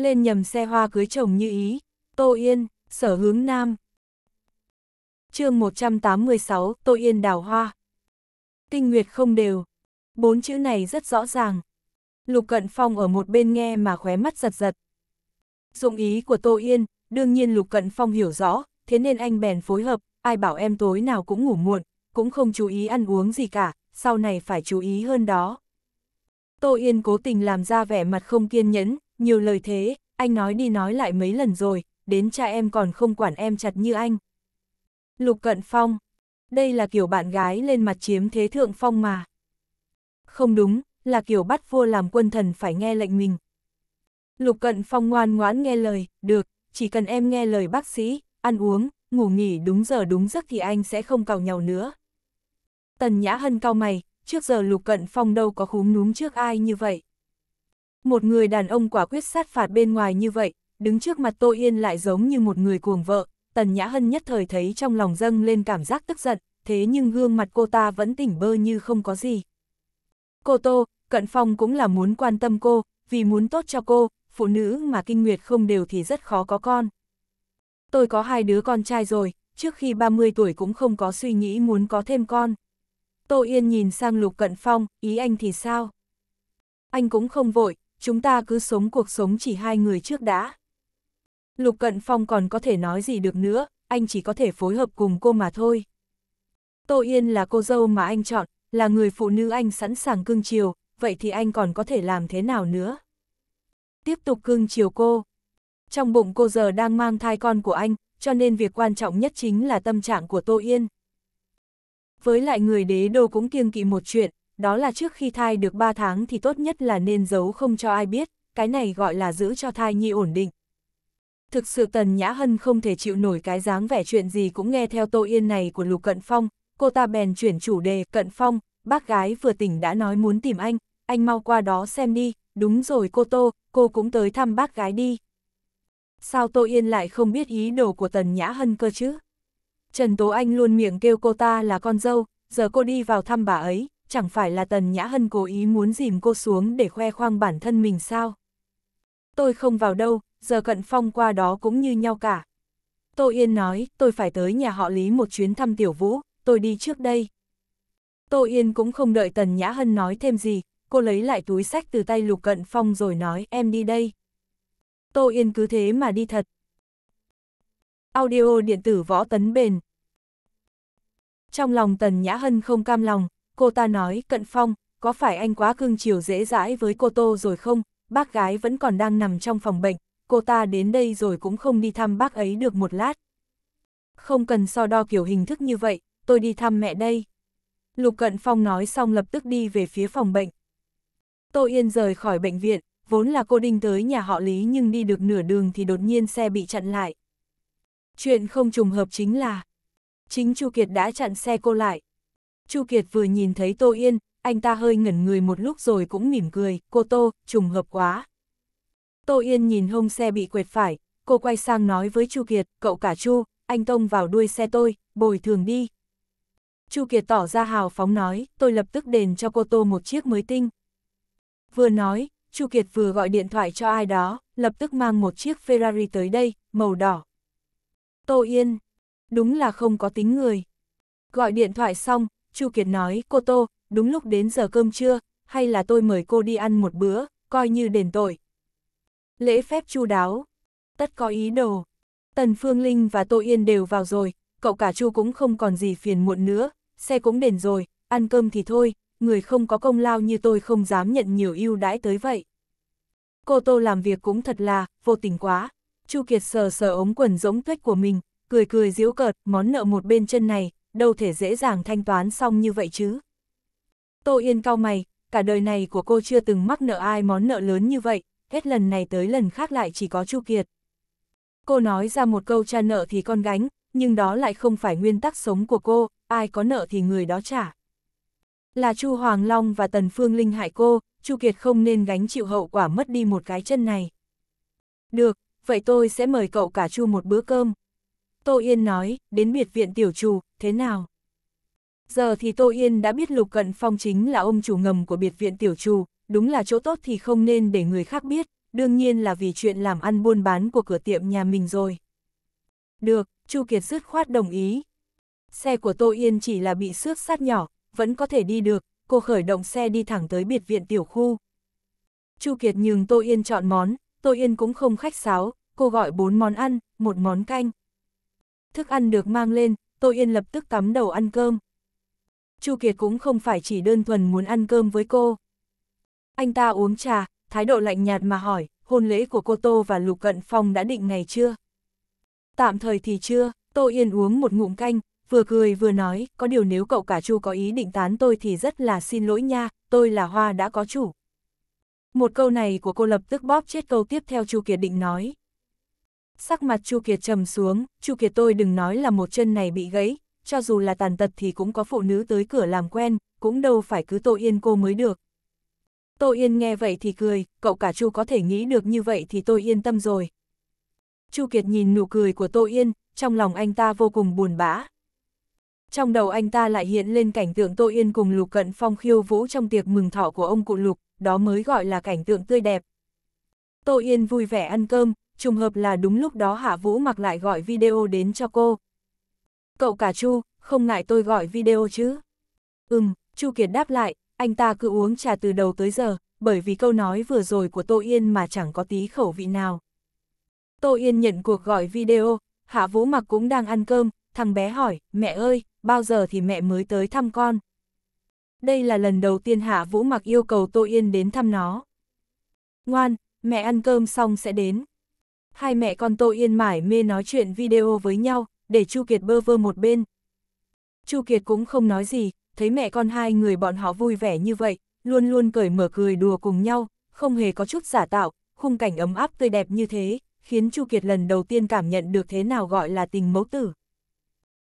lên nhầm xe hoa cưới chồng như ý, Tô Yên, sở hướng nam. chương 186, Tô Yên đào hoa. Tinh nguyệt không đều. Bốn chữ này rất rõ ràng. Lục Cận Phong ở một bên nghe mà khóe mắt giật giật. Dụng ý của Tô Yên, đương nhiên Lục Cận Phong hiểu rõ, thế nên anh bèn phối hợp, ai bảo em tối nào cũng ngủ muộn, cũng không chú ý ăn uống gì cả, sau này phải chú ý hơn đó. Tô Yên cố tình làm ra vẻ mặt không kiên nhẫn, nhiều lời thế, anh nói đi nói lại mấy lần rồi, đến cha em còn không quản em chặt như anh. Lục Cận Phong, đây là kiểu bạn gái lên mặt chiếm thế thượng phong mà. Không đúng, là kiểu bắt vua làm quân thần phải nghe lệnh mình. Lục Cận Phong ngoan ngoãn nghe lời, được, chỉ cần em nghe lời bác sĩ, ăn uống, ngủ nghỉ đúng giờ đúng giấc thì anh sẽ không cào nhau nữa. Tần Nhã Hân cao mày, trước giờ Lục Cận Phong đâu có khúm núm trước ai như vậy. Một người đàn ông quả quyết sát phạt bên ngoài như vậy, đứng trước mặt Tô Yên lại giống như một người cuồng vợ, Tần Nhã Hân nhất thời thấy trong lòng dâng lên cảm giác tức giận, thế nhưng gương mặt cô ta vẫn tỉnh bơ như không có gì. Cô Tô, Cận Phong cũng là muốn quan tâm cô, vì muốn tốt cho cô, phụ nữ mà kinh nguyệt không đều thì rất khó có con. Tôi có hai đứa con trai rồi, trước khi 30 tuổi cũng không có suy nghĩ muốn có thêm con. Tô Yên nhìn sang Lục Cận Phong, ý anh thì sao? Anh cũng không vội, chúng ta cứ sống cuộc sống chỉ hai người trước đã. Lục Cận Phong còn có thể nói gì được nữa, anh chỉ có thể phối hợp cùng cô mà thôi. Tô Yên là cô dâu mà anh chọn, là người phụ nữ anh sẵn sàng cưng chiều, vậy thì anh còn có thể làm thế nào nữa? Tiếp tục cưng chiều cô. Trong bụng cô giờ đang mang thai con của anh, cho nên việc quan trọng nhất chính là tâm trạng của Tô Yên. Với lại người đế đô cũng kiêng kỵ một chuyện, đó là trước khi thai được 3 tháng thì tốt nhất là nên giấu không cho ai biết, cái này gọi là giữ cho thai nhi ổn định. Thực sự Tần Nhã Hân không thể chịu nổi cái dáng vẻ chuyện gì cũng nghe theo Tô Yên này của Lục Cận Phong, cô ta bèn chuyển chủ đề Cận Phong, bác gái vừa tỉnh đã nói muốn tìm anh, anh mau qua đó xem đi, đúng rồi cô Tô, cô cũng tới thăm bác gái đi. Sao Tô Yên lại không biết ý đồ của Tần Nhã Hân cơ chứ? Trần Tố Anh luôn miệng kêu cô ta là con dâu, giờ cô đi vào thăm bà ấy, chẳng phải là Tần Nhã Hân cố ý muốn dìm cô xuống để khoe khoang bản thân mình sao? Tôi không vào đâu, giờ cận phong qua đó cũng như nhau cả. Tô Yên nói, tôi phải tới nhà họ Lý một chuyến thăm Tiểu Vũ, tôi đi trước đây. Tô Yên cũng không đợi Tần Nhã Hân nói thêm gì, cô lấy lại túi sách từ tay Lục Cận Phong rồi nói em đi đây. Tô Yên cứ thế mà đi thật. Audio điện tử võ tấn bền. Trong lòng Tần Nhã Hân không cam lòng, cô ta nói, Cận Phong, có phải anh quá cưng chiều dễ dãi với cô Tô rồi không? Bác gái vẫn còn đang nằm trong phòng bệnh, cô ta đến đây rồi cũng không đi thăm bác ấy được một lát. Không cần so đo kiểu hình thức như vậy, tôi đi thăm mẹ đây. Lục Cận Phong nói xong lập tức đi về phía phòng bệnh. Tô Yên rời khỏi bệnh viện, vốn là cô đinh tới nhà họ Lý nhưng đi được nửa đường thì đột nhiên xe bị chặn lại. Chuyện không trùng hợp chính là, chính Chu Kiệt đã chặn xe cô lại. Chu Kiệt vừa nhìn thấy Tô Yên, anh ta hơi ngẩn người một lúc rồi cũng mỉm cười, cô Tô, trùng hợp quá. Tô Yên nhìn hông xe bị quẹt phải, cô quay sang nói với Chu Kiệt, cậu cả Chu, anh tông vào đuôi xe tôi, bồi thường đi. Chu Kiệt tỏ ra hào phóng nói, tôi lập tức đền cho cô Tô một chiếc mới tinh. Vừa nói, Chu Kiệt vừa gọi điện thoại cho ai đó, lập tức mang một chiếc Ferrari tới đây, màu đỏ. Tô Yên, đúng là không có tính người. Gọi điện thoại xong, Chu Kiệt nói, cô Tô, đúng lúc đến giờ cơm trưa, hay là tôi mời cô đi ăn một bữa, coi như đền tội. Lễ phép chu đáo, tất có ý đồ. Tần Phương Linh và Tô Yên đều vào rồi, cậu cả Chu cũng không còn gì phiền muộn nữa, xe cũng đền rồi, ăn cơm thì thôi, người không có công lao như tôi không dám nhận nhiều ưu đãi tới vậy. Cô Tô làm việc cũng thật là, vô tình quá. Chu Kiệt sờ sờ ống quần rỗng tuyết của mình, cười cười giễu cợt, món nợ một bên chân này, đâu thể dễ dàng thanh toán xong như vậy chứ. Tô Yên cao mày, cả đời này của cô chưa từng mắc nợ ai món nợ lớn như vậy, hết lần này tới lần khác lại chỉ có Chu Kiệt. Cô nói ra một câu cha nợ thì con gánh, nhưng đó lại không phải nguyên tắc sống của cô, ai có nợ thì người đó trả. Là Chu Hoàng Long và Tần Phương Linh hại cô, Chu Kiệt không nên gánh chịu hậu quả mất đi một cái chân này. Được, vậy tôi sẽ mời cậu cả Chu một bữa cơm. Tô Yên nói, đến biệt viện tiểu chủ, thế nào? Giờ thì Tô Yên đã biết Lục Cận Phong chính là ông chủ ngầm của biệt viện tiểu chủ, đúng là chỗ tốt thì không nên để người khác biết, đương nhiên là vì chuyện làm ăn buôn bán của cửa tiệm nhà mình rồi. Được, Chu Kiệt dứt khoát đồng ý. Xe của Tô Yên chỉ là bị xước sát nhỏ, vẫn có thể đi được, cô khởi động xe đi thẳng tới biệt viện tiểu khu. Chu Kiệt nhường Tô Yên chọn món, Tô Yên cũng không khách sáo, cô gọi bốn món ăn, một món canh. Thức ăn được mang lên, Tô Yên lập tức cắm đầu ăn cơm. Chu Kiệt cũng không phải chỉ đơn thuần muốn ăn cơm với cô. Anh ta uống trà, thái độ lạnh nhạt mà hỏi, hôn lễ của cô Tô và Lục Cận Phong đã định ngày chưa? Tạm thời thì chưa, Tô Yên uống một ngụm canh, vừa cười vừa nói, có điều nếu cậu cả Chu có ý định tán tôi thì rất là xin lỗi nha, tôi là Hoa đã có chủ. Một câu này của cô lập tức bóp chết câu tiếp theo Chu Kiệt định nói sắc mặt Chu Kiệt trầm xuống, Chu Kiệt tôi đừng nói là một chân này bị gãy, cho dù là tàn tật thì cũng có phụ nữ tới cửa làm quen, cũng đâu phải cứ Tô Yên cô mới được. Tô Yên nghe vậy thì cười, cậu cả Chu có thể nghĩ được như vậy thì tôi yên tâm rồi. Chu Kiệt nhìn nụ cười của Tô Yên, trong lòng anh ta vô cùng buồn bã. Trong đầu anh ta lại hiện lên cảnh tượng Tô Yên cùng Lục Cận Phong khiêu vũ trong tiệc mừng thọ của ông cụ Lục, đó mới gọi là cảnh tượng tươi đẹp. Tô Yên vui vẻ ăn cơm, trùng hợp là đúng lúc đó Hạ Vũ mặc lại gọi video đến cho cô. Cậu cả Chu, không ngại tôi gọi video chứ? Ừm, Chu Kiệt đáp lại, anh ta cứ uống trà từ đầu tới giờ, bởi vì câu nói vừa rồi của Tô Yên mà chẳng có tí khẩu vị nào. Tô Yên nhận cuộc gọi video, Hạ Vũ mặc cũng đang ăn cơm, thằng bé hỏi, mẹ ơi, bao giờ thì mẹ mới tới thăm con? Đây là lần đầu tiên Hạ Vũ mặc yêu cầu Tô Yên đến thăm nó. Ngoan, mẹ ăn cơm xong sẽ đến hai mẹ con Tô Yên mải mê nói chuyện video với nhau, để Chu Kiệt bơ vơ một bên. Chu Kiệt cũng không nói gì, thấy mẹ con hai người bọn họ vui vẻ như vậy, luôn luôn cởi mở cười đùa cùng nhau, không hề có chút giả tạo, khung cảnh ấm áp tươi đẹp như thế, khiến Chu Kiệt lần đầu tiên cảm nhận được thế nào gọi là tình mẫu tử.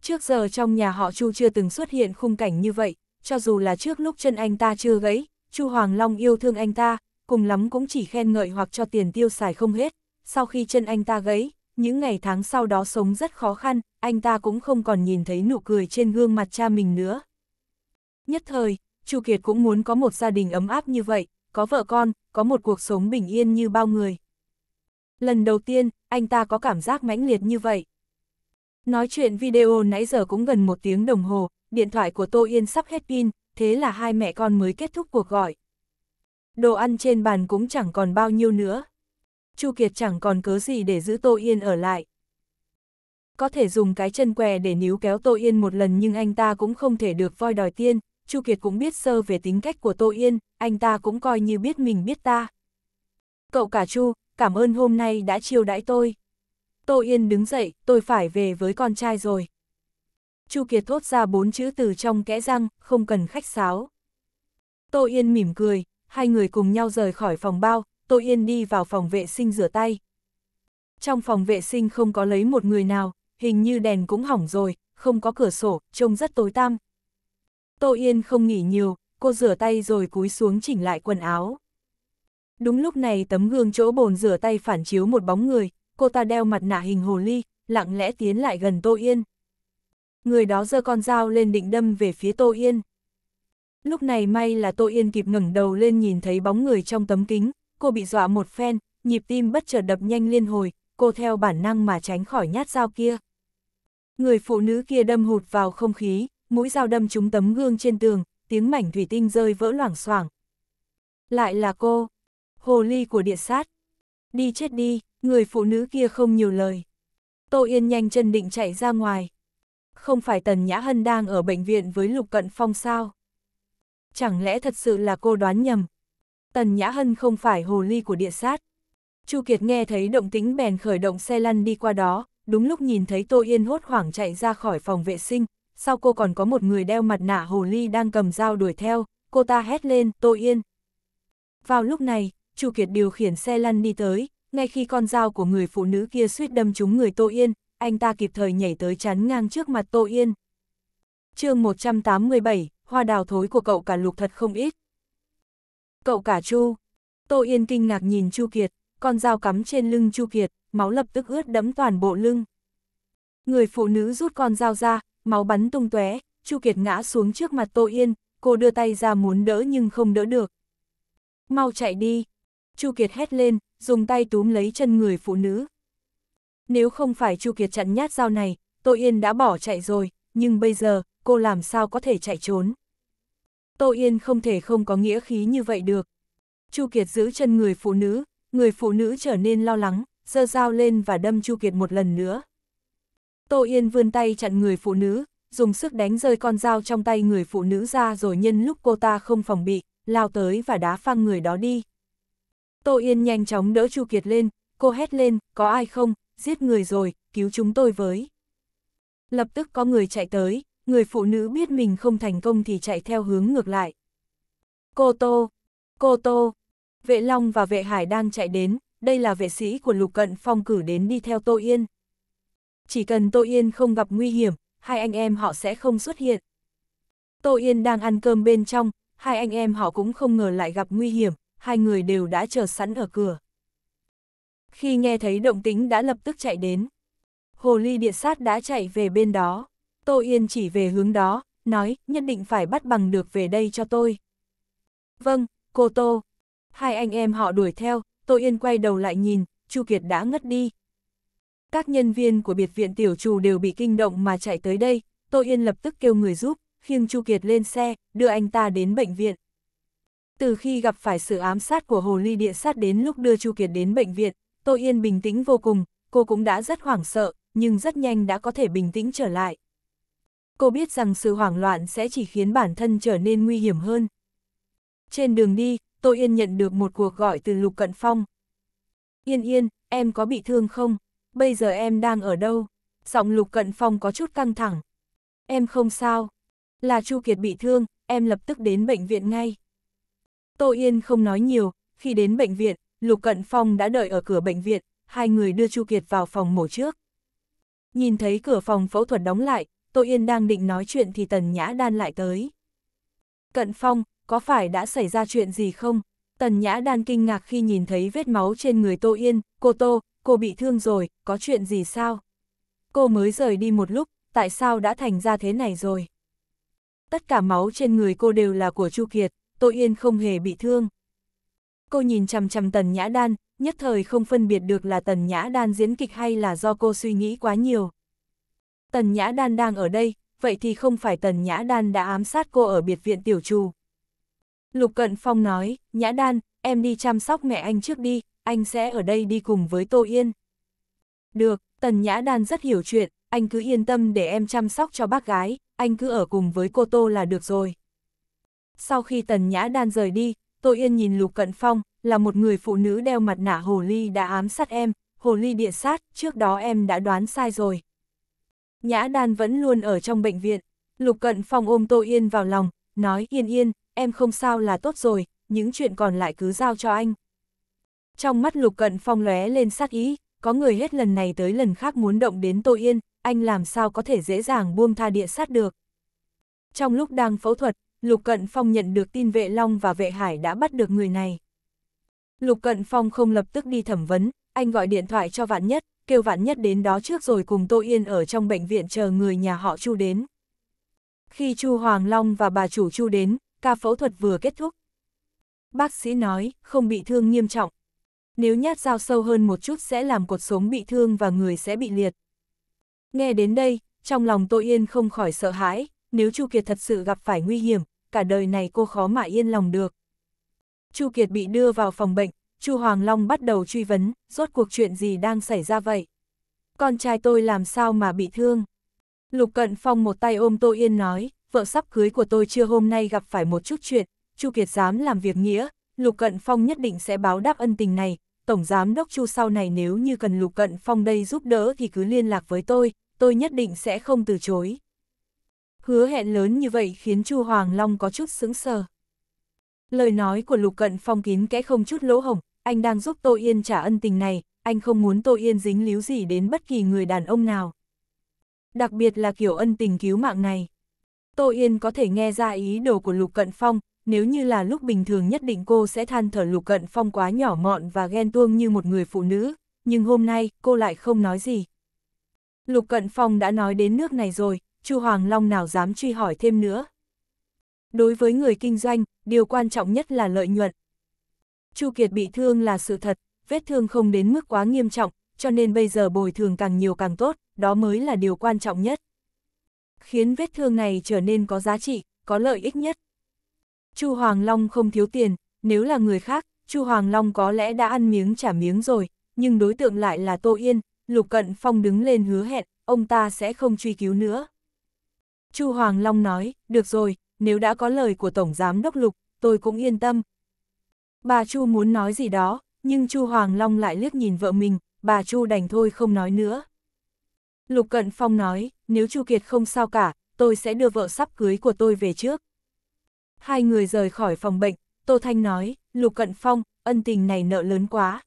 Trước giờ trong nhà họ Chu chưa từng xuất hiện khung cảnh như vậy, cho dù là trước lúc chân anh ta chưa gãy, Chu Hoàng Long yêu thương anh ta, cùng lắm cũng chỉ khen ngợi hoặc cho tiền tiêu xài không hết, sau khi chân anh ta gãy, những ngày tháng sau đó sống rất khó khăn, anh ta cũng không còn nhìn thấy nụ cười trên gương mặt cha mình nữa. Nhất thời, Chu Kiệt cũng muốn có một gia đình ấm áp như vậy, có vợ con, có một cuộc sống bình yên như bao người. Lần đầu tiên, anh ta có cảm giác mãnh liệt như vậy. Nói chuyện video nãy giờ cũng gần một tiếng đồng hồ, điện thoại của Tô Yên sắp hết pin, thế là hai mẹ con mới kết thúc cuộc gọi. Đồ ăn trên bàn cũng chẳng còn bao nhiêu nữa. Chu Kiệt chẳng còn cớ gì để giữ Tô Yên ở lại. Có thể dùng cái chân què để níu kéo Tô Yên một lần nhưng anh ta cũng không thể được voi đòi tiên, Chu Kiệt cũng biết sơ về tính cách của Tô Yên, anh ta cũng coi như biết mình biết ta. Cậu cả Chu, cảm ơn hôm nay đã chiêu đãi tôi. Tô Yên đứng dậy, tôi phải về với con trai rồi. Chu Kiệt thốt ra bốn chữ từ trong kẽ răng, không cần khách sáo. Tô Yên mỉm cười, hai người cùng nhau rời khỏi phòng bao, Tô Yên đi vào phòng vệ sinh rửa tay. Trong phòng vệ sinh không có lấy một người nào, hình như đèn cũng hỏng rồi, không có cửa sổ, trông rất tối tăm. Tô Yên không nghỉ nhiều, cô rửa tay rồi cúi xuống chỉnh lại quần áo. Đúng lúc này tấm gương chỗ bồn rửa tay phản chiếu một bóng người, cô ta đeo mặt nạ hình hồ ly, lặng lẽ tiến lại gần Tô Yên. Người đó giơ con dao lên định đâm về phía Tô Yên. Lúc này may là Tô Yên kịp ngẩng đầu lên nhìn thấy bóng người trong tấm kính, cô bị dọa một phen, nhịp tim bất chợt đập nhanh liên hồi, cô theo bản năng mà tránh khỏi nhát dao kia. Người phụ nữ kia đâm hụt vào không khí, mũi dao đâm trúng tấm gương trên tường, tiếng mảnh thủy tinh rơi vỡ loảng xoảng. Lại là cô, hồ ly của địa sát. Đi chết đi, người phụ nữ kia không nhiều lời. Tô Yên nhanh chân định chạy ra ngoài. Không phải Tần Nhã Hân đang ở bệnh viện với Lục Cận Phong sao? Chẳng lẽ thật sự là cô đoán nhầm, Tần Nhã Hân không phải hồ ly của địa sát. Chu Kiệt nghe thấy động tính bèn khởi động xe lăn đi qua đó, đúng lúc nhìn thấy Tô Yên hốt hoảng chạy ra khỏi phòng vệ sinh, sau cô còn có một người đeo mặt nạ hồ ly đang cầm dao đuổi theo, cô ta hét lên, Tô Yên. Vào lúc này, Chu Kiệt điều khiển xe lăn đi tới, ngay khi con dao của người phụ nữ kia suýt đâm trúng người Tô Yên, anh ta kịp thời nhảy tới chắn ngang trước mặt Tô Yên. chương 187, hoa đào thối của cậu cả lục thật không ít cậu cả Chu. Tô Yên kinh ngạc nhìn Chu Kiệt, con dao cắm trên lưng Chu Kiệt, máu lập tức ướt đẫm toàn bộ lưng. Người phụ nữ rút con dao ra, máu bắn tung tóe, Chu Kiệt ngã xuống trước mặt Tô Yên, cô đưa tay ra muốn đỡ nhưng không đỡ được. Mau chạy đi. Chu Kiệt hét lên, dùng tay túm lấy chân người phụ nữ. Nếu không phải Chu Kiệt chặn nhát dao này, Tô Yên đã bỏ chạy rồi, nhưng bây giờ, cô làm sao có thể chạy trốn. Tô Yên không thể không có nghĩa khí như vậy được. Chu Kiệt giữ chân người phụ nữ, người phụ nữ trở nên lo lắng, giơ dao lên và đâm Chu Kiệt một lần nữa. Tô Yên vươn tay chặn người phụ nữ, dùng sức đánh rơi con dao trong tay người phụ nữ ra rồi nhân lúc cô ta không phòng bị, lao tới và đá phăng người đó đi. Tô Yên nhanh chóng đỡ Chu Kiệt lên, cô hét lên, có ai không, giết người rồi, cứu chúng tôi với. Lập tức có người chạy tới, người phụ nữ biết mình không thành công thì chạy theo hướng ngược lại. Cô Tô! Cô Tô! Vệ Long và vệ Hải đang chạy đến, đây là vệ sĩ của Lục Cận Phong cử đến đi theo Tô Yên. Chỉ cần Tô Yên không gặp nguy hiểm, hai anh em họ sẽ không xuất hiện. Tô Yên đang ăn cơm bên trong, hai anh em họ cũng không ngờ lại gặp nguy hiểm, hai người đều đã chờ sẵn ở cửa. Khi nghe thấy động tính đã lập tức chạy đến. Hồ ly địa sát đã chạy về bên đó. Tô Yên chỉ về hướng đó, nói, nhất định phải bắt bằng được về đây cho tôi. Vâng, cô Tô. Hai anh em họ đuổi theo, Tô Yên quay đầu lại nhìn, Chu Kiệt đã ngất đi. Các nhân viên của biệt viện tiểu trù đều bị kinh động mà chạy tới đây, Tô Yên lập tức kêu người giúp, khiêng Chu Kiệt lên xe, đưa anh ta đến bệnh viện. Từ khi gặp phải sự ám sát của hồ ly địa sát đến lúc đưa Chu Kiệt đến bệnh viện, Tô Yên bình tĩnh vô cùng, cô cũng đã rất hoảng sợ, nhưng rất nhanh đã có thể bình tĩnh trở lại cô biết rằng sự hoảng loạn sẽ chỉ khiến bản thân trở nên nguy hiểm hơn. Trên đường đi, Tô Yên nhận được một cuộc gọi từ Lục Cận Phong. Yên yên, em có bị thương không? Bây giờ em đang ở đâu? Giọng Lục Cận Phong có chút căng thẳng. Em không sao. Là Chu Kiệt bị thương, em lập tức đến bệnh viện ngay. Tô Yên không nói nhiều, khi đến bệnh viện, Lục Cận Phong đã đợi ở cửa bệnh viện, hai người đưa Chu Kiệt vào phòng mổ trước. Nhìn thấy cửa phòng phẫu thuật đóng lại, Tô Yên đang định nói chuyện thì Tần Nhã Đan lại tới. Cận Phong, có phải đã xảy ra chuyện gì không? Tần Nhã Đan kinh ngạc khi nhìn thấy vết máu trên người Tô Yên, cô Tô, cô bị thương rồi, có chuyện gì sao? Cô mới rời đi một lúc, tại sao đã thành ra thế này rồi? Tất cả máu trên người cô đều là của Chu Kiệt, Tô Yên không hề bị thương. Cô nhìn chằm chằm Tần Nhã Đan, nhất thời không phân biệt được là Tần Nhã Đan diễn kịch hay là do cô suy nghĩ quá nhiều. Tần Nhã Đan đang ở đây, vậy thì không phải Tần Nhã Đan đã ám sát cô ở biệt viện tiểu trù. Lục Cận Phong nói, Nhã Đan, em đi chăm sóc mẹ anh trước đi, anh sẽ ở đây đi cùng với Tô Yên. Được, Tần Nhã Đan rất hiểu chuyện, anh cứ yên tâm để em chăm sóc cho bác gái, anh cứ ở cùng với cô Tô là được rồi. Sau khi Tần Nhã Đan rời đi, Tô Yên nhìn Lục Cận Phong, là một người phụ nữ đeo mặt nạ hồ ly đã ám sát em, hồ ly địa sát, trước đó em đã đoán sai rồi, Nhã đan vẫn luôn ở trong bệnh viện. Lục Cận Phong ôm Tô Yên vào lòng, nói yên yên, em không sao là tốt rồi, những chuyện còn lại cứ giao cho anh. Trong mắt Lục Cận Phong lóe lên sát ý, có người hết lần này tới lần khác muốn động đến Tô Yên, anh làm sao có thể dễ dàng buông tha địa sát được. Trong lúc đang phẫu thuật, Lục Cận Phong nhận được tin vệ Long và vệ Hải đã bắt được người này. Lục Cận Phong không lập tức đi thẩm vấn, anh gọi điện thoại cho Vạn Nhất, kêu vạn nhất đến đó trước rồi cùng Tô Yên ở trong bệnh viện chờ người nhà họ Chu đến. Khi Chu Hoàng Long và bà chủ Chu đến, ca phẫu thuật vừa kết thúc. Bác sĩ nói, không bị thương nghiêm trọng. Nếu nhát dao sâu hơn một chút sẽ làm cuộc sống bị thương và người sẽ bị liệt. Nghe đến đây, trong lòng Tô Yên không khỏi sợ hãi, nếu Chu Kiệt thật sự gặp phải nguy hiểm, cả đời này cô khó mà yên lòng được. Chu Kiệt bị đưa vào phòng bệnh, Chu Hoàng Long bắt đầu truy vấn, rốt cuộc chuyện gì đang xảy ra vậy? Con trai tôi làm sao mà bị thương? Lục Cận Phong một tay ôm Tô Yên nói, vợ sắp cưới của tôi chưa hôm nay gặp phải một chút chuyện, Chu Kiệt dám làm việc nghĩa, Lục Cận Phong nhất định sẽ báo đáp ân tình này, Tổng Giám Đốc Chu sau này nếu như cần Lục Cận Phong đây giúp đỡ thì cứ liên lạc với tôi, tôi nhất định sẽ không từ chối. Hứa hẹn lớn như vậy khiến Chu Hoàng Long có chút sững sờ. Lời nói của Lục Cận Phong kín kẽ không chút lỗ hổng, anh đang giúp Tô Yên trả ân tình này, anh không muốn Tô Yên dính líu gì đến bất kỳ người đàn ông nào. Đặc biệt là kiểu ân tình cứu mạng này. Tô Yên có thể nghe ra ý đồ của Lục Cận Phong, nếu như là lúc bình thường nhất định cô sẽ than thở Lục Cận Phong quá nhỏ mọn và ghen tuông như một người phụ nữ, nhưng hôm nay cô lại không nói gì. Lục Cận Phong đã nói đến nước này rồi, Chu Hoàng Long nào dám truy hỏi thêm nữa. Đối với người kinh doanh, điều quan trọng nhất là lợi nhuận. Chu Kiệt bị thương là sự thật, vết thương không đến mức quá nghiêm trọng, cho nên bây giờ bồi thường càng nhiều càng tốt, đó mới là điều quan trọng nhất. Khiến vết thương này trở nên có giá trị, có lợi ích nhất. Chu Hoàng Long không thiếu tiền, nếu là người khác, Chu Hoàng Long có lẽ đã ăn miếng trả miếng rồi, nhưng đối tượng lại là Tô Yên, Lục Cận Phong đứng lên hứa hẹn, ông ta sẽ không truy cứu nữa. Chu Hoàng Long nói, được rồi, nếu đã có lời của Tổng Giám Đốc Lục, tôi cũng yên tâm. Bà Chu muốn nói gì đó, nhưng Chu Hoàng Long lại liếc nhìn vợ mình, bà Chu đành thôi không nói nữa. Lục Cận Phong nói, nếu Chu Kiệt không sao cả, tôi sẽ đưa vợ sắp cưới của tôi về trước. Hai người rời khỏi phòng bệnh, Tô Thanh nói, Lục Cận Phong, ân tình này nợ lớn quá.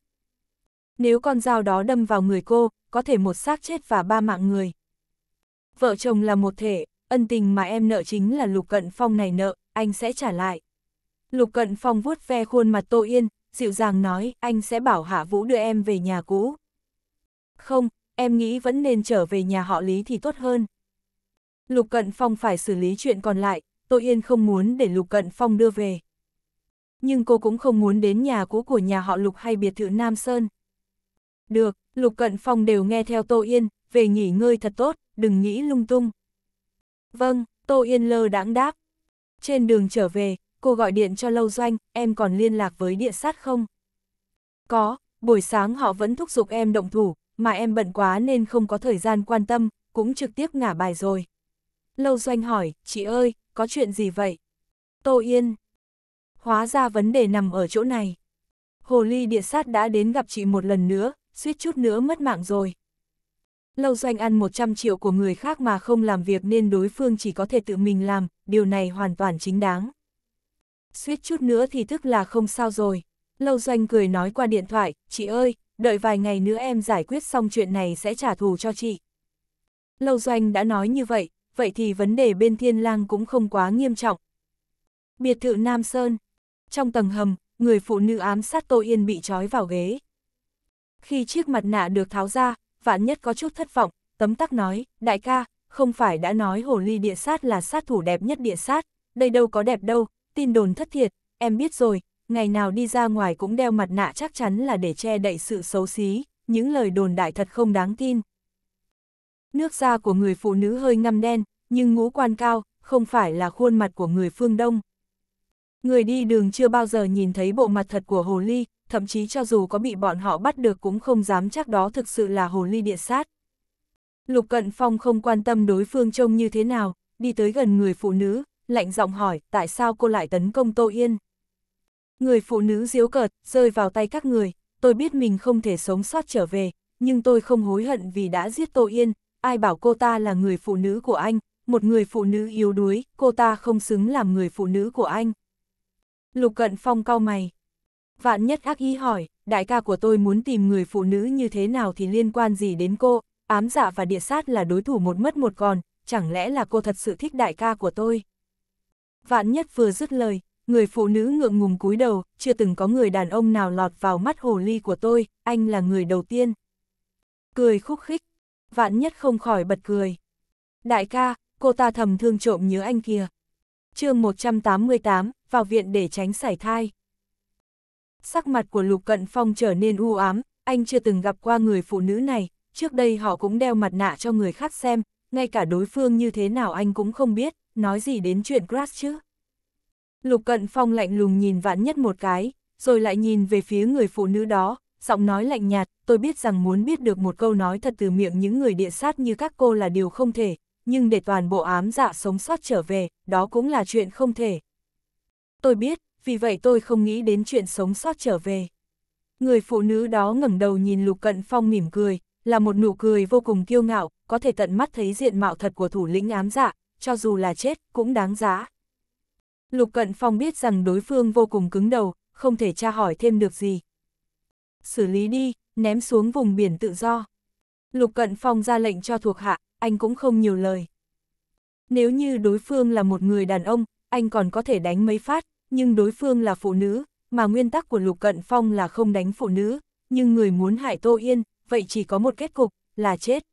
Nếu con dao đó đâm vào người cô, có thể một xác chết và ba mạng người. Vợ chồng là một thể, ân tình mà em nợ chính là Lục Cận Phong này nợ, anh sẽ trả lại. Lục Cận Phong vuốt ve khuôn mặt Tô Yên, dịu dàng nói, anh sẽ bảo Hạ Vũ đưa em về nhà cũ. Không, em nghĩ vẫn nên trở về nhà họ Lý thì tốt hơn. Lục Cận Phong phải xử lý chuyện còn lại, Tô Yên không muốn để Lục Cận Phong đưa về. Nhưng cô cũng không muốn đến nhà cũ của nhà họ Lục hay biệt thự Nam Sơn. Được, Lục Cận Phong đều nghe theo Tô Yên, về nghỉ ngơi thật tốt, đừng nghĩ lung tung. Vâng, Tô Yên lơ đãng đáp. Trên đường trở về, cô gọi điện cho Lâu Doanh, em còn liên lạc với địa sát không? Có, buổi sáng họ vẫn thúc giục em động thủ, mà em bận quá nên không có thời gian quan tâm, cũng trực tiếp ngả bài rồi. Lâu Doanh hỏi, chị ơi, có chuyện gì vậy? Tô Yên. Hóa ra vấn đề nằm ở chỗ này. Hồ ly địa sát đã đến gặp chị một lần nữa, suýt chút nữa mất mạng rồi. Lâu doanh ăn 100 triệu của người khác mà không làm việc nên đối phương chỉ có thể tự mình làm, điều này hoàn toàn chính đáng. Suýt chút nữa thì tức là không sao rồi. Lâu doanh cười nói qua điện thoại, chị ơi, đợi vài ngày nữa em giải quyết xong chuyện này sẽ trả thù cho chị. Lâu doanh đã nói như vậy, vậy thì vấn đề bên thiên lang cũng không quá nghiêm trọng. Biệt thự Nam Sơn Trong tầng hầm, người phụ nữ ám sát Tô Yên bị trói vào ghế. Khi chiếc mặt nạ được tháo ra, vạn nhất có chút thất vọng, tấm tắc nói, đại ca, không phải đã nói hồ ly địa sát là sát thủ đẹp nhất địa sát, đây đâu có đẹp đâu, tin đồn thất thiệt, em biết rồi, ngày nào đi ra ngoài cũng đeo mặt nạ chắc chắn là để che đậy sự xấu xí, những lời đồn đại thật không đáng tin. Nước da của người phụ nữ hơi ngâm đen, nhưng ngũ quan cao, không phải là khuôn mặt của người phương Đông. Người đi đường chưa bao giờ nhìn thấy bộ mặt thật của hồ ly, thậm chí cho dù có bị bọn họ bắt được cũng không dám chắc đó thực sự là hồ ly địa sát. Lục Cận Phong không quan tâm đối phương trông như thế nào, đi tới gần người phụ nữ, lạnh giọng hỏi tại sao cô lại tấn công Tô Yên. Người phụ nữ diếu cợt, rơi vào tay các người, tôi biết mình không thể sống sót trở về, nhưng tôi không hối hận vì đã giết Tô Yên, ai bảo cô ta là người phụ nữ của anh, một người phụ nữ yếu đuối, cô ta không xứng làm người phụ nữ của anh. Lục Cận Phong cau mày, Vạn nhất ác ý hỏi, đại ca của tôi muốn tìm người phụ nữ như thế nào thì liên quan gì đến cô, ám dạ và địa sát là đối thủ một mất một còn, chẳng lẽ là cô thật sự thích đại ca của tôi? Vạn nhất vừa dứt lời, người phụ nữ ngượng ngùng cúi đầu, chưa từng có người đàn ông nào lọt vào mắt hồ ly của tôi, anh là người đầu tiên. Cười khúc khích, vạn nhất không khỏi bật cười. Đại ca, cô ta thầm thương trộm nhớ anh kìa. chương 188, vào viện để tránh sảy thai. Sắc mặt của Lục Cận Phong trở nên u ám, anh chưa từng gặp qua người phụ nữ này, trước đây họ cũng đeo mặt nạ cho người khác xem, ngay cả đối phương như thế nào anh cũng không biết, nói gì đến chuyện Crash chứ. Lục Cận Phong lạnh lùng nhìn vãn nhất một cái, rồi lại nhìn về phía người phụ nữ đó, giọng nói lạnh nhạt, tôi biết rằng muốn biết được một câu nói thật từ miệng những người địa sát như các cô là điều không thể, nhưng để toàn bộ ám dạ sống sót trở về, đó cũng là chuyện không thể. Tôi biết, vì vậy tôi không nghĩ đến chuyện sống sót trở về. Người phụ nữ đó ngẩng đầu nhìn Lục Cận Phong mỉm cười, là một nụ cười vô cùng kiêu ngạo, có thể tận mắt thấy diện mạo thật của thủ lĩnh ám dạ, cho dù là chết, cũng đáng giá. Lục Cận Phong biết rằng đối phương vô cùng cứng đầu, không thể tra hỏi thêm được gì. Xử lý đi, ném xuống vùng biển tự do. Lục Cận Phong ra lệnh cho thuộc hạ, anh cũng không nhiều lời. Nếu như đối phương là một người đàn ông, anh còn có thể đánh mấy phát, nhưng đối phương là phụ nữ, mà nguyên tắc của Lục Cận Phong là không đánh phụ nữ, nhưng người muốn hại Tô Yên, vậy chỉ có một kết cục, là chết.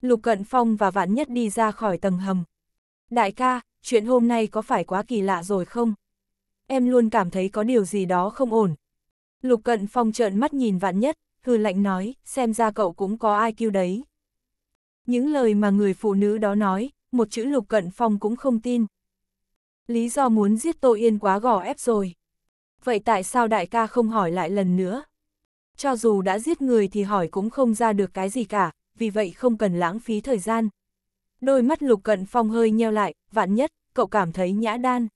Lục Cận Phong và Vạn Nhất đi ra khỏi tầng hầm. Đại ca, chuyện hôm nay có phải quá kỳ lạ rồi không? Em luôn cảm thấy có điều gì đó không ổn. Lục Cận Phong trợn mắt nhìn Vạn Nhất, hư lạnh nói, xem ra cậu cũng có IQ đấy. Những lời mà người phụ nữ đó nói, một chữ Lục Cận Phong cũng không tin lý do muốn giết Tô Yên quá gò ép rồi. Vậy tại sao đại ca không hỏi lại lần nữa? Cho dù đã giết người thì hỏi cũng không ra được cái gì cả, vì vậy không cần lãng phí thời gian. Đôi mắt lục cận phong hơi nheo lại, vạn nhất, cậu cảm thấy nhã đan.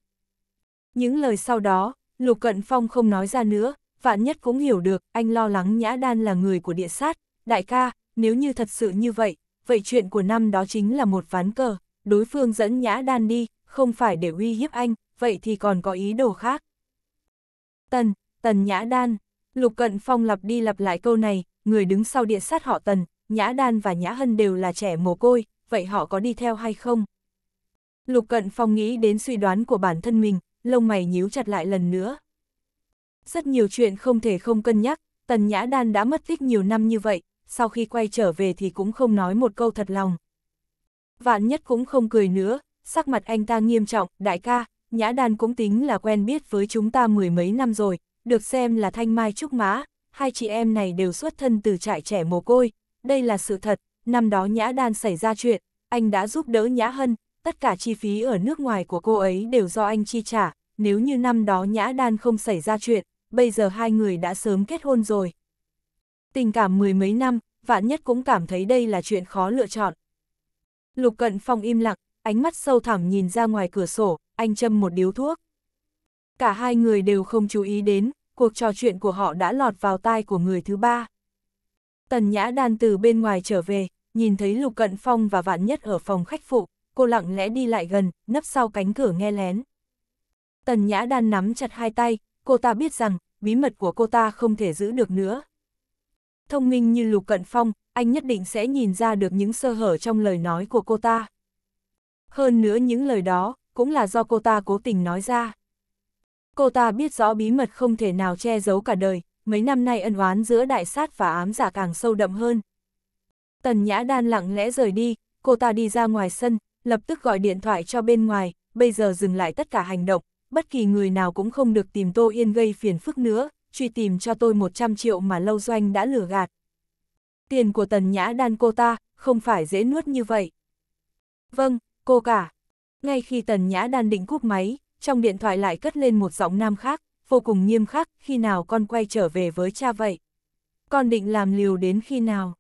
Những lời sau đó, lục cận phong không nói ra nữa, vạn nhất cũng hiểu được, anh lo lắng nhã đan là người của địa sát. Đại ca, nếu như thật sự như vậy, vậy chuyện của năm đó chính là một ván cờ, đối phương dẫn nhã đan đi, không phải để uy hiếp anh, vậy thì còn có ý đồ khác. Tần, Tần Nhã Đan, Lục Cận Phong lặp đi lặp lại câu này, người đứng sau địa sát họ Tần, Nhã Đan và Nhã Hân đều là trẻ mồ côi, vậy họ có đi theo hay không? Lục Cận Phong nghĩ đến suy đoán của bản thân mình, lông mày nhíu chặt lại lần nữa. Rất nhiều chuyện không thể không cân nhắc, Tần Nhã Đan đã mất tích nhiều năm như vậy, sau khi quay trở về thì cũng không nói một câu thật lòng. Vạn nhất cũng không cười nữa, sắc mặt anh ta nghiêm trọng, đại ca, Nhã Đan cũng tính là quen biết với chúng ta mười mấy năm rồi, được xem là thanh mai trúc mã, hai chị em này đều xuất thân từ trại trẻ mồ côi, đây là sự thật, năm đó Nhã Đan xảy ra chuyện, anh đã giúp đỡ Nhã Hân, tất cả chi phí ở nước ngoài của cô ấy đều do anh chi trả, nếu như năm đó Nhã Đan không xảy ra chuyện, bây giờ hai người đã sớm kết hôn rồi. Tình cảm mười mấy năm, Vạn Nhất cũng cảm thấy đây là chuyện khó lựa chọn. Lục Cận Phong im lặng, ánh mắt sâu thẳm nhìn ra ngoài cửa sổ, anh châm một điếu thuốc. Cả hai người đều không chú ý đến, cuộc trò chuyện của họ đã lọt vào tai của người thứ ba. Tần Nhã Đan từ bên ngoài trở về, nhìn thấy Lục Cận Phong và Vạn Nhất ở phòng khách phụ, cô lặng lẽ đi lại gần, nấp sau cánh cửa nghe lén. Tần Nhã Đan nắm chặt hai tay, cô ta biết rằng, bí mật của cô ta không thể giữ được nữa. Thông minh như Lục Cận Phong, anh nhất định sẽ nhìn ra được những sơ hở trong lời nói của cô ta hơn nữa những lời đó cũng là do cô ta cố tình nói ra. Cô ta biết rõ bí mật không thể nào che giấu cả đời, mấy năm nay ân oán giữa đại sát và ám giả càng sâu đậm hơn. Tần Nhã Đan lặng lẽ rời đi, cô ta đi ra ngoài sân, lập tức gọi điện thoại cho bên ngoài, bây giờ dừng lại tất cả hành động, bất kỳ người nào cũng không được tìm Tô Yên gây phiền phức nữa, truy tìm cho tôi 100 triệu mà Lâu Doanh đã lừa gạt. Tiền của Tần Nhã Đan cô ta, không phải dễ nuốt như vậy. Vâng, cô cả. Ngay khi Tần Nhã đang định cúp máy, trong điện thoại lại cất lên một giọng nam khác, vô cùng nghiêm khắc, khi nào con quay trở về với cha vậy? Con định làm liều đến khi nào?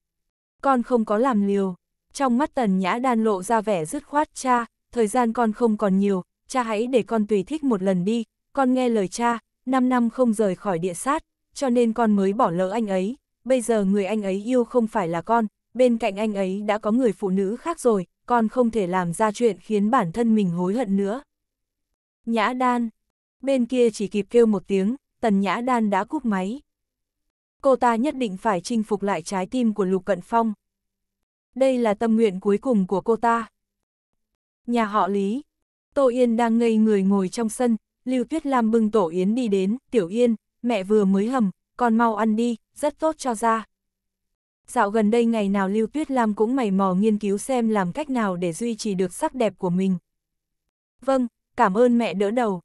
Con không có làm liều. Trong mắt Tần Nhã đan lộ ra vẻ dứt khoát cha, thời gian con không còn nhiều, cha hãy để con tùy thích một lần đi, con nghe lời cha, 5 năm không rời khỏi địa sát, cho nên con mới bỏ lỡ anh ấy, bây giờ người anh ấy yêu không phải là con, bên cạnh anh ấy đã có người phụ nữ khác rồi, con không thể làm ra chuyện khiến bản thân mình hối hận nữa. Nhã đan. Bên kia chỉ kịp kêu một tiếng, tần nhã đan đã cúp máy. Cô ta nhất định phải chinh phục lại trái tim của Lục Cận Phong. Đây là tâm nguyện cuối cùng của cô ta. Nhà họ Lý. Tô Yên đang ngây người ngồi trong sân, Lưu Tuyết Lam bưng Tổ Yến đi đến, Tiểu Yên, mẹ vừa mới hầm, con mau ăn đi, rất tốt cho da. Dạo gần đây ngày nào Lưu Tuyết Lam cũng mày mò nghiên cứu xem làm cách nào để duy trì được sắc đẹp của mình. Vâng, cảm ơn mẹ đỡ đầu.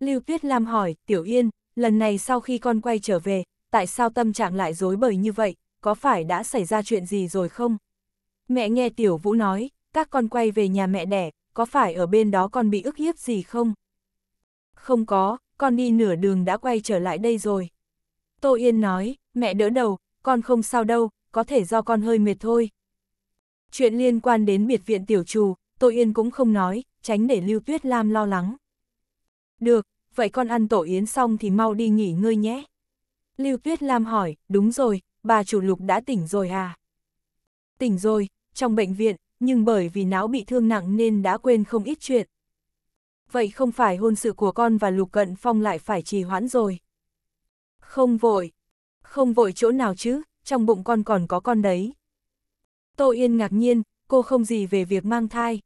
Lưu Tuyết Lam hỏi, Tiểu Yên, lần này sau khi con quay trở về, tại sao tâm trạng lại dối bời như vậy, có phải đã xảy ra chuyện gì rồi không? Mẹ nghe Tiểu Vũ nói, các con quay về nhà mẹ đẻ, có phải ở bên đó con bị ức hiếp gì không? Không có, con đi nửa đường đã quay trở lại đây rồi. Tô Yên nói, mẹ đỡ đầu, con không sao đâu, có thể do con hơi mệt thôi. Chuyện liên quan đến biệt viện tiểu trù, tội Yên cũng không nói, tránh để Lưu Tuyết Lam lo lắng. Được, vậy con ăn tổ yến xong thì mau đi nghỉ ngơi nhé. Lưu Tuyết Lam hỏi, đúng rồi, bà chủ lục đã tỉnh rồi à? Tỉnh rồi, trong bệnh viện, nhưng bởi vì não bị thương nặng nên đã quên không ít chuyện. Vậy không phải hôn sự của con và Lục Cận Phong lại phải trì hoãn rồi. Không vội, không vội chỗ nào chứ, trong bụng con còn có con đấy. Tô Yên ngạc nhiên, cô không gì về việc mang thai.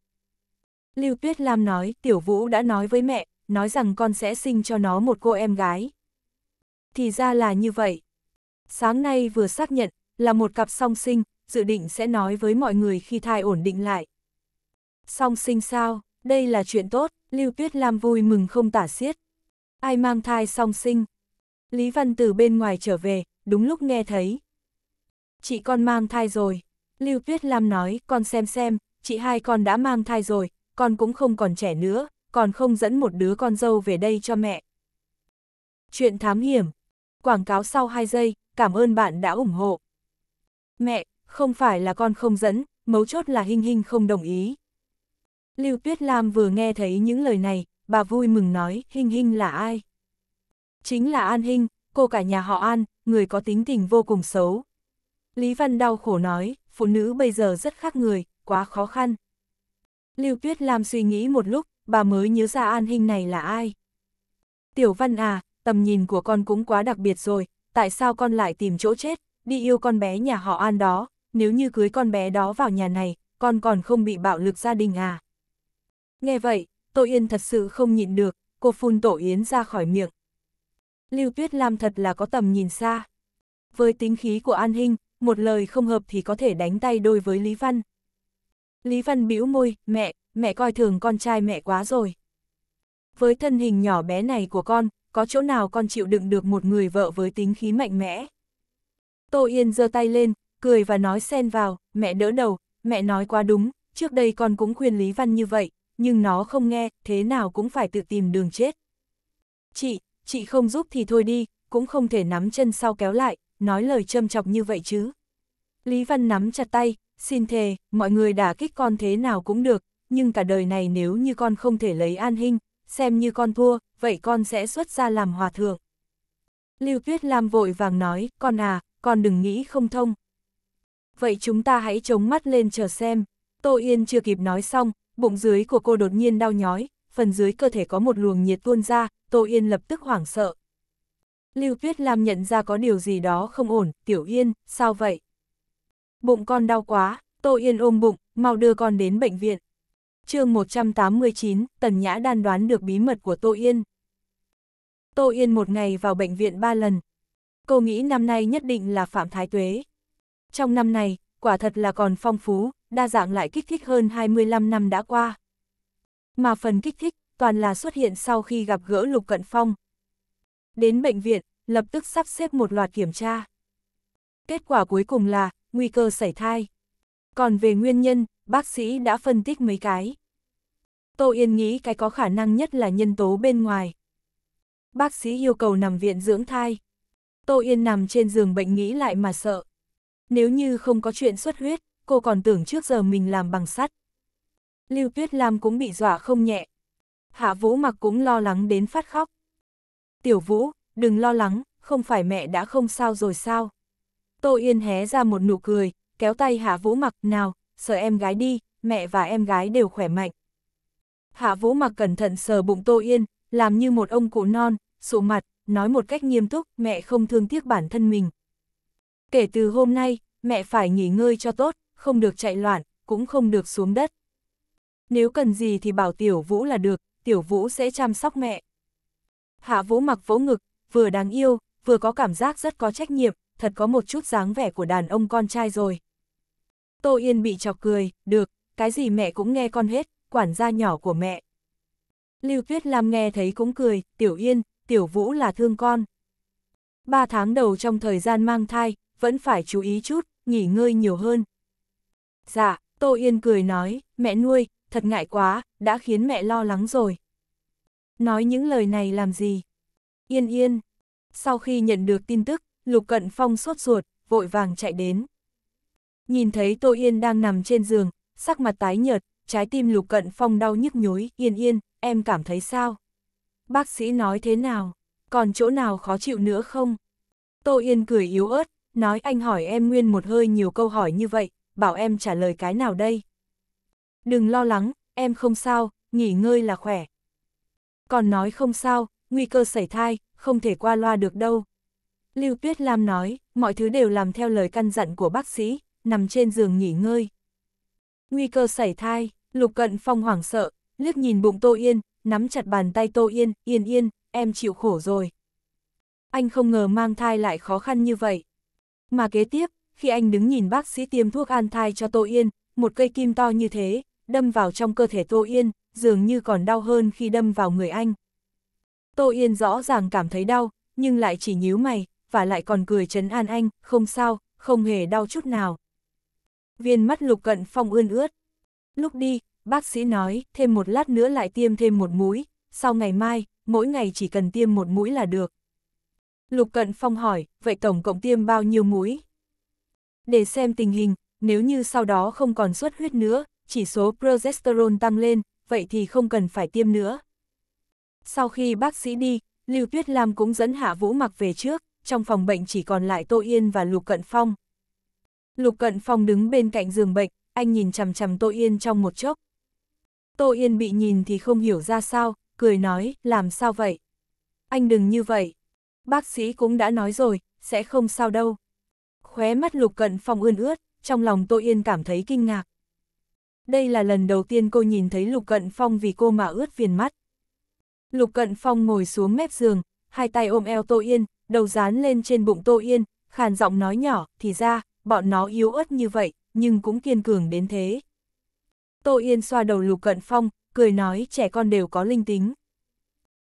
Lưu Tuyết Lam nói, Tiểu Vũ đã nói với mẹ, nói rằng con sẽ sinh cho nó một cô em gái. Thì ra là như vậy. Sáng nay vừa xác nhận, là một cặp song sinh, dự định sẽ nói với mọi người khi thai ổn định lại. Song sinh sao, đây là chuyện tốt, Lưu Tuyết Lam vui mừng không tả xiết. Ai mang thai song sinh? Lý Văn từ bên ngoài trở về, đúng lúc nghe thấy, chị con mang thai rồi. Lưu Tuyết Lam nói, con xem xem, chị hai con đã mang thai rồi, con cũng không còn trẻ nữa, còn không dẫn một đứa con dâu về đây cho mẹ. Chuyện thám hiểm. Quảng cáo sau 2 giây, cảm ơn bạn đã ủng hộ. Mẹ, không phải là con không dẫn, mấu chốt là Hinh Hinh không đồng ý. Lưu Tuyết Lam vừa nghe thấy những lời này, bà vui mừng nói, Hinh Hinh là ai? Chính là An Hinh, cô cả nhà họ An, người có tính tình vô cùng xấu, Lý Văn đau khổ nói, phụ nữ bây giờ rất khác người, quá khó khăn. Lưu Tuyết Lam suy nghĩ một lúc, bà mới nhớ ra an Hinh này là ai. Tiểu Văn à, tầm nhìn của con cũng quá đặc biệt rồi, tại sao con lại tìm chỗ chết, đi yêu con bé nhà họ An đó, nếu như cưới con bé đó vào nhà này, con còn không bị bạo lực gia đình à. Nghe vậy, Tô Yên thật sự không nhịn được, cô phun Tổ Yến ra khỏi miệng. Lưu Tuyết Lam thật là có tầm nhìn xa. Với tính khí của An Hinh, một lời không hợp thì có thể đánh tay đôi với Lý Văn. Lý Văn bĩu môi, mẹ, mẹ coi thường con trai mẹ quá rồi. Với thân hình nhỏ bé này của con, có chỗ nào con chịu đựng được một người vợ với tính khí mạnh mẽ. Tô Yên giơ tay lên, cười và nói xen vào, mẹ đỡ đầu, mẹ nói quá đúng, trước đây con cũng khuyên Lý Văn như vậy, nhưng nó không nghe, thế nào cũng phải tự tìm đường chết. Chị, chị không giúp thì thôi đi, cũng không thể nắm chân sau kéo lại, nói lời châm chọc như vậy chứ. Lý Văn nắm chặt tay, xin thề, mọi người đả kích con thế nào cũng được, nhưng cả đời này nếu như con không thể lấy an hình, xem như con thua, vậy con sẽ xuất ra làm hòa thượng. Lưu Tuyết Lam vội vàng nói, con à, con đừng nghĩ không thông. Vậy chúng ta hãy chống mắt lên chờ xem. Tô Yên chưa kịp nói xong, bụng dưới của cô đột nhiên đau nhói, phần dưới cơ thể có một luồng nhiệt tuôn ra, Tô Yên lập tức hoảng sợ, Lưu Tuyết Lam nhận ra có điều gì đó không ổn, Tiểu Yên, sao vậy? Bụng con đau quá, Tô Yên ôm bụng, mau đưa con đến bệnh viện. chương 189, Tần Nhã đan đoán được bí mật của Tô Yên. Tô Yên một ngày vào bệnh viện ba lần. Cô nghĩ năm nay nhất định là Phạm Thái Tuế. Trong năm này, quả thật là còn phong phú, đa dạng lại kích thích hơn 25 năm đã qua. Mà phần kích thích, toàn là xuất hiện sau khi gặp gỡ Lục Cận Phong, đến bệnh viện, lập tức sắp xếp một loạt kiểm tra. Kết quả cuối cùng là, nguy cơ xảy thai. Còn về nguyên nhân, bác sĩ đã phân tích mấy cái. Tô Yên nghĩ cái có khả năng nhất là nhân tố bên ngoài. Bác sĩ yêu cầu nằm viện dưỡng thai. Tô Yên nằm trên giường bệnh nghĩ lại mà sợ. Nếu như không có chuyện xuất huyết, cô còn tưởng trước giờ mình làm bằng sắt. Lưu Tuyết Lam cũng bị dọa không nhẹ. Hạ Vũ Mặc cũng lo lắng đến phát khóc. Tiểu Vũ, đừng lo lắng, không phải mẹ đã không sao rồi sao? Tô Yên hé ra một nụ cười, kéo tay Hạ Vũ mặc, nào, sợ em gái đi, mẹ và em gái đều khỏe mạnh. Hạ Vũ mặc cẩn thận sờ bụng Tô Yên, làm như một ông cụ non, sụ mặt, nói một cách nghiêm túc, mẹ không thương tiếc bản thân mình. Kể từ hôm nay, mẹ phải nghỉ ngơi cho tốt, không được chạy loạn, cũng không được xuống đất. Nếu cần gì thì bảo Tiểu Vũ là được, Tiểu Vũ sẽ chăm sóc mẹ. Hạ vũ mặc vỗ ngực, vừa đáng yêu, vừa có cảm giác rất có trách nhiệm, thật có một chút dáng vẻ của đàn ông con trai rồi. Tô Yên bị chọc cười, được, cái gì mẹ cũng nghe con hết, quản gia nhỏ của mẹ. Lưu Tuyết Lam nghe thấy cũng cười, Tiểu Yên, Tiểu Vũ là thương con. Ba tháng đầu trong thời gian mang thai, vẫn phải chú ý chút, nghỉ ngơi nhiều hơn. Dạ, Tô Yên cười nói, mẹ nuôi, thật ngại quá, đã khiến mẹ lo lắng rồi nói những lời này làm gì? Yên yên. Sau khi nhận được tin tức, Lục Cận Phong sốt ruột, vội vàng chạy đến. Nhìn thấy Tô Yên đang nằm trên giường, sắc mặt tái nhợt, trái tim Lục Cận Phong đau nhức nhối, yên yên, em cảm thấy sao? Bác sĩ nói thế nào? Còn chỗ nào khó chịu nữa không? Tô Yên cười yếu ớt, nói anh hỏi em nguyên một hơi nhiều câu hỏi như vậy, bảo em trả lời cái nào đây? Đừng lo lắng, em không sao, nghỉ ngơi là khỏe, còn nói không sao, nguy cơ xảy thai, không thể qua loa được đâu. Lưu Tuyết Lam nói, mọi thứ đều làm theo lời căn dặn của bác sĩ, nằm trên giường nghỉ ngơi. Nguy cơ xảy thai, Lục Cận Phong hoảng sợ, liếc nhìn bụng Tô Yên, nắm chặt bàn tay Tô Yên, yên yên, em chịu khổ rồi. Anh không ngờ mang thai lại khó khăn như vậy. Mà kế tiếp, khi anh đứng nhìn bác sĩ tiêm thuốc an thai cho Tô Yên, một cây kim to như thế, đâm vào trong cơ thể Tô Yên, dường như còn đau hơn khi đâm vào người anh. Tô Yên rõ ràng cảm thấy đau, nhưng lại chỉ nhíu mày, và lại còn cười trấn an anh, không sao, không hề đau chút nào. Viên mắt lục cận phong ươn ướt. Lúc đi, bác sĩ nói, thêm một lát nữa lại tiêm thêm một mũi, sau ngày mai, mỗi ngày chỉ cần tiêm một mũi là được. Lục cận phong hỏi, vậy tổng cộng tiêm bao nhiêu mũi? Để xem tình hình, nếu như sau đó không còn xuất huyết nữa, chỉ số progesterone tăng lên, vậy thì không cần phải tiêm nữa. Sau khi bác sĩ đi, Lưu Tuyết Lam cũng dẫn Hạ Vũ mặc về trước, trong phòng bệnh chỉ còn lại Tô Yên và Lục Cận Phong. Lục Cận Phong đứng bên cạnh giường bệnh, anh nhìn chằm chằm Tô Yên trong một chốc. Tô Yên bị nhìn thì không hiểu ra sao, cười nói, làm sao vậy? Anh đừng như vậy. Bác sĩ cũng đã nói rồi, sẽ không sao đâu. Khóe mắt Lục Cận Phong ươn ướt, trong lòng Tô Yên cảm thấy kinh ngạc đây là lần đầu tiên cô nhìn thấy Lục Cận Phong vì cô mà ướt viền mắt. Lục Cận Phong ngồi xuống mép giường, hai tay ôm eo Tô Yên, đầu dán lên trên bụng Tô Yên, khàn giọng nói nhỏ, thì ra, bọn nó yếu ớt như vậy, nhưng cũng kiên cường đến thế. Tô Yên xoa đầu Lục Cận Phong, cười nói trẻ con đều có linh tính.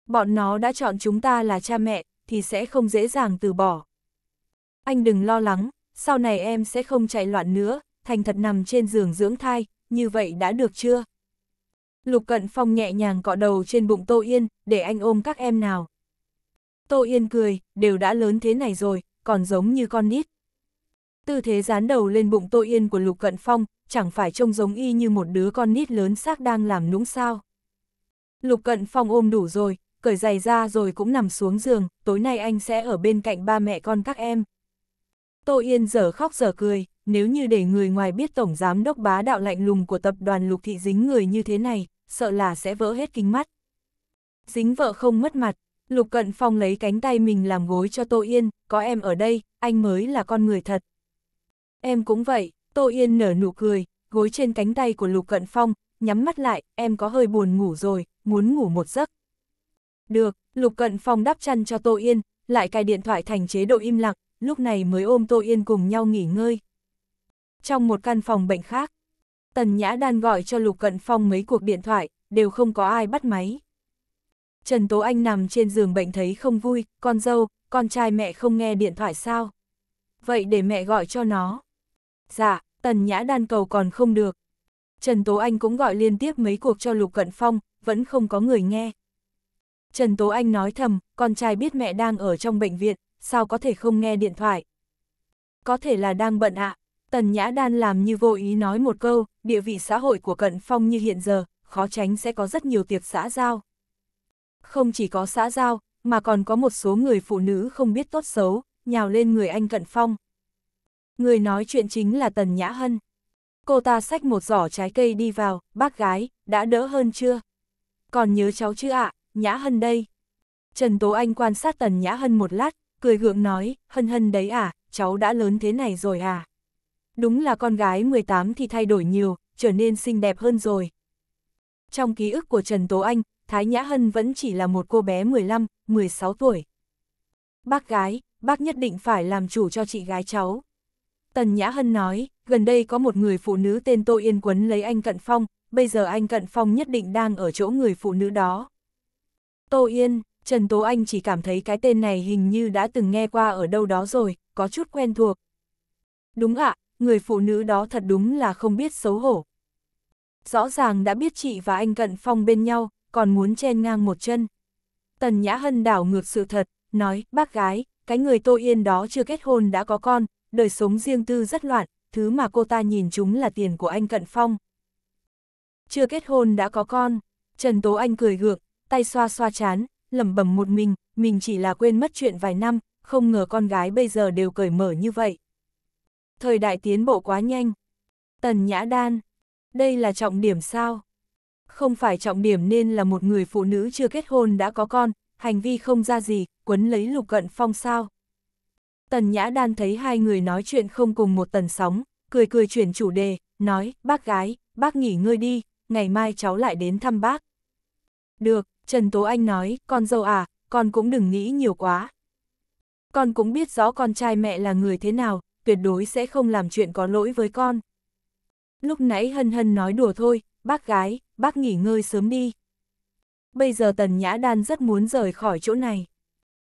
Bọn nó đã chọn chúng ta là cha mẹ, thì sẽ không dễ dàng từ bỏ. Anh đừng lo lắng, sau này em sẽ không chạy loạn nữa, thành thật nằm trên giường dưỡng thai, như vậy đã được chưa? Lục Cận Phong nhẹ nhàng cọ đầu trên bụng Tô Yên, để anh ôm các em nào. Tô Yên cười, đều đã lớn thế này rồi, còn giống như con nít. Tư thế dán đầu lên bụng Tô Yên của Lục Cận Phong, chẳng phải trông giống y như một đứa con nít lớn xác đang làm nũng sao. Lục Cận Phong ôm đủ rồi, cởi giày ra rồi cũng nằm xuống giường, tối nay anh sẽ ở bên cạnh ba mẹ con các em. Tô Yên giờ khóc giờ cười nếu như để người ngoài biết tổng giám đốc bá đạo lạnh lùng của tập đoàn lục thị dính người như thế này, sợ là sẽ vỡ hết kính mắt. Dính vợ không mất mặt, lục cận phong lấy cánh tay mình làm gối cho Tô Yên, có em ở đây, anh mới là con người thật. Em cũng vậy, Tô Yên nở nụ cười, gối trên cánh tay của lục cận phong, nhắm mắt lại, em có hơi buồn ngủ rồi, muốn ngủ một giấc. Được, lục cận phong đắp chăn cho Tô Yên, lại cài điện thoại thành chế độ im lặng, lúc này mới ôm Tô Yên cùng nhau nghỉ ngơi trong một căn phòng bệnh khác. Tần Nhã Đan gọi cho Lục Cận Phong mấy cuộc điện thoại, đều không có ai bắt máy. Trần Tố Anh nằm trên giường bệnh thấy không vui, con dâu, con trai mẹ không nghe điện thoại sao? Vậy để mẹ gọi cho nó. Dạ, Tần Nhã Đan cầu còn không được. Trần Tố Anh cũng gọi liên tiếp mấy cuộc cho Lục Cận Phong, vẫn không có người nghe. Trần Tố Anh nói thầm, con trai biết mẹ đang ở trong bệnh viện, sao có thể không nghe điện thoại? Có thể là đang bận ạ. À. Tần Nhã Đan làm như vô ý nói một câu, địa vị xã hội của Cận Phong như hiện giờ, khó tránh sẽ có rất nhiều tiệc xã giao. Không chỉ có xã giao, mà còn có một số người phụ nữ không biết tốt xấu, nhào lên người anh Cận Phong. Người nói chuyện chính là Tần Nhã Hân. Cô ta xách một giỏ trái cây đi vào, bác gái, đã đỡ hơn chưa? Còn nhớ cháu chứ ạ, à, Nhã Hân đây. Trần Tố Anh quan sát Tần Nhã Hân một lát, cười gượng nói, Hân Hân đấy à, cháu đã lớn thế này rồi à? Đúng là con gái 18 thì thay đổi nhiều, trở nên xinh đẹp hơn rồi. Trong ký ức của Trần Tố Anh, Thái Nhã Hân vẫn chỉ là một cô bé 15, 16 tuổi. Bác gái, bác nhất định phải làm chủ cho chị gái cháu. Tần Nhã Hân nói, gần đây có một người phụ nữ tên Tô Yên Quấn lấy anh Cận Phong, bây giờ anh Cận Phong nhất định đang ở chỗ người phụ nữ đó. Tô Yên, Trần Tố Anh chỉ cảm thấy cái tên này hình như đã từng nghe qua ở đâu đó rồi, có chút quen thuộc. Đúng ạ, à, người phụ nữ đó thật đúng là không biết xấu hổ. Rõ ràng đã biết chị và anh Cận Phong bên nhau, còn muốn chen ngang một chân. Tần Nhã Hân đảo ngược sự thật, nói, bác gái, cái người Tô Yên đó chưa kết hôn đã có con, đời sống riêng tư rất loạn, thứ mà cô ta nhìn chúng là tiền của anh Cận Phong. Chưa kết hôn đã có con, Trần Tố Anh cười gượng, tay xoa xoa chán, lẩm bẩm một mình, mình chỉ là quên mất chuyện vài năm, không ngờ con gái bây giờ đều cởi mở như vậy. Thời đại tiến bộ quá nhanh. Tần Nhã Đan. Đây là trọng điểm sao? Không phải trọng điểm nên là một người phụ nữ chưa kết hôn đã có con, hành vi không ra gì, quấn lấy lục cận phong sao. Tần Nhã Đan thấy hai người nói chuyện không cùng một tần sóng, cười cười chuyển chủ đề, nói, bác gái, bác nghỉ ngơi đi, ngày mai cháu lại đến thăm bác. Được, Trần Tố Anh nói, con dâu à, con cũng đừng nghĩ nhiều quá. Con cũng biết rõ con trai mẹ là người thế nào, tuyệt đối sẽ không làm chuyện có lỗi với con. Lúc nãy hân hân nói đùa thôi, bác gái, bác nghỉ ngơi sớm đi. Bây giờ Tần Nhã Đan rất muốn rời khỏi chỗ này.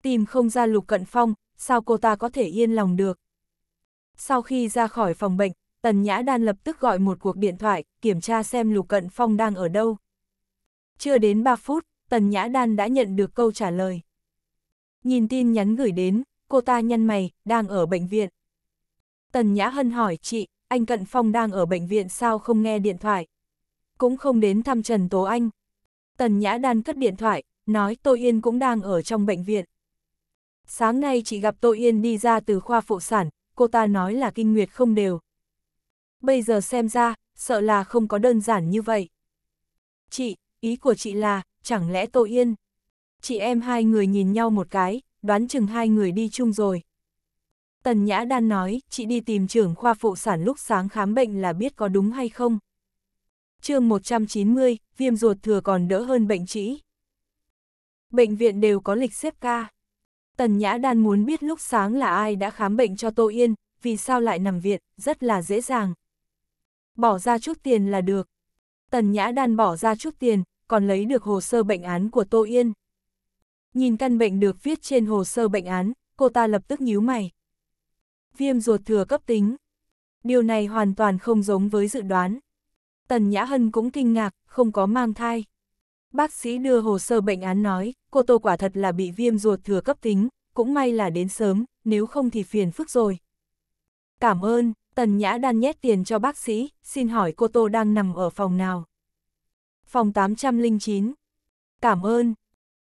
Tìm không ra lục cận phong, sao cô ta có thể yên lòng được. Sau khi ra khỏi phòng bệnh, Tần Nhã Đan lập tức gọi một cuộc điện thoại, kiểm tra xem Lục Cận Phong đang ở đâu. Chưa đến 3 phút, Tần Nhã Đan đã nhận được câu trả lời. Nhìn tin nhắn gửi đến, cô ta nhăn mày, đang ở bệnh viện. Tần Nhã Hân hỏi chị, anh Cận Phong đang ở bệnh viện sao không nghe điện thoại? Cũng không đến thăm Trần Tố Anh. Tần Nhã Đan cất điện thoại, nói Tô Yên cũng đang ở trong bệnh viện. Sáng nay chị gặp Tô Yên đi ra từ khoa phụ sản, cô ta nói là kinh nguyệt không đều. Bây giờ xem ra, sợ là không có đơn giản như vậy. Chị, ý của chị là, chẳng lẽ Tô Yên? Chị em hai người nhìn nhau một cái, đoán chừng hai người đi chung rồi. Tần Nhã Đan nói, chị đi tìm trưởng khoa phụ sản lúc sáng khám bệnh là biết có đúng hay không. chương 190, viêm ruột thừa còn đỡ hơn bệnh trĩ. Bệnh viện đều có lịch xếp ca. Tần Nhã Đan muốn biết lúc sáng là ai đã khám bệnh cho Tô Yên, vì sao lại nằm viện, rất là dễ dàng. Bỏ ra chút tiền là được. Tần Nhã Đan bỏ ra chút tiền, còn lấy được hồ sơ bệnh án của Tô Yên. Nhìn căn bệnh được viết trên hồ sơ bệnh án, cô ta lập tức nhíu mày, Viêm ruột thừa cấp tính. Điều này hoàn toàn không giống với dự đoán. Tần Nhã Hân cũng kinh ngạc, không có mang thai. Bác sĩ đưa hồ sơ bệnh án nói, cô Tô quả thật là bị viêm ruột thừa cấp tính, cũng may là đến sớm, nếu không thì phiền phức rồi. Cảm ơn, Tần Nhã đan nhét tiền cho bác sĩ, xin hỏi cô Tô đang nằm ở phòng nào? Phòng 809. Cảm ơn.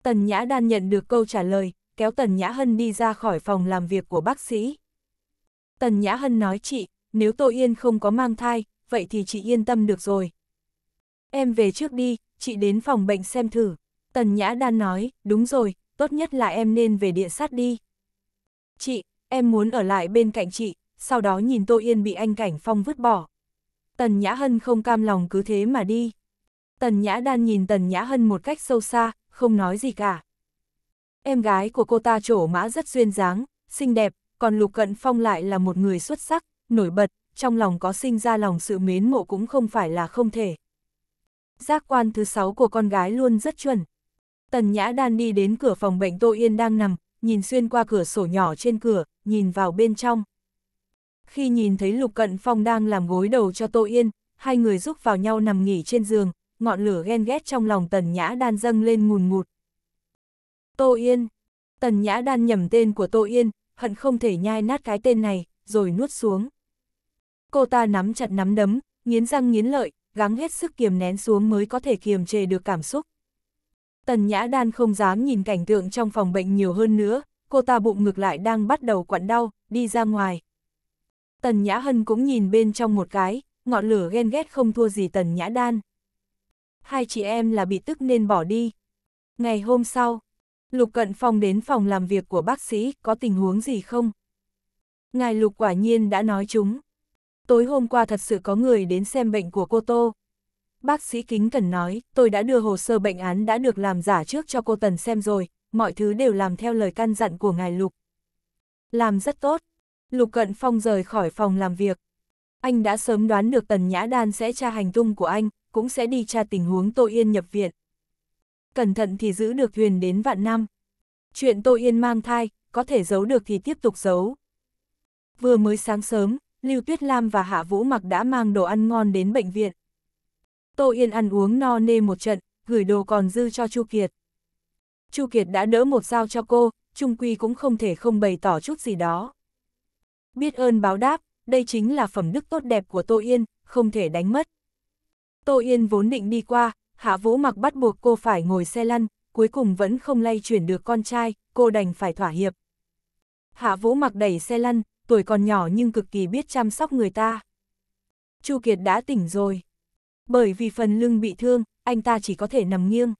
Tần Nhã đan nhận được câu trả lời, kéo Tần Nhã Hân đi ra khỏi phòng làm việc của bác sĩ. Tần Nhã Hân nói chị, nếu Tô Yên không có mang thai, vậy thì chị yên tâm được rồi. Em về trước đi, chị đến phòng bệnh xem thử. Tần Nhã Đan nói, đúng rồi, tốt nhất là em nên về địa sát đi. Chị, em muốn ở lại bên cạnh chị, sau đó nhìn Tô Yên bị anh Cảnh Phong vứt bỏ. Tần Nhã Hân không cam lòng cứ thế mà đi. Tần Nhã Đan nhìn Tần Nhã Hân một cách sâu xa, không nói gì cả. Em gái của cô ta trổ mã rất duyên dáng, xinh đẹp, còn Lục Cận Phong lại là một người xuất sắc, nổi bật, trong lòng có sinh ra lòng sự mến mộ cũng không phải là không thể. Giác quan thứ sáu của con gái luôn rất chuẩn. Tần Nhã Đan đi đến cửa phòng bệnh Tô Yên đang nằm, nhìn xuyên qua cửa sổ nhỏ trên cửa, nhìn vào bên trong. Khi nhìn thấy Lục Cận Phong đang làm gối đầu cho Tô Yên, hai người giúp vào nhau nằm nghỉ trên giường, ngọn lửa ghen ghét trong lòng Tần Nhã Đan dâng lên ngùn ngụt. Tô Yên Tần Nhã Đan nhầm tên của Tô Yên, hận không thể nhai nát cái tên này, rồi nuốt xuống. Cô ta nắm chặt nắm đấm, nghiến răng nghiến lợi, gắng hết sức kiềm nén xuống mới có thể kiềm chế được cảm xúc. Tần Nhã Đan không dám nhìn cảnh tượng trong phòng bệnh nhiều hơn nữa, cô ta bụng ngược lại đang bắt đầu quặn đau, đi ra ngoài. Tần Nhã Hân cũng nhìn bên trong một cái, ngọn lửa ghen ghét không thua gì Tần Nhã Đan. Hai chị em là bị tức nên bỏ đi. Ngày hôm sau, Lục Cận Phong đến phòng làm việc của bác sĩ, có tình huống gì không? Ngài Lục quả nhiên đã nói chúng. Tối hôm qua thật sự có người đến xem bệnh của cô Tô. Bác sĩ Kính Cần nói, tôi đã đưa hồ sơ bệnh án đã được làm giả trước cho cô Tần xem rồi, mọi thứ đều làm theo lời căn dặn của ngài Lục. Làm rất tốt. Lục Cận Phong rời khỏi phòng làm việc. Anh đã sớm đoán được Tần Nhã Đan sẽ tra hành tung của anh, cũng sẽ đi tra tình huống Tô Yên nhập viện, cẩn thận thì giữ được huyền đến vạn năm. Chuyện Tô Yên mang thai, có thể giấu được thì tiếp tục giấu. Vừa mới sáng sớm, Lưu Tuyết Lam và Hạ Vũ Mặc đã mang đồ ăn ngon đến bệnh viện. Tô Yên ăn uống no nê một trận, gửi đồ còn dư cho Chu Kiệt. Chu Kiệt đã đỡ một dao cho cô, Trung Quy cũng không thể không bày tỏ chút gì đó. Biết ơn báo đáp, đây chính là phẩm đức tốt đẹp của Tô Yên, không thể đánh mất. Tô Yên vốn định đi qua, Hạ Vũ mặc bắt buộc cô phải ngồi xe lăn, cuối cùng vẫn không lay chuyển được con trai, cô đành phải thỏa hiệp. Hạ Vũ mặc đẩy xe lăn, tuổi còn nhỏ nhưng cực kỳ biết chăm sóc người ta. Chu Kiệt đã tỉnh rồi. Bởi vì phần lưng bị thương, anh ta chỉ có thể nằm nghiêng.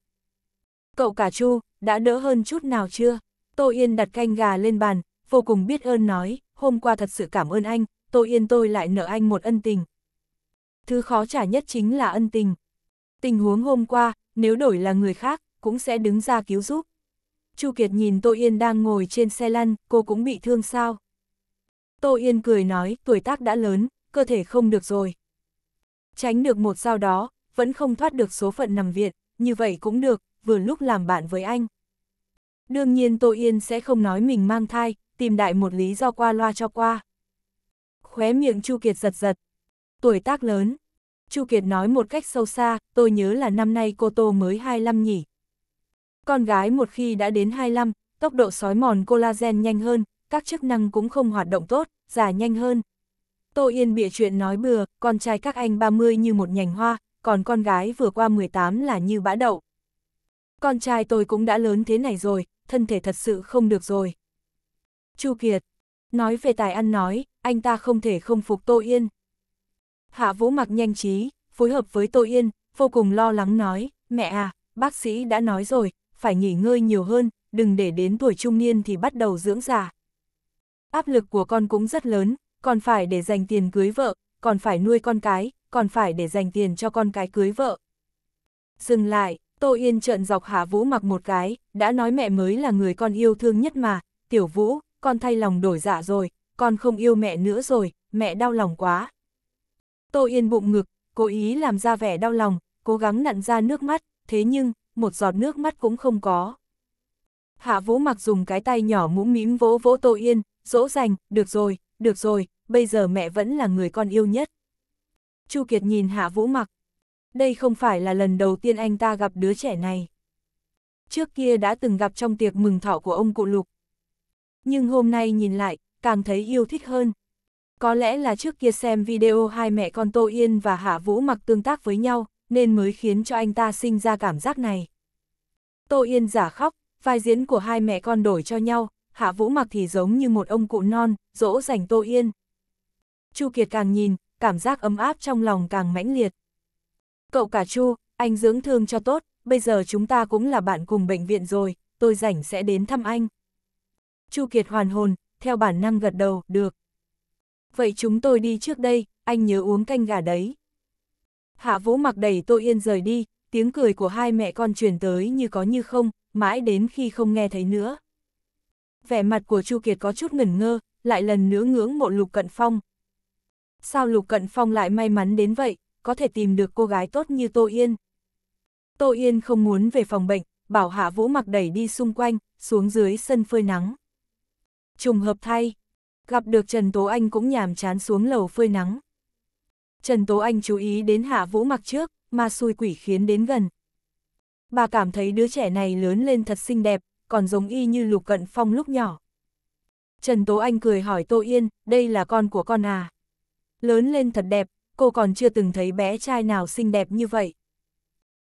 Cậu cả Chu, đã đỡ hơn chút nào chưa? Tô Yên đặt canh gà lên bàn, vô cùng biết ơn nói, hôm qua thật sự cảm ơn anh, Tô Yên tôi lại nợ anh một ân tình. Thứ khó trả nhất chính là ân tình, Tình huống hôm qua, nếu đổi là người khác, cũng sẽ đứng ra cứu giúp. Chu Kiệt nhìn Tô Yên đang ngồi trên xe lăn, cô cũng bị thương sao? Tô Yên cười nói, tuổi tác đã lớn, cơ thể không được rồi. Tránh được một sao đó, vẫn không thoát được số phận nằm viện, như vậy cũng được, vừa lúc làm bạn với anh. Đương nhiên Tô Yên sẽ không nói mình mang thai, tìm đại một lý do qua loa cho qua. Khóe miệng Chu Kiệt giật giật. Tuổi tác lớn. Chu Kiệt nói một cách sâu xa, tôi nhớ là năm nay cô Tô mới 25 nhỉ. Con gái một khi đã đến 25, tốc độ sói mòn collagen nhanh hơn, các chức năng cũng không hoạt động tốt, già nhanh hơn. Tô Yên bịa chuyện nói bừa, con trai các anh 30 như một nhành hoa, còn con gái vừa qua 18 là như bã đậu. Con trai tôi cũng đã lớn thế này rồi, thân thể thật sự không được rồi. Chu Kiệt, nói về tài ăn nói, anh ta không thể không phục Tô Yên. Hạ Vũ mặc nhanh trí, phối hợp với Tô Yên, vô cùng lo lắng nói, mẹ à, bác sĩ đã nói rồi, phải nghỉ ngơi nhiều hơn, đừng để đến tuổi trung niên thì bắt đầu dưỡng già. Áp lực của con cũng rất lớn, còn phải để dành tiền cưới vợ, còn phải nuôi con cái, còn phải để dành tiền cho con cái cưới vợ. Dừng lại, Tô Yên trợn dọc Hạ Vũ mặc một cái, đã nói mẹ mới là người con yêu thương nhất mà, tiểu Vũ, con thay lòng đổi dạ rồi, con không yêu mẹ nữa rồi, mẹ đau lòng quá. Tô Yên bụng ngực, cố ý làm ra vẻ đau lòng, cố gắng nặn ra nước mắt, thế nhưng, một giọt nước mắt cũng không có. Hạ Vũ mặc dùng cái tay nhỏ mũm mím vỗ vỗ Tô Yên, dỗ dành, được rồi, được rồi, bây giờ mẹ vẫn là người con yêu nhất. Chu Kiệt nhìn Hạ Vũ mặc. Đây không phải là lần đầu tiên anh ta gặp đứa trẻ này. Trước kia đã từng gặp trong tiệc mừng thọ của ông cụ Lục. Nhưng hôm nay nhìn lại, càng thấy yêu thích hơn. Có lẽ là trước kia xem video hai mẹ con Tô Yên và Hạ Vũ mặc tương tác với nhau, nên mới khiến cho anh ta sinh ra cảm giác này. Tô Yên giả khóc, vai diễn của hai mẹ con đổi cho nhau, Hạ Vũ mặc thì giống như một ông cụ non, dỗ dành Tô Yên. Chu Kiệt càng nhìn, cảm giác ấm áp trong lòng càng mãnh liệt. Cậu cả Chu, anh dưỡng thương cho tốt, bây giờ chúng ta cũng là bạn cùng bệnh viện rồi, tôi rảnh sẽ đến thăm anh. Chu Kiệt hoàn hồn, theo bản năng gật đầu, được vậy chúng tôi đi trước đây, anh nhớ uống canh gà đấy. Hạ vũ mặc đẩy Tô Yên rời đi, tiếng cười của hai mẹ con truyền tới như có như không, mãi đến khi không nghe thấy nữa. Vẻ mặt của Chu Kiệt có chút ngẩn ngơ, lại lần nữa ngưỡng mộ Lục Cận Phong. Sao Lục Cận Phong lại may mắn đến vậy, có thể tìm được cô gái tốt như Tô Yên? Tô Yên không muốn về phòng bệnh, bảo Hạ Vũ mặc đẩy đi xung quanh, xuống dưới sân phơi nắng. Trùng hợp thay, gặp được Trần Tố Anh cũng nhàm chán xuống lầu phơi nắng. Trần Tố Anh chú ý đến Hạ Vũ mặc trước, mà xui quỷ khiến đến gần. Bà cảm thấy đứa trẻ này lớn lên thật xinh đẹp, còn giống y như Lục Cận Phong lúc nhỏ. Trần Tố Anh cười hỏi Tô Yên, đây là con của con à? Lớn lên thật đẹp, cô còn chưa từng thấy bé trai nào xinh đẹp như vậy.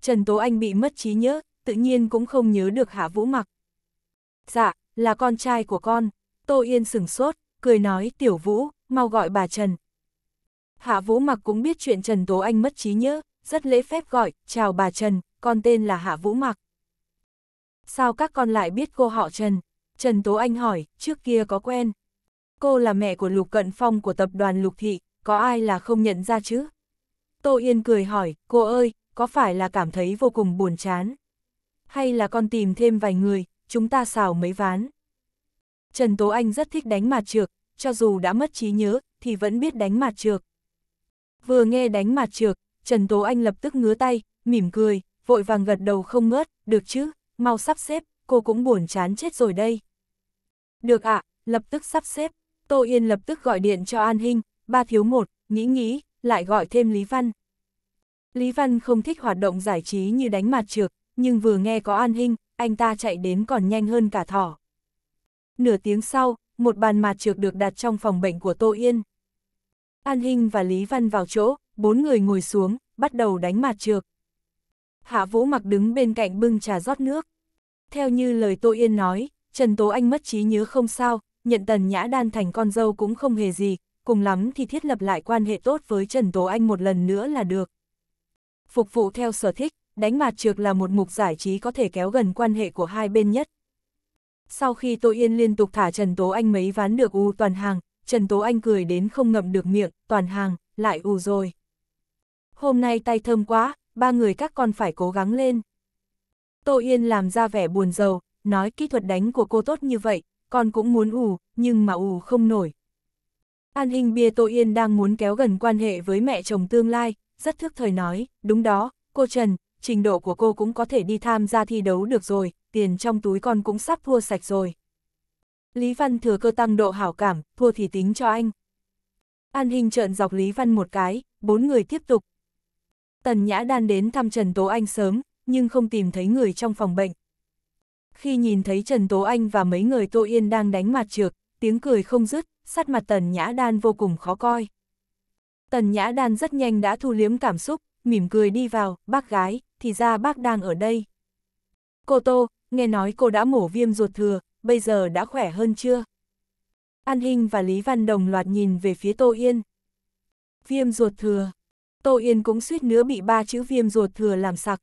Trần Tố Anh bị mất trí nhớ, tự nhiên cũng không nhớ được Hạ Vũ mặc. Dạ, là con trai của con. Tô Yên sửng sốt, cười nói tiểu vũ, mau gọi bà Trần. Hạ vũ mặc cũng biết chuyện Trần Tố Anh mất trí nhớ, rất lễ phép gọi, chào bà Trần, con tên là Hạ vũ mặc. Sao các con lại biết cô họ Trần? Trần Tố Anh hỏi, trước kia có quen. Cô là mẹ của Lục Cận Phong của tập đoàn Lục Thị, có ai là không nhận ra chứ? Tô Yên cười hỏi, cô ơi, có phải là cảm thấy vô cùng buồn chán? Hay là con tìm thêm vài người, chúng ta xào mấy ván? Trần Tố Anh rất thích đánh mặt trược, cho dù đã mất trí nhớ, thì vẫn biết đánh mặt trược. Vừa nghe đánh mặt trược, Trần Tố Anh lập tức ngứa tay, mỉm cười, vội vàng gật đầu không ngớt, được chứ, mau sắp xếp, cô cũng buồn chán chết rồi đây. Được ạ, lập tức sắp xếp, Tô Yên lập tức gọi điện cho An Hinh, ba thiếu một, nghĩ nghĩ, lại gọi thêm Lý Văn. Lý Văn không thích hoạt động giải trí như đánh mặt trược, nhưng vừa nghe có An Hinh, anh ta chạy đến còn nhanh hơn cả thỏ. Nửa tiếng sau, một bàn mạt trược được đặt trong phòng bệnh của Tô Yên. An Hinh và Lý Văn vào chỗ, bốn người ngồi xuống, bắt đầu đánh mạt trược. Hạ Vũ mặc đứng bên cạnh bưng trà rót nước. Theo như lời Tô Yên nói, Trần Tố Anh mất trí nhớ không sao, nhận tần nhã đan thành con dâu cũng không hề gì, cùng lắm thì thiết lập lại quan hệ tốt với Trần Tố Anh một lần nữa là được. Phục vụ theo sở thích, đánh mạt trược là một mục giải trí có thể kéo gần quan hệ của hai bên nhất. Sau khi Tô Yên liên tục thả Trần Tố Anh mấy ván được u toàn hàng, Trần Tố Anh cười đến không ngậm được miệng, toàn hàng, lại u rồi. Hôm nay tay thơm quá, ba người các con phải cố gắng lên. Tô Yên làm ra vẻ buồn rầu nói kỹ thuật đánh của cô tốt như vậy, con cũng muốn ù, nhưng mà ù không nổi. An hình Bia Tô Yên đang muốn kéo gần quan hệ với mẹ chồng tương lai, rất thước thời nói, đúng đó, cô Trần, trình độ của cô cũng có thể đi tham gia thi đấu được rồi, tiền trong túi con cũng sắp thua sạch rồi. Lý Văn thừa cơ tăng độ hảo cảm, thua thì tính cho anh. An Hình trợn dọc Lý Văn một cái, bốn người tiếp tục. Tần Nhã Đan đến thăm Trần Tố Anh sớm, nhưng không tìm thấy người trong phòng bệnh. Khi nhìn thấy Trần Tố Anh và mấy người Tô Yên đang đánh mặt trược, tiếng cười không dứt, sát mặt Tần Nhã Đan vô cùng khó coi. Tần Nhã Đan rất nhanh đã thu liếm cảm xúc, mỉm cười đi vào, bác gái, thì ra bác đang ở đây. Cô Tô, nghe nói cô đã mổ viêm ruột thừa, bây giờ đã khỏe hơn chưa? An Hinh và Lý Văn đồng loạt nhìn về phía Tô Yên. Viêm ruột thừa. Tô Yên cũng suýt nữa bị ba chữ viêm ruột thừa làm sặc.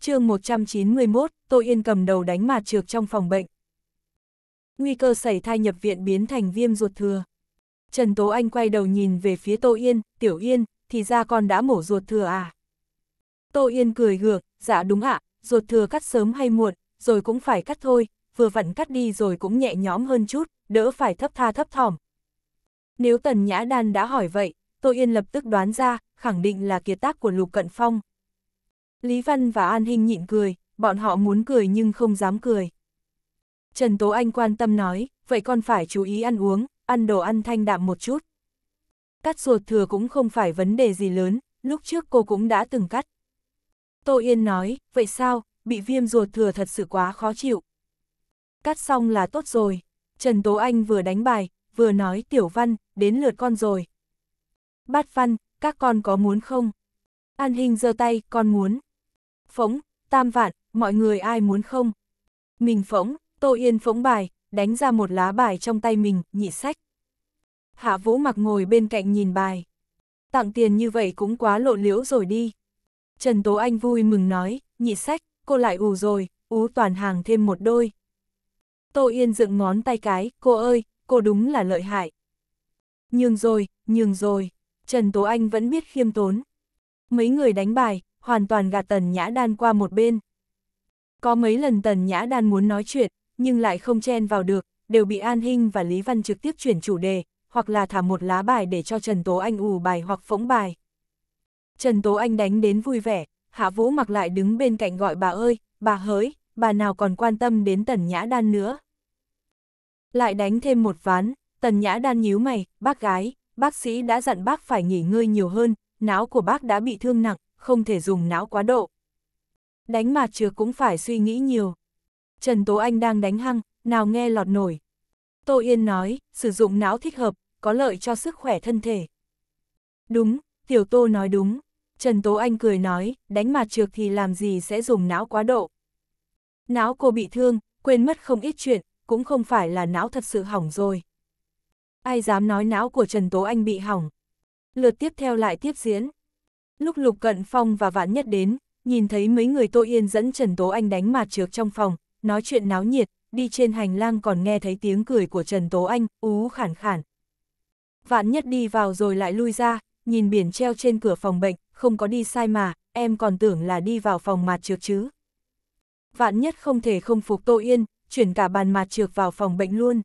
chương 191, Tô Yên cầm đầu đánh mạt trược trong phòng bệnh. Nguy cơ xảy thai nhập viện biến thành viêm ruột thừa. Trần Tố Anh quay đầu nhìn về phía Tô Yên, Tiểu Yên, thì ra con đã mổ ruột thừa à. Tô Yên cười gượng, dạ đúng ạ, ruột thừa cắt sớm hay muộn, rồi cũng phải cắt thôi, vừa vặn cắt đi rồi cũng nhẹ nhõm hơn chút, đỡ phải thấp tha thấp thỏm. Nếu Tần Nhã Đan đã hỏi vậy, Tô Yên lập tức đoán ra, khẳng định là kiệt tác của Lục Cận Phong. Lý Văn và An Hinh nhịn cười, bọn họ muốn cười nhưng không dám cười. Trần Tố Anh quan tâm nói, vậy con phải chú ý ăn uống, ăn đồ ăn thanh đạm một chút cắt ruột thừa cũng không phải vấn đề gì lớn, lúc trước cô cũng đã từng cắt. Tô Yên nói, vậy sao, bị viêm ruột thừa thật sự quá khó chịu. Cắt xong là tốt rồi, Trần Tố Anh vừa đánh bài, vừa nói Tiểu Văn, đến lượt con rồi. Bát Văn, các con có muốn không? An Hình giơ tay, con muốn. Phóng, tam vạn, mọi người ai muốn không? Mình phóng, Tô Yên phóng bài, đánh ra một lá bài trong tay mình, nhị sách. Hạ Vũ mặc ngồi bên cạnh nhìn bài. Tặng tiền như vậy cũng quá lộ liễu rồi đi. Trần Tố Anh vui mừng nói, nhị sách, cô lại ủ rồi, ú toàn hàng thêm một đôi. Tô Yên dựng ngón tay cái, cô ơi, cô đúng là lợi hại. Nhưng rồi, nhưng rồi, Trần Tố Anh vẫn biết khiêm tốn. Mấy người đánh bài, hoàn toàn gạt Tần Nhã Đan qua một bên. Có mấy lần Tần Nhã Đan muốn nói chuyện, nhưng lại không chen vào được, đều bị An Hinh và Lý Văn trực tiếp chuyển chủ đề, hoặc là thả một lá bài để cho Trần Tố Anh ù bài hoặc phỗng bài. Trần Tố Anh đánh đến vui vẻ, Hạ Vũ mặc lại đứng bên cạnh gọi bà ơi, bà hỡi, bà nào còn quan tâm đến Tần Nhã Đan nữa. Lại đánh thêm một ván, Tần Nhã Đan nhíu mày, bác gái, bác sĩ đã dặn bác phải nghỉ ngơi nhiều hơn, não của bác đã bị thương nặng, không thể dùng não quá độ. Đánh mà chưa cũng phải suy nghĩ nhiều. Trần Tố Anh đang đánh hăng, nào nghe lọt nổi. Tô Yên nói, sử dụng não thích hợp, có lợi cho sức khỏe thân thể. Đúng, Tiểu Tô nói đúng. Trần Tố Anh cười nói, đánh mặt trược thì làm gì sẽ dùng não quá độ. Não cô bị thương, quên mất không ít chuyện, cũng không phải là não thật sự hỏng rồi. Ai dám nói não của Trần Tố Anh bị hỏng. Lượt tiếp theo lại tiếp diễn. Lúc Lục Cận Phong và Vạn Nhất đến, nhìn thấy mấy người Tô Yên dẫn Trần Tố Anh đánh mặt trược trong phòng, nói chuyện náo nhiệt, đi trên hành lang còn nghe thấy tiếng cười của Trần Tố Anh, ú khản khản, vạn nhất đi vào rồi lại lui ra, nhìn biển treo trên cửa phòng bệnh, không có đi sai mà, em còn tưởng là đi vào phòng mạt trược chứ. Vạn nhất không thể không phục Tô Yên, chuyển cả bàn mạt trược vào phòng bệnh luôn.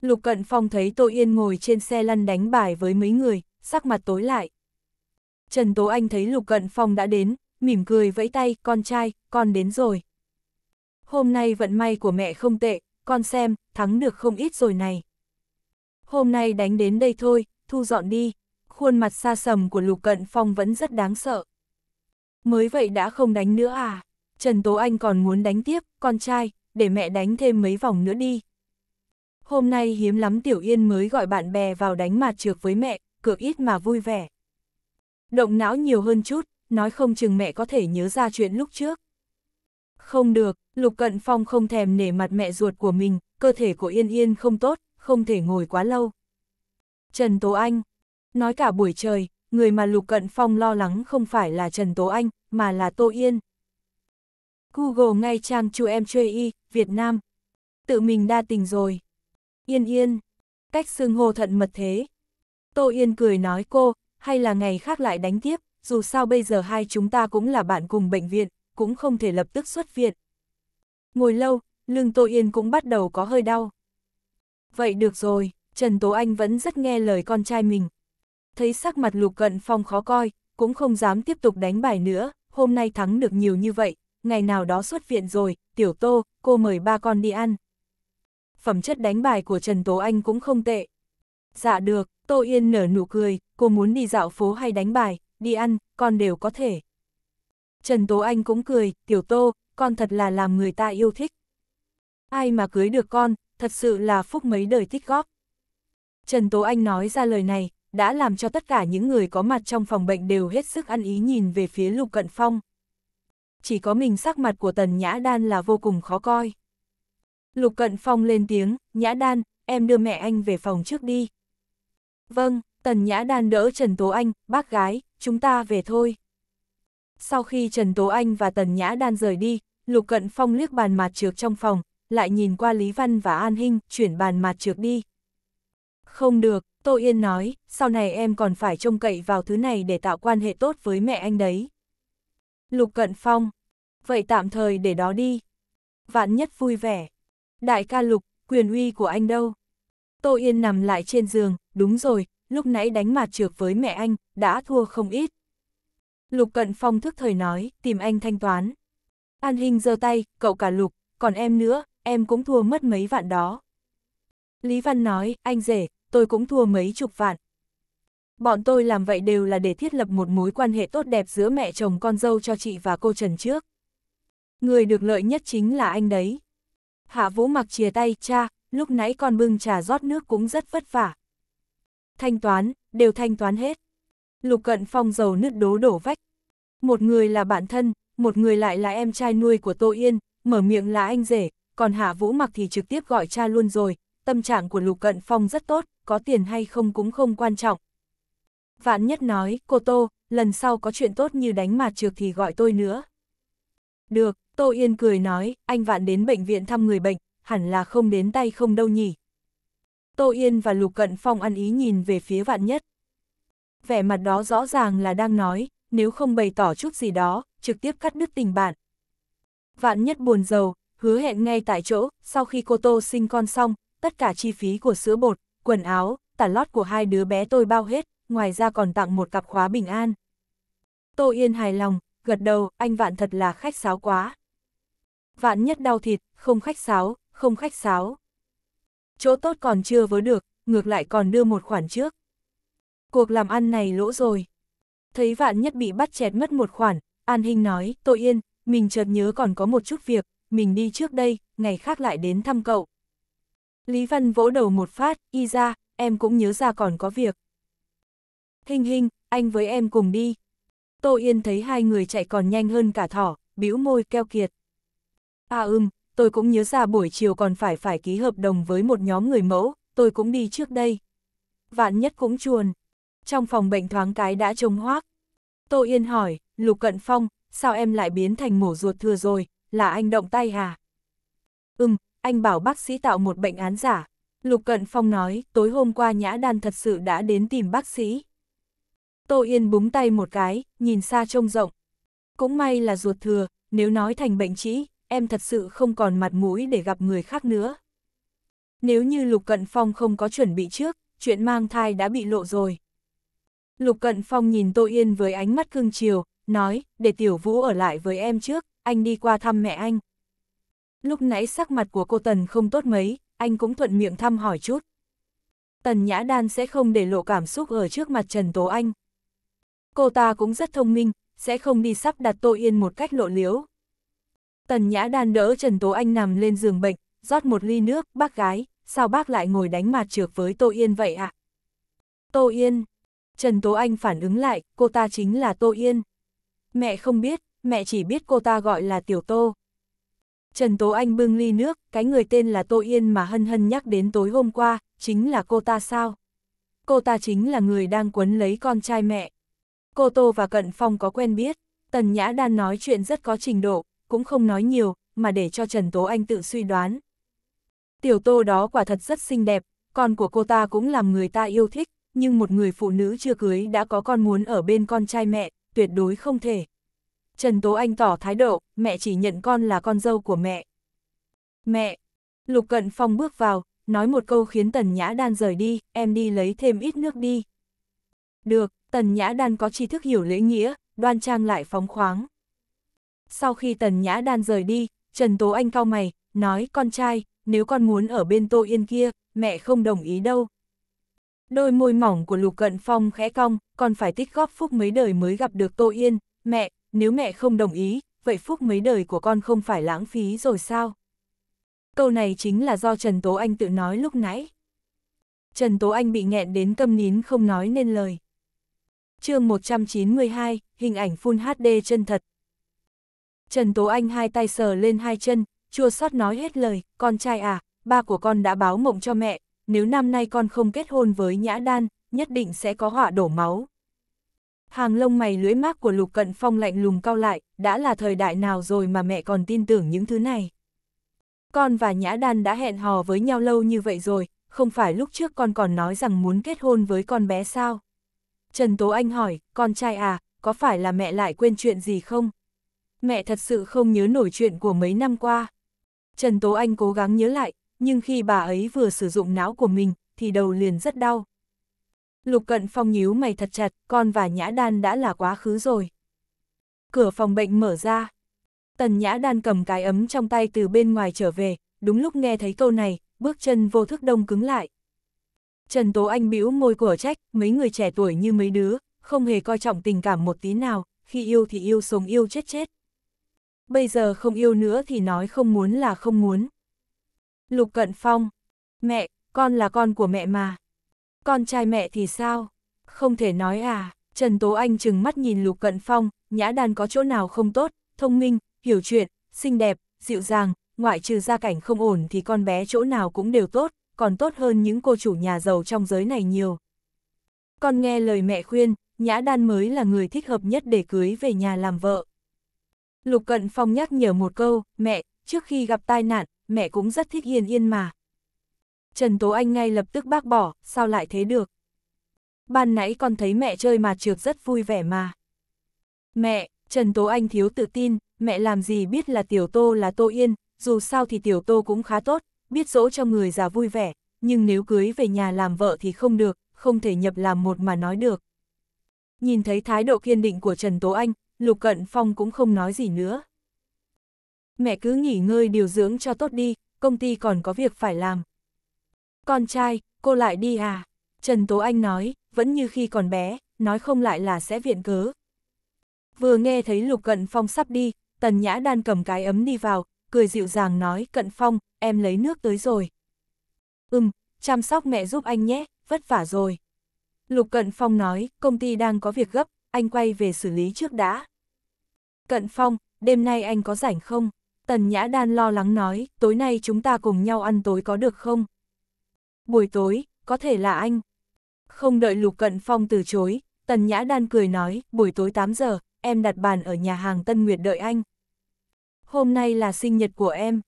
Lục Cận Phong thấy Tô Yên ngồi trên xe lăn đánh bài với mấy người, sắc mặt tối lại. Trần Tố Anh thấy Lục Cận Phong đã đến, mỉm cười vẫy tay, con trai, con đến rồi. Hôm nay vận may của mẹ không tệ, con xem, thắng được không ít rồi này hôm nay đánh đến đây thôi, thu dọn đi, khuôn mặt xa sầm của Lục Cận Phong vẫn rất đáng sợ. Mới vậy đã không đánh nữa à, Trần Tố Anh còn muốn đánh tiếp, con trai, để mẹ đánh thêm mấy vòng nữa đi. Hôm nay hiếm lắm Tiểu Yên mới gọi bạn bè vào đánh mà trượt với mẹ, cược ít mà vui vẻ. Động não nhiều hơn chút, nói không chừng mẹ có thể nhớ ra chuyện lúc trước. Không được, Lục Cận Phong không thèm nể mặt mẹ ruột của mình, cơ thể của Yên Yên không tốt, không thể ngồi quá lâu. Trần Tố Anh Nói cả buổi trời, người mà Lục Cận Phong lo lắng không phải là Trần Tố Anh, mà là Tô Yên. Google ngay trang chu em chơi y, Việt Nam. Tự mình đa tình rồi. Yên yên. Cách xưng hô thận mật thế. Tô Yên cười nói cô, hay là ngày khác lại đánh tiếp, dù sao bây giờ hai chúng ta cũng là bạn cùng bệnh viện, cũng không thể lập tức xuất viện. Ngồi lâu, lưng Tô Yên cũng bắt đầu có hơi đau. Vậy được rồi, Trần Tố Anh vẫn rất nghe lời con trai mình. Thấy sắc mặt lục cận phong khó coi, cũng không dám tiếp tục đánh bài nữa, hôm nay thắng được nhiều như vậy, ngày nào đó xuất viện rồi, tiểu tô, cô mời ba con đi ăn. Phẩm chất đánh bài của Trần Tố Anh cũng không tệ. Dạ được, Tô Yên nở nụ cười, cô muốn đi dạo phố hay đánh bài, đi ăn, con đều có thể. Trần Tố Anh cũng cười, tiểu tô, con thật là làm người ta yêu thích. Ai mà cưới được con, thật sự là phúc mấy đời tích góp. Trần Tố Anh nói ra lời này, đã làm cho tất cả những người có mặt trong phòng bệnh đều hết sức ăn ý nhìn về phía Lục Cận Phong. Chỉ có mình sắc mặt của Tần Nhã Đan là vô cùng khó coi. Lục Cận Phong lên tiếng, Nhã Đan, em đưa mẹ anh về phòng trước đi. Vâng, Tần Nhã Đan đỡ Trần Tố Anh, bác gái, chúng ta về thôi. Sau khi Trần Tố Anh và Tần Nhã Đan rời đi, Lục Cận Phong liếc bàn mặt trước trong phòng, lại nhìn qua Lý Văn và An Hinh, chuyển bàn mặt trượt đi. Không được, Tô Yên nói, sau này em còn phải trông cậy vào thứ này để tạo quan hệ tốt với mẹ anh đấy. Lục Cận Phong, vậy tạm thời để đó đi. Vạn nhất vui vẻ. Đại ca Lục, quyền uy của anh đâu? Tô Yên nằm lại trên giường, đúng rồi, lúc nãy đánh mặt trượt với mẹ anh, đã thua không ít. Lục Cận Phong thức thời nói, tìm anh thanh toán. An Hinh giơ tay, cậu cả Lục, còn em nữa, em cũng thua mất mấy vạn đó. Lý Văn nói, anh rể, tôi cũng thua mấy chục vạn. Bọn tôi làm vậy đều là để thiết lập một mối quan hệ tốt đẹp giữa mẹ chồng con dâu cho chị và cô Trần trước. Người được lợi nhất chính là anh đấy. Hạ Vũ mặc chia tay, cha, lúc nãy con bưng trà rót nước cũng rất vất vả. Thanh toán, đều thanh toán hết. Lục cận phong dầu nứt đố đổ vách. Một người là bạn thân, một người lại là em trai nuôi của Tô Yên, mở miệng là anh rể, còn Hạ Vũ Mặc thì trực tiếp gọi cha luôn rồi, tâm trạng của Lục Cận Phong rất tốt, có tiền hay không cũng không quan trọng. Vạn nhất nói, cô Tô, lần sau có chuyện tốt như đánh mặt trượt thì gọi tôi nữa. Được, Tô Yên cười nói, anh Vạn đến bệnh viện thăm người bệnh, hẳn là không đến tay không đâu nhỉ. Tô Yên và Lục Cận Phong ăn ý nhìn về phía Vạn Nhất. Vẻ mặt đó rõ ràng là đang nói, nếu không bày tỏ chút gì đó, trực tiếp cắt đứt tình bạn. Vạn Nhất buồn giàu, hứa hẹn ngay tại chỗ, sau khi cô Tô sinh con xong, tất cả chi phí của sữa bột, quần áo, tả lót của hai đứa bé tôi bao hết, ngoài ra còn tặng một cặp khóa bình an. Tô Yên hài lòng, gật đầu, anh Vạn thật là khách sáo quá. Vạn nhất đau thịt, không khách sáo, không khách sáo. Chỗ tốt còn chưa vớ được, ngược lại còn đưa một khoản trước. Cuộc làm ăn này lỗ rồi. Thấy Vạn nhất bị bắt chẹt mất một khoản, An Hinh nói, Tô Yên, mình chợt nhớ còn có một chút việc, mình đi trước đây, ngày khác lại đến thăm cậu. Lý Văn vỗ đầu một phát, y ra, em cũng nhớ ra còn có việc. Thinh hình, anh với em cùng đi. Tô Yên thấy hai người chạy còn nhanh hơn cả thỏ, bĩu môi keo kiệt. À ưm, tôi cũng nhớ ra buổi chiều còn phải phải ký hợp đồng với một nhóm người mẫu, tôi cũng đi trước đây. Vạn nhất cũng chuồn. Trong phòng bệnh thoáng cái đã trông hoác. Tô Yên hỏi, Lục Cận Phong, sao em lại biến thành mổ ruột thừa rồi, là anh động tay hà. Ừm, anh bảo bác sĩ tạo một bệnh án giả. Lục Cận Phong nói, tối hôm qua Nhã Đan thật sự đã đến tìm bác sĩ. Tô Yên búng tay một cái, nhìn xa trông rộng. Cũng may là ruột thừa, nếu nói thành bệnh trĩ, em thật sự không còn mặt mũi để gặp người khác nữa. Nếu như Lục Cận Phong không có chuẩn bị trước, chuyện mang thai đã bị lộ rồi. Lục Cận Phong nhìn Tô Yên với ánh mắt cưng chiều, nói, để Tiểu Vũ ở lại với em trước, anh đi qua thăm mẹ anh. Lúc nãy sắc mặt của cô Tần không tốt mấy, anh cũng thuận miệng thăm hỏi chút. Tần Nhã Đan sẽ không để lộ cảm xúc ở trước mặt Trần Tố Anh. Cô ta cũng rất thông minh, sẽ không đi sắp đặt Tô Yên một cách lộ liễu. Tần Nhã Đan đỡ Trần Tố Anh nằm lên giường bệnh, rót một ly nước, bác gái, sao bác lại ngồi đánh mặt trược với Tô Yên vậy ạ? Tô Yên. Trần Tố Anh phản ứng lại, cô ta chính là Tô Yên. Mẹ không biết, mẹ chỉ biết cô ta gọi là Tiểu Tô. Trần Tố Anh bưng ly nước, cái người tên là Tô Yên mà Hân Hân nhắc đến tối hôm qua, chính là cô ta sao? Cô ta chính là người đang quấn lấy con trai mẹ. Cô Tô và Cận Phong có quen biết, Tần Nhã Đan nói chuyện rất có trình độ, cũng không nói nhiều, mà để cho Trần Tố Anh tự suy đoán. Tiểu Tô đó quả thật rất xinh đẹp, con của cô ta cũng làm người ta yêu thích, nhưng một người phụ nữ chưa cưới đã có con muốn ở bên con trai mẹ, tuyệt đối không thể. Trần Tố Anh tỏ thái độ, mẹ chỉ nhận con là con dâu của mẹ. Mẹ! Lục Cận Phong bước vào, nói một câu khiến Tần Nhã Đan rời đi, em đi lấy thêm ít nước đi. Được, Tần Nhã Đan có tri thức hiểu lễ nghĩa, đoan trang lại phóng khoáng. Sau khi Tần Nhã Đan rời đi, Trần Tố Anh cau mày, nói con trai, nếu con muốn ở bên Tô Yên kia, mẹ không đồng ý đâu. Đôi môi mỏng của Lục Cận Phong khẽ cong, còn phải tích góp phúc mấy đời mới gặp được Tô Yên, mẹ, nếu mẹ không đồng ý, vậy phúc mấy đời của con không phải lãng phí rồi sao? Câu này chính là do Trần Tố Anh tự nói lúc nãy. Trần Tố Anh bị nghẹn đến câm nín không nói nên lời. chương 192, hình ảnh Full HD chân thật. Trần Tố Anh hai tay sờ lên hai chân, chua xót nói hết lời, con trai à, ba của con đã báo mộng cho mẹ, nếu năm nay con không kết hôn với Nhã Đan, nhất định sẽ có họa đổ máu, Hàng lông mày lưỡi mác của Lục Cận Phong lạnh lùng cao lại, đã là thời đại nào rồi mà mẹ còn tin tưởng những thứ này. Con và Nhã Đan đã hẹn hò với nhau lâu như vậy rồi, không phải lúc trước con còn nói rằng muốn kết hôn với con bé sao? Trần Tố Anh hỏi, con trai à, có phải là mẹ lại quên chuyện gì không? Mẹ thật sự không nhớ nổi chuyện của mấy năm qua. Trần Tố Anh cố gắng nhớ lại, nhưng khi bà ấy vừa sử dụng não của mình, thì đầu liền rất đau. Lục cận phong nhíu mày thật chặt, con và nhã đan đã là quá khứ rồi. Cửa phòng bệnh mở ra. Tần nhã đan cầm cái ấm trong tay từ bên ngoài trở về, đúng lúc nghe thấy câu này, bước chân vô thức đông cứng lại. Trần Tố Anh bĩu môi của trách, mấy người trẻ tuổi như mấy đứa, không hề coi trọng tình cảm một tí nào, khi yêu thì yêu sống yêu chết chết. Bây giờ không yêu nữa thì nói không muốn là không muốn. Lục Cận Phong, mẹ, con là con của mẹ mà. Con trai mẹ thì sao? Không thể nói à, Trần Tố Anh chừng mắt nhìn Lục Cận Phong, nhã đan có chỗ nào không tốt, thông minh, hiểu chuyện, xinh đẹp, dịu dàng, ngoại trừ gia cảnh không ổn thì con bé chỗ nào cũng đều tốt, còn tốt hơn những cô chủ nhà giàu trong giới này nhiều. Con nghe lời mẹ khuyên, nhã đan mới là người thích hợp nhất để cưới về nhà làm vợ. Lục Cận Phong nhắc nhở một câu, mẹ, trước khi gặp tai nạn, mẹ cũng rất thích hiền yên mà, Trần Tố Anh ngay lập tức bác bỏ, sao lại thế được? Ban nãy con thấy mẹ chơi mà trượt rất vui vẻ mà. Mẹ, Trần Tố Anh thiếu tự tin, mẹ làm gì biết là Tiểu Tô là Tô Yên, dù sao thì Tiểu Tô cũng khá tốt, biết dỗ cho người già vui vẻ, nhưng nếu cưới về nhà làm vợ thì không được, không thể nhập làm một mà nói được. Nhìn thấy thái độ kiên định của Trần Tố Anh, Lục Cận Phong cũng không nói gì nữa. Mẹ cứ nghỉ ngơi điều dưỡng cho tốt đi, công ty còn có việc phải làm. Con trai, cô lại đi à? Trần Tố Anh nói, vẫn như khi còn bé, nói không lại là sẽ viện cớ. Vừa nghe thấy Lục Cận Phong sắp đi, Tần Nhã Đan cầm cái ấm đi vào, cười dịu dàng nói, Cận Phong, em lấy nước tới rồi. Ừm, chăm sóc mẹ giúp anh nhé, vất vả rồi. Lục Cận Phong nói, công ty đang có việc gấp, anh quay về xử lý trước đã. Cận Phong, đêm nay anh có rảnh không? Tần Nhã Đan lo lắng nói, tối nay chúng ta cùng nhau ăn tối có được không? Buổi tối, có thể là anh. Không đợi Lục Cận Phong từ chối, Tần Nhã Đan cười nói, buổi tối 8 giờ, em đặt bàn ở nhà hàng Tân Nguyệt đợi anh. Hôm nay là sinh nhật của em.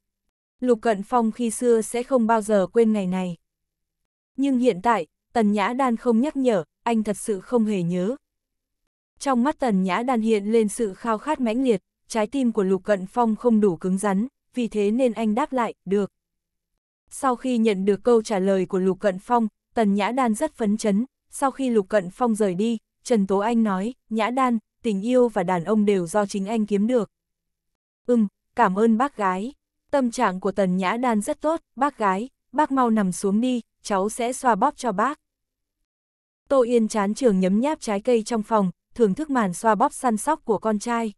Lục Cận Phong khi xưa sẽ không bao giờ quên ngày này. Nhưng hiện tại, Tần Nhã Đan không nhắc nhở, anh thật sự không hề nhớ. Trong mắt Tần Nhã Đan hiện lên sự khao khát mãnh liệt, trái tim của Lục Cận Phong không đủ cứng rắn, vì thế nên anh đáp lại, được. Sau khi nhận được câu trả lời của Lục Cận Phong, Tần Nhã Đan rất phấn chấn, sau khi Lục Cận Phong rời đi, Trần Tố Anh nói, Nhã Đan, tình yêu và đàn ông đều do chính anh kiếm được. Ừm, cảm ơn bác gái. Tâm trạng của Tần Nhã Đan rất tốt, bác gái, bác mau nằm xuống đi, cháu sẽ xoa bóp cho bác. Tô Yên chán trường nhấm nháp trái cây trong phòng, thưởng thức màn xoa bóp săn sóc của con trai.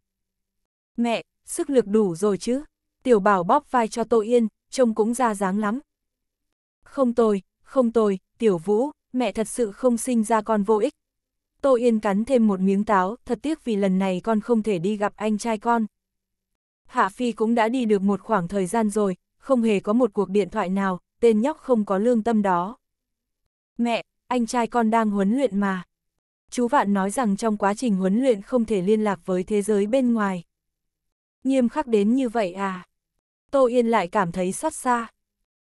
Mẹ, sức lực đủ rồi chứ? Tiểu bảo bóp vai cho Tô Yên, trông cũng ra dáng lắm. Không tồi, không tồi, tiểu vũ, mẹ thật sự không sinh ra con vô ích. Tô Yên cắn thêm một miếng táo, thật tiếc vì lần này con không thể đi gặp anh trai con. Hạ Phi cũng đã đi được một khoảng thời gian rồi, không hề có một cuộc điện thoại nào, tên nhóc không có lương tâm đó. Mẹ, anh trai con đang huấn luyện mà. Chú Vạn nói rằng trong quá trình huấn luyện không thể liên lạc với thế giới bên ngoài. Nghiêm khắc đến như vậy à? Tô Yên lại cảm thấy xót xa.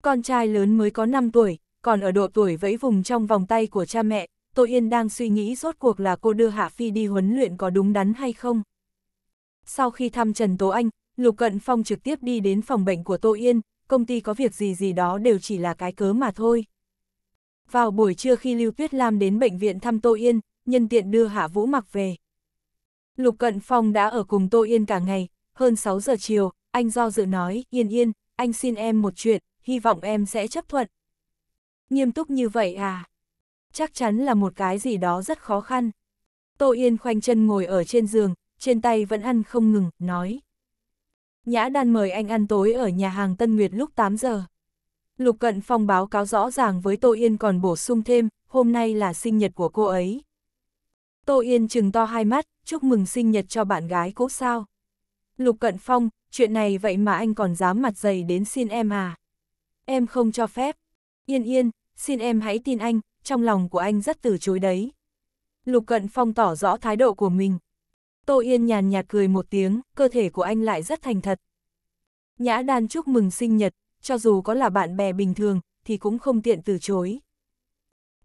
Con trai lớn mới có 5 tuổi, còn ở độ tuổi vẫy vùng trong vòng tay của cha mẹ, Tô Yên đang suy nghĩ rốt cuộc là cô đưa Hạ Phi đi huấn luyện có đúng đắn hay không. Sau khi thăm Trần Tố Anh, Lục Cận Phong trực tiếp đi đến phòng bệnh của Tô Yên, công ty có việc gì gì đó đều chỉ là cái cớ mà thôi. Vào buổi trưa khi Lưu Tuyết Lam đến bệnh viện thăm Tô Yên, nhân tiện đưa Hạ Vũ Mặc về. Lục Cận Phong đã ở cùng Tô Yên cả ngày, hơn 6 giờ chiều, anh do dự nói, yên yên, anh xin em một chuyện, hy vọng em sẽ chấp thuận. Nghiêm túc như vậy à? Chắc chắn là một cái gì đó rất khó khăn. Tô Yên khoanh chân ngồi ở trên giường, trên tay vẫn ăn không ngừng, nói. Nhã đan mời anh ăn tối ở nhà hàng Tân Nguyệt lúc 8 giờ. Lục Cận Phong báo cáo rõ ràng với Tô Yên còn bổ sung thêm, hôm nay là sinh nhật của cô ấy. Tô Yên chừng to hai mắt, chúc mừng sinh nhật cho bạn gái cố sao. Lục Cận Phong, chuyện này vậy mà anh còn dám mặt dày đến xin em à? Em không cho phép. Yên yên, xin em hãy tin anh, trong lòng của anh rất từ chối đấy. Lục Cận Phong tỏ rõ thái độ của mình. Tô Yên nhàn nhạt cười một tiếng, cơ thể của anh lại rất thành thật. Nhã Đan chúc mừng sinh nhật, cho dù có là bạn bè bình thường, thì cũng không tiện từ chối.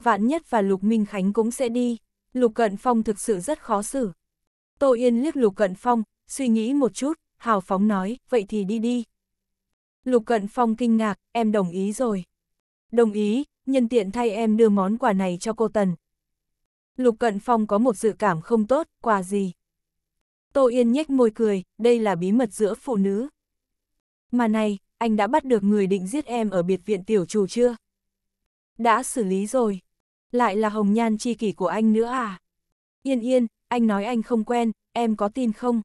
Vạn Nhất và Lục Minh Khánh cũng sẽ đi, Lục Cận Phong thực sự rất khó xử. Tô Yên liếc Lục Cận Phong, suy nghĩ một chút, hào phóng nói, vậy thì đi đi. Lục Cận Phong kinh ngạc, em đồng ý rồi. Đồng ý, nhân tiện thay em đưa món quà này cho cô Tần. Lục Cận Phong có một dự cảm không tốt, quà gì? Tô Yên nhếch môi cười, đây là bí mật giữa phụ nữ. Mà này, anh đã bắt được người định giết em ở biệt viện tiểu trù chưa? Đã xử lý rồi. Lại là hồng nhan chi kỷ của anh nữa à? Yên yên, anh nói anh không quen, em có tin không?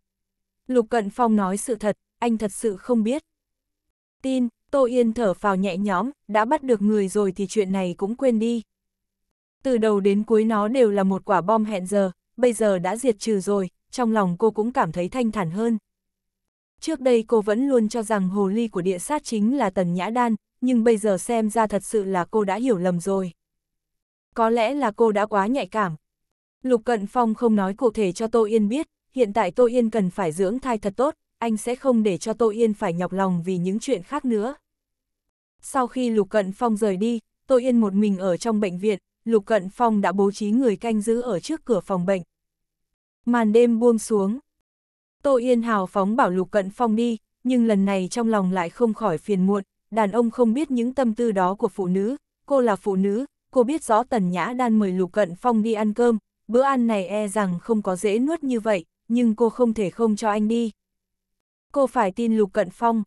Lục Cận Phong nói sự thật, anh thật sự không biết. Tin, Tô Yên thở phào nhẹ nhõm, đã bắt được người rồi thì chuyện này cũng quên đi. Từ đầu đến cuối nó đều là một quả bom hẹn giờ, bây giờ đã diệt trừ rồi, trong lòng cô cũng cảm thấy thanh thản hơn. Trước đây cô vẫn luôn cho rằng hồ ly của địa sát chính là Tần Nhã Đan, nhưng bây giờ xem ra thật sự là cô đã hiểu lầm rồi. Có lẽ là cô đã quá nhạy cảm. Lục Cận Phong không nói cụ thể cho Tô Yên biết, hiện tại Tô Yên cần phải dưỡng thai thật tốt, anh sẽ không để cho Tô Yên phải nhọc lòng vì những chuyện khác nữa. Sau khi Lục Cận Phong rời đi, Tô Yên một mình ở trong bệnh viện, Lục Cận Phong đã bố trí người canh giữ ở trước cửa phòng bệnh. Màn đêm buông xuống. Tô Yên hào phóng bảo Lục Cận Phong đi, nhưng lần này trong lòng lại không khỏi phiền muộn, đàn ông không biết những tâm tư đó của phụ nữ, cô là phụ nữ, cô biết rõ Tần Nhã Đan mời Lục Cận Phong đi ăn cơm, bữa ăn này e rằng không có dễ nuốt như vậy, nhưng cô không thể không cho anh đi. Cô phải tin Lục Cận Phong.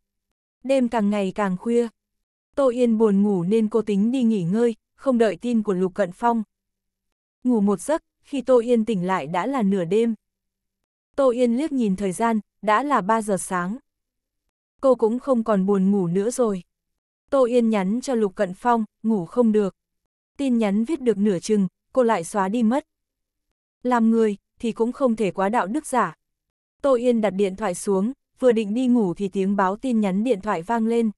Đêm càng ngày càng khuya. Tô Yên buồn ngủ nên cô tính đi nghỉ ngơi, không đợi tin của Lục Cận Phong. Ngủ một giấc, khi Tô Yên tỉnh lại đã là nửa đêm. Tô Yên liếc nhìn thời gian, đã là 3 giờ sáng. Cô cũng không còn buồn ngủ nữa rồi. Tô Yên nhắn cho Lục Cận Phong, ngủ không được. Tin nhắn viết được nửa chừng, cô lại xóa đi mất. Làm người, thì cũng không thể quá đạo đức giả. Tô Yên đặt điện thoại xuống, vừa định đi ngủ thì tiếng báo tin nhắn điện thoại vang lên.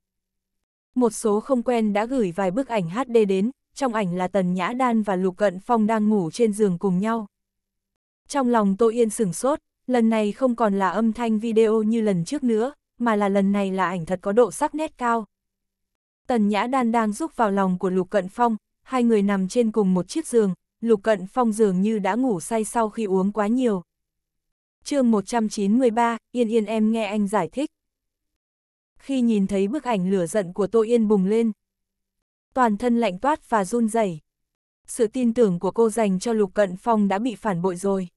Một số không quen đã gửi vài bức ảnh HD đến, trong ảnh là Tần Nhã Đan và Lục Cận Phong đang ngủ trên giường cùng nhau. Trong lòng Tô Yên sửng sốt, lần này không còn là âm thanh video như lần trước nữa, mà là lần này là ảnh thật có độ sắc nét cao. Tần Nhã Đan đang rúc vào lòng của Lục Cận Phong, hai người nằm trên cùng một chiếc giường, Lục Cận Phong dường như đã ngủ say sau khi uống quá nhiều. chương 193, Yên Yên em nghe anh giải thích. Khi nhìn thấy bức ảnh lửa giận của Tô Yên bùng lên, toàn thân lạnh toát và run rẩy. Sự tin tưởng của cô dành cho Lục Cận Phong đã bị phản bội rồi.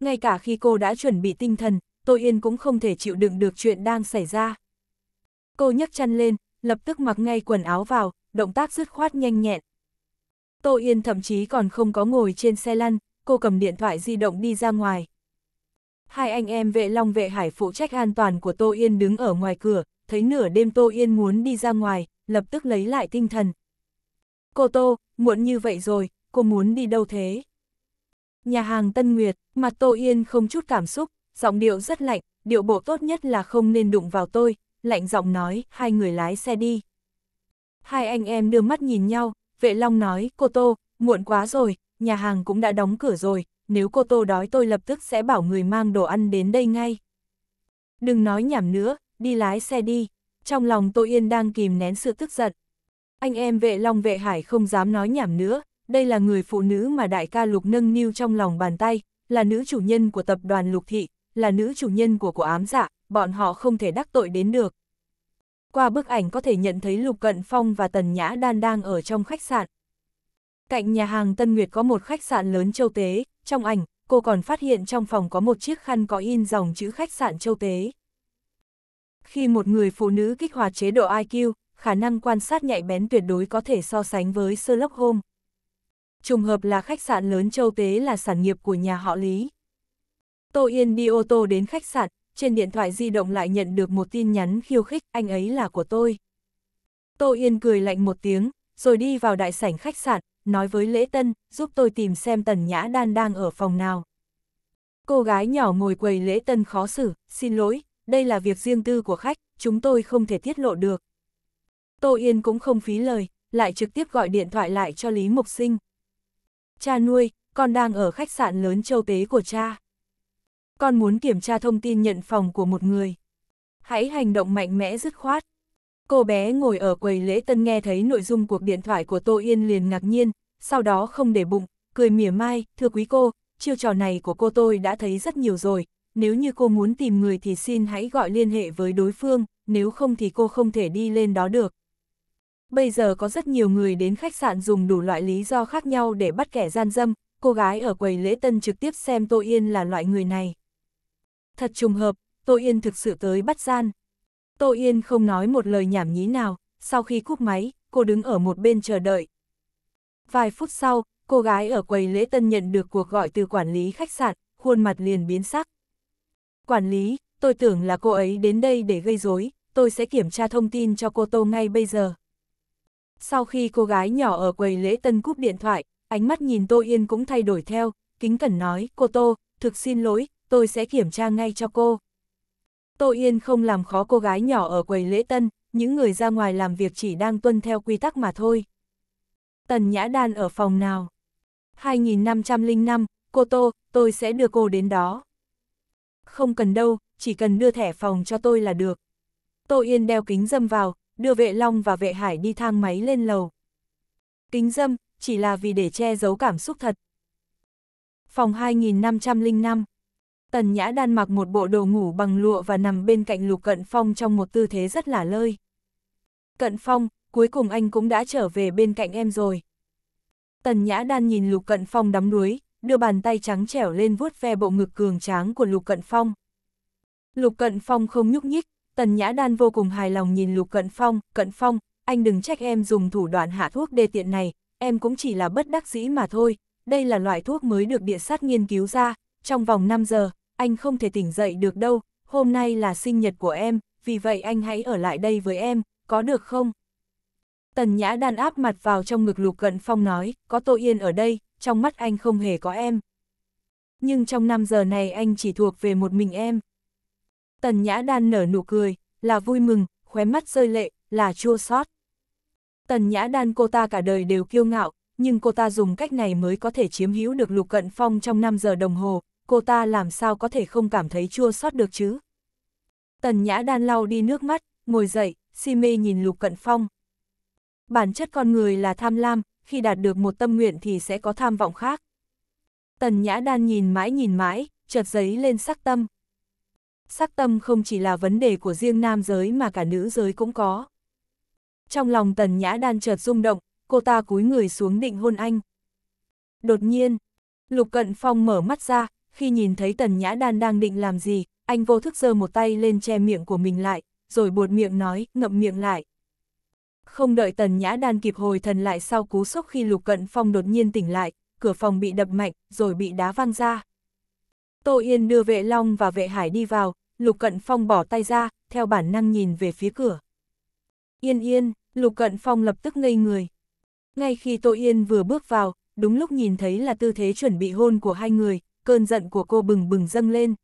Ngay cả khi cô đã chuẩn bị tinh thần, Tô Yên cũng không thể chịu đựng được chuyện đang xảy ra. Cô nhấc chân lên, lập tức mặc ngay quần áo vào, động tác dứt khoát nhanh nhẹn, Tô Yên thậm chí còn không có ngồi trên xe lăn, cô cầm điện thoại di động đi ra ngoài. Hai anh em vệ long vệ hải phụ trách an toàn của Tô Yên đứng ở ngoài cửa, thấy nửa đêm Tô Yên muốn đi ra ngoài, lập tức lấy lại tinh thần. Cô Tô, muộn như vậy rồi, cô muốn đi đâu thế? Nhà hàng Tân Nguyệt, mặt Tô Yên không chút cảm xúc, giọng điệu rất lạnh, điệu bộ tốt nhất là không nên đụng vào tôi, lạnh giọng nói, hai người lái xe đi. Hai anh em đưa mắt nhìn nhau, vệ long nói, cô Tô, muộn quá rồi, nhà hàng cũng đã đóng cửa rồi, nếu cô Tô đói tôi lập tức sẽ bảo người mang đồ ăn đến đây ngay. Đừng nói nhảm nữa, đi lái xe đi, trong lòng Tô Yên đang kìm nén sự tức giận. Anh em vệ long vệ hải không dám nói nhảm nữa, đây là người phụ nữ mà đại ca Lục nâng niu trong lòng bàn tay, là nữ chủ nhân của tập đoàn Lục Thị, là nữ chủ nhân của của ám dạ, bọn họ không thể đắc tội đến được qua bức ảnh có thể nhận thấy Lục Cận Phong và Tần Nhã Đan đang ở trong khách sạn. Cạnh nhà hàng Tân Nguyệt có một khách sạn lớn châu tế, trong ảnh, cô còn phát hiện trong phòng có một chiếc khăn có in dòng chữ khách sạn châu tế. Khi một người phụ nữ kích hoạt chế độ IQ, khả năng quan sát nhạy bén tuyệt đối có thể so sánh với Sherlock Holmes. Trùng hợp là khách sạn lớn châu tế là sản nghiệp của nhà họ Lý. Tô Yên đi ô tô đến khách sạn, trên điện thoại di động lại nhận được một tin nhắn khiêu khích anh ấy là của tôi. Tô Yên cười lạnh một tiếng, rồi đi vào đại sảnh khách sạn, nói với Lễ Tân, giúp tôi tìm xem Tần Nhã Đan đang ở phòng nào. Cô gái nhỏ ngồi quầy Lễ Tân khó xử, xin lỗi, đây là việc riêng tư của khách, chúng tôi không thể tiết lộ được. Tô Yên cũng không phí lời, lại trực tiếp gọi điện thoại lại cho Lý mục Sinh. Cha nuôi, con đang ở khách sạn lớn châu tế của cha con muốn kiểm tra thông tin nhận phòng của một người. Hãy hành động mạnh mẽ dứt khoát. Cô bé ngồi ở quầy lễ tân nghe thấy nội dung cuộc điện thoại của Tô Yên liền ngạc nhiên, sau đó không để bụng, cười mỉa mai, thưa quý cô, chiêu trò này của cô tôi đã thấy rất nhiều rồi, nếu như cô muốn tìm người thì xin hãy gọi liên hệ với đối phương, nếu không thì cô không thể đi lên đó được. Bây giờ có rất nhiều người đến khách sạn dùng đủ loại lý do khác nhau để bắt kẻ gian dâm, cô gái ở quầy lễ tân trực tiếp xem Tô Yên là loại người này thật trùng hợp, Tô Yên thực sự tới bắt gian. Tô Yên không nói một lời nhảm nhí nào, sau khi cúp máy, cô đứng ở một bên chờ đợi. Vài phút sau, cô gái ở quầy lễ tân nhận được cuộc gọi từ quản lý khách sạn, khuôn mặt liền biến sắc. Quản lý, tôi tưởng là cô ấy đến đây để gây rối, tôi sẽ kiểm tra thông tin cho cô Tô ngay bây giờ. Sau khi cô gái nhỏ ở quầy lễ tân cúp điện thoại, ánh mắt nhìn Tô Yên cũng thay đổi theo, kính cẩn nói, cô Tô, thực xin lỗi, tôi sẽ kiểm tra ngay cho cô. Tô Yên không làm khó cô gái nhỏ ở quầy lễ tân, những người ra ngoài làm việc chỉ đang tuân theo quy tắc mà thôi. Tần Nhã Đan ở phòng nào? 2505, cô Tô, tôi sẽ đưa cô đến đó. Không cần đâu, chỉ cần đưa thẻ phòng cho tôi là được. Tô Yên đeo kính dâm vào, đưa vệ Long và vệ Hải đi thang máy lên lầu. Kính dâm, chỉ là vì để che giấu cảm xúc thật. Phòng 2505 Tần Nhã Đan mặc một bộ đồ ngủ bằng lụa và nằm bên cạnh Lục Cận Phong trong một tư thế rất là lơi. Cận Phong, cuối cùng anh cũng đã trở về bên cạnh em rồi. Tần Nhã Đan nhìn Lục Cận Phong đắm đuối, đưa bàn tay trắng trẻo lên vuốt ve bộ ngực cường tráng của Lục Cận Phong. Lục Cận Phong không nhúc nhích, Tần Nhã Đan vô cùng hài lòng nhìn Lục Cận Phong, Cận Phong, anh đừng trách em dùng thủ đoạn hạ thuốc đê tiện này, em cũng chỉ là bất đắc dĩ mà thôi, đây là loại thuốc mới được địa sát nghiên cứu ra, trong vòng 5 giờ, anh không thể tỉnh dậy được đâu, hôm nay là sinh nhật của em, vì vậy anh hãy ở lại đây với em, có được không? Tần Nhã đàn áp mặt vào trong ngực Lục Cận Phong nói, có Tô Yên ở đây, trong mắt anh không hề có em. Nhưng trong 5 giờ này anh chỉ thuộc về một mình em. Tần Nhã đan nở nụ cười, là vui mừng, khóe mắt rơi lệ, là chua xót. Tần Nhã đan cô ta cả đời đều kiêu ngạo, nhưng cô ta dùng cách này mới có thể chiếm hữu được Lục Cận Phong trong 5 giờ đồng hồ, cô ta làm sao có thể không cảm thấy chua xót được chứ. Tần Nhã Đan lau đi nước mắt, ngồi dậy, si mê nhìn Lục Cận Phong. Bản chất con người là tham lam, khi đạt được một tâm nguyện thì sẽ có tham vọng khác. Tần Nhã Đan nhìn mãi nhìn mãi, chợt giấy lên sắc tâm. Sắc tâm không chỉ là vấn đề của riêng nam giới mà cả nữ giới cũng có. Trong lòng Tần Nhã Đan chợt rung động, cô ta cúi người xuống định hôn anh. Đột nhiên, Lục Cận Phong mở mắt ra, khi nhìn thấy Tần Nhã Đan đang định làm gì, anh vô thức giơ một tay lên che miệng của mình lại, rồi buột miệng nói, ngậm miệng lại. Không đợi Tần Nhã Đan kịp hồi thần lại sau cú sốc khi Lục Cận Phong đột nhiên tỉnh lại, cửa phòng bị đập mạnh, rồi bị đá văng ra. Tô Yên đưa vệ Long và vệ Hải đi vào, Lục Cận Phong bỏ tay ra, theo bản năng nhìn về phía cửa. Yên yên, Lục Cận Phong lập tức ngây người. Ngay khi Tô Yên vừa bước vào, đúng lúc nhìn thấy là tư thế chuẩn bị hôn của hai người, cơn giận của cô bừng bừng dâng lên.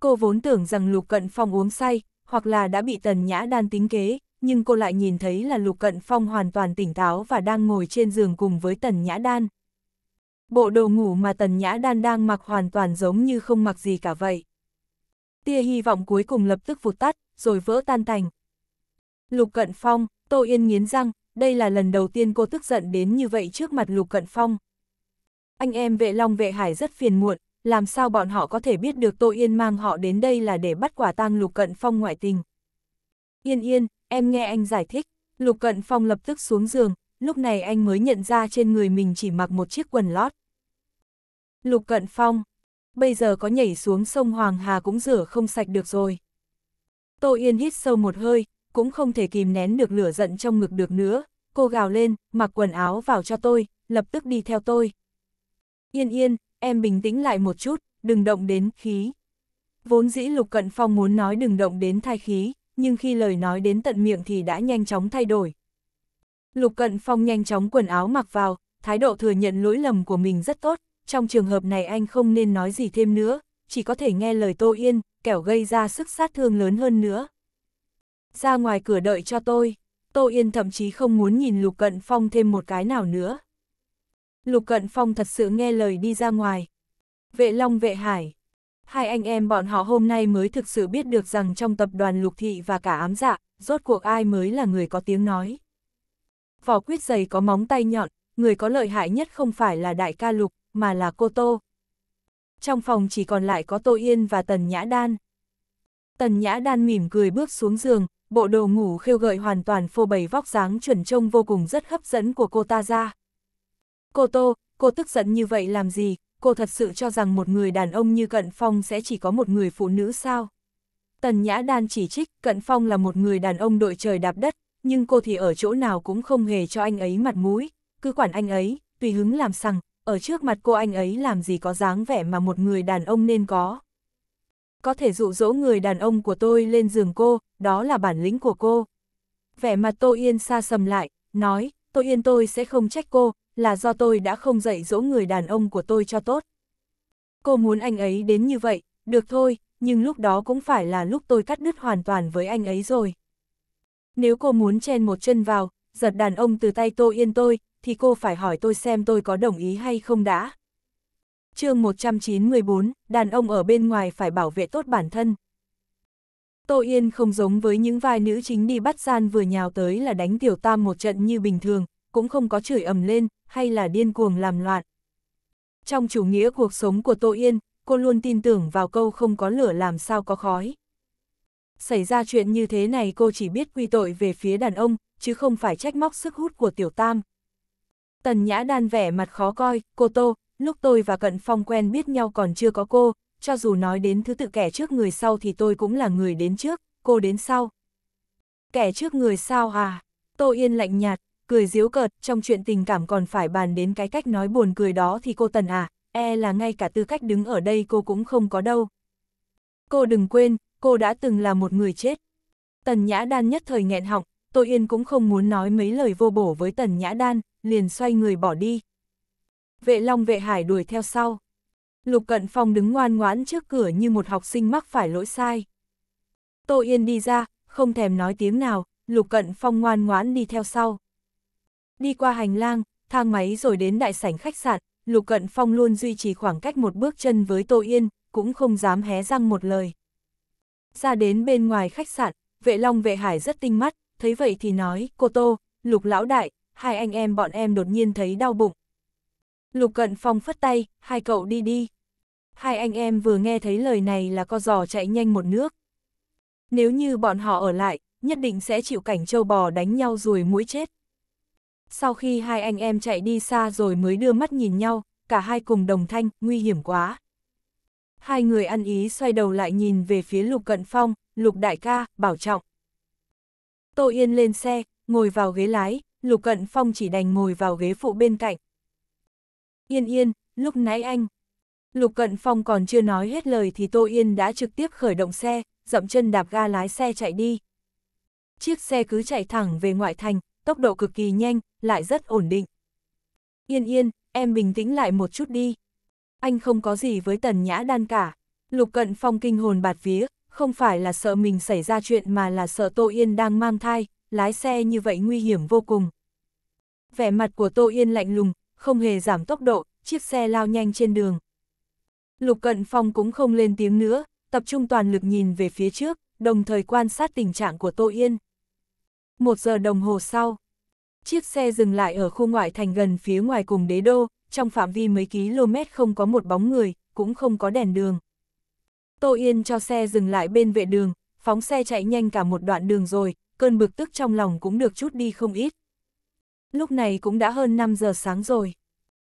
Cô vốn tưởng rằng Lục Cận Phong uống say, hoặc là đã bị Tần Nhã Đan tính kế, nhưng cô lại nhìn thấy là Lục Cận Phong hoàn toàn tỉnh táo và đang ngồi trên giường cùng với Tần Nhã Đan. Bộ đồ ngủ mà Tần Nhã Đan đang mặc hoàn toàn giống như không mặc gì cả vậy. Tia hy vọng cuối cùng lập tức vụt tắt, rồi vỡ tan thành. Lục Cận Phong, Tô Yên nghiến răng, đây là lần đầu tiên cô tức giận đến như vậy trước mặt Lục Cận Phong anh em vệ long vệ hải rất phiền muộn, làm sao bọn họ có thể biết được Tô Yên mang họ đến đây là để bắt quả tang Lục Cận Phong ngoại tình. Yên yên, em nghe anh giải thích, Lục Cận Phong lập tức xuống giường, lúc này anh mới nhận ra trên người mình chỉ mặc một chiếc quần lót. Lục Cận Phong, bây giờ có nhảy xuống sông Hoàng Hà cũng rửa không sạch được rồi. Tô Yên hít sâu một hơi, cũng không thể kìm nén được lửa giận trong ngực được nữa, cô gào lên, mặc quần áo vào cho tôi, lập tức đi theo tôi. Yên yên, em bình tĩnh lại một chút, đừng động đến khí. Vốn dĩ Lục Cận Phong muốn nói đừng động đến thai khí, nhưng khi lời nói đến tận miệng thì đã nhanh chóng thay đổi. Lục Cận Phong nhanh chóng quần áo mặc vào, thái độ thừa nhận lỗi lầm của mình rất tốt, trong trường hợp này anh không nên nói gì thêm nữa, chỉ có thể nghe lời Tô Yên, kẻo gây ra sức sát thương lớn hơn nữa. Ra ngoài cửa đợi cho tôi, Tô Yên thậm chí không muốn nhìn Lục Cận Phong thêm một cái nào nữa. Lục Cận Phong thật sự nghe lời đi ra ngoài. Vệ Long vệ Hải. Hai anh em bọn họ hôm nay mới thực sự biết được rằng trong tập đoàn Lục Thị và cả ám dạ, rốt cuộc ai mới là người có tiếng nói. Vỏ quyết giày có móng tay nhọn, người có lợi hại nhất không phải là đại ca Lục, mà là cô Tô. Trong phòng chỉ còn lại có Tô Yên và Tần Nhã Đan. Tần Nhã Đan mỉm cười bước xuống giường, bộ đồ ngủ khêu gợi hoàn toàn phô bày vóc dáng chuẩn trông vô cùng rất hấp dẫn của cô ta ra. Cô Tô, cô tức giận như vậy làm gì, cô thật sự cho rằng một người đàn ông như Cận Phong sẽ chỉ có một người phụ nữ sao? Tần Nhã Đan chỉ trích Cận Phong là một người đàn ông đội trời đạp đất, nhưng cô thì ở chỗ nào cũng không hề cho anh ấy mặt mũi, cứ quản anh ấy, tùy hứng làm sằng, ở trước mặt cô anh ấy làm gì có dáng vẻ mà một người đàn ông nên có. Có thể dụ dỗ người đàn ông của tôi lên giường cô, đó là bản lĩnh của cô. Vẻ mặt Tô Yên xa sầm lại, nói, Tô Yên tôi sẽ không trách cô, là do tôi đã không dạy dỗ người đàn ông của tôi cho tốt. Cô muốn anh ấy đến như vậy, được thôi, nhưng lúc đó cũng phải là lúc tôi cắt đứt hoàn toàn với anh ấy rồi. Nếu cô muốn chen một chân vào, giật đàn ông từ tay Tô Yên tôi, thì cô phải hỏi tôi xem tôi có đồng ý hay không đã. chương 194, đàn ông ở bên ngoài phải bảo vệ tốt bản thân. Tô Yên không giống với những vai nữ chính đi bắt gian vừa nhào tới là đánh tiểu tam một trận như bình thường, cũng không có chửi ầm lên, hay là điên cuồng làm loạn. Trong chủ nghĩa cuộc sống của Tô Yên, cô luôn tin tưởng vào câu không có lửa làm sao có khói. Xảy ra chuyện như thế này cô chỉ biết quy tội về phía đàn ông, chứ không phải trách móc sức hút của tiểu tam. Tần nhã đan vẻ mặt khó coi, cô Tô, lúc tôi và Cận Phong quen biết nhau còn chưa có cô, cho dù nói đến thứ tự kẻ trước người sau thì tôi cũng là người đến trước, cô đến sau. Kẻ trước người sao à? Tô Yên lạnh nhạt, cười diếu cợt, trong chuyện tình cảm còn phải bàn đến cái cách nói buồn cười đó thì cô Tần à, e là ngay cả tư cách đứng ở đây cô cũng không có đâu. Cô đừng quên, cô đã từng là một người chết. Tần Nhã Đan nhất thời nghẹn họng, Tô Yên cũng không muốn nói mấy lời vô bổ với Tần Nhã Đan, liền xoay người bỏ đi. Vệ Long vệ hải đuổi theo sau. Lục Cận Phong đứng ngoan ngoãn trước cửa như một học sinh mắc phải lỗi sai. Tô Yên đi ra, không thèm nói tiếng nào, Lục Cận Phong ngoan ngoãn đi theo sau. Đi qua hành lang, thang máy rồi đến đại sảnh khách sạn, Lục Cận Phong luôn duy trì khoảng cách một bước chân với Tô Yên, cũng không dám hé răng một lời. Ra đến bên ngoài khách sạn, vệ long vệ hải rất tinh mắt, thấy vậy thì nói, cô Tô, Lục Lão Đại, hai anh em bọn em đột nhiên thấy đau bụng. Lục Cận Phong phất tay, hai cậu đi đi. Hai anh em vừa nghe thấy lời này là co giò chạy nhanh một nước. Nếu như bọn họ ở lại, nhất định sẽ chịu cảnh châu bò đánh nhau rồi mũi chết sau khi hai anh em chạy đi xa rồi mới đưa mắt nhìn nhau, cả hai cùng đồng thanh, nguy hiểm quá. Hai người ăn ý xoay đầu lại nhìn về phía Lục Cận Phong, Lục Đại ca, bảo trọng. Tô Yên lên xe, ngồi vào ghế lái, Lục Cận Phong chỉ đành ngồi vào ghế phụ bên cạnh. Yên yên, lúc nãy anh. Lục Cận Phong còn chưa nói hết lời thì Tô Yên đã trực tiếp khởi động xe, dậm chân đạp ga lái xe chạy đi. Chiếc xe cứ chạy thẳng về ngoại thành, tốc độ cực kỳ nhanh, lại rất ổn định. Yên yên, em bình tĩnh lại một chút đi. Anh không có gì với tần nhã đan cả. Lục cận phong kinh hồn bạt vía, không phải là sợ mình xảy ra chuyện mà là sợ Tô Yên đang mang thai, lái xe như vậy nguy hiểm vô cùng. Vẻ mặt của Tô Yên lạnh lùng, không hề giảm tốc độ, chiếc xe lao nhanh trên đường. Lục Cận Phong cũng không lên tiếng nữa, tập trung toàn lực nhìn về phía trước, đồng thời quan sát tình trạng của Tô Yên. Một giờ đồng hồ sau, chiếc xe dừng lại ở khu ngoại thành gần phía ngoài cùng đế đô, trong phạm vi mấy km không có một bóng người, cũng không có đèn đường. Tô Yên cho xe dừng lại bên vệ đường, phóng xe chạy nhanh cả một đoạn đường rồi, cơn bực tức trong lòng cũng được chút đi không ít. Lúc này cũng đã hơn 5 giờ sáng rồi.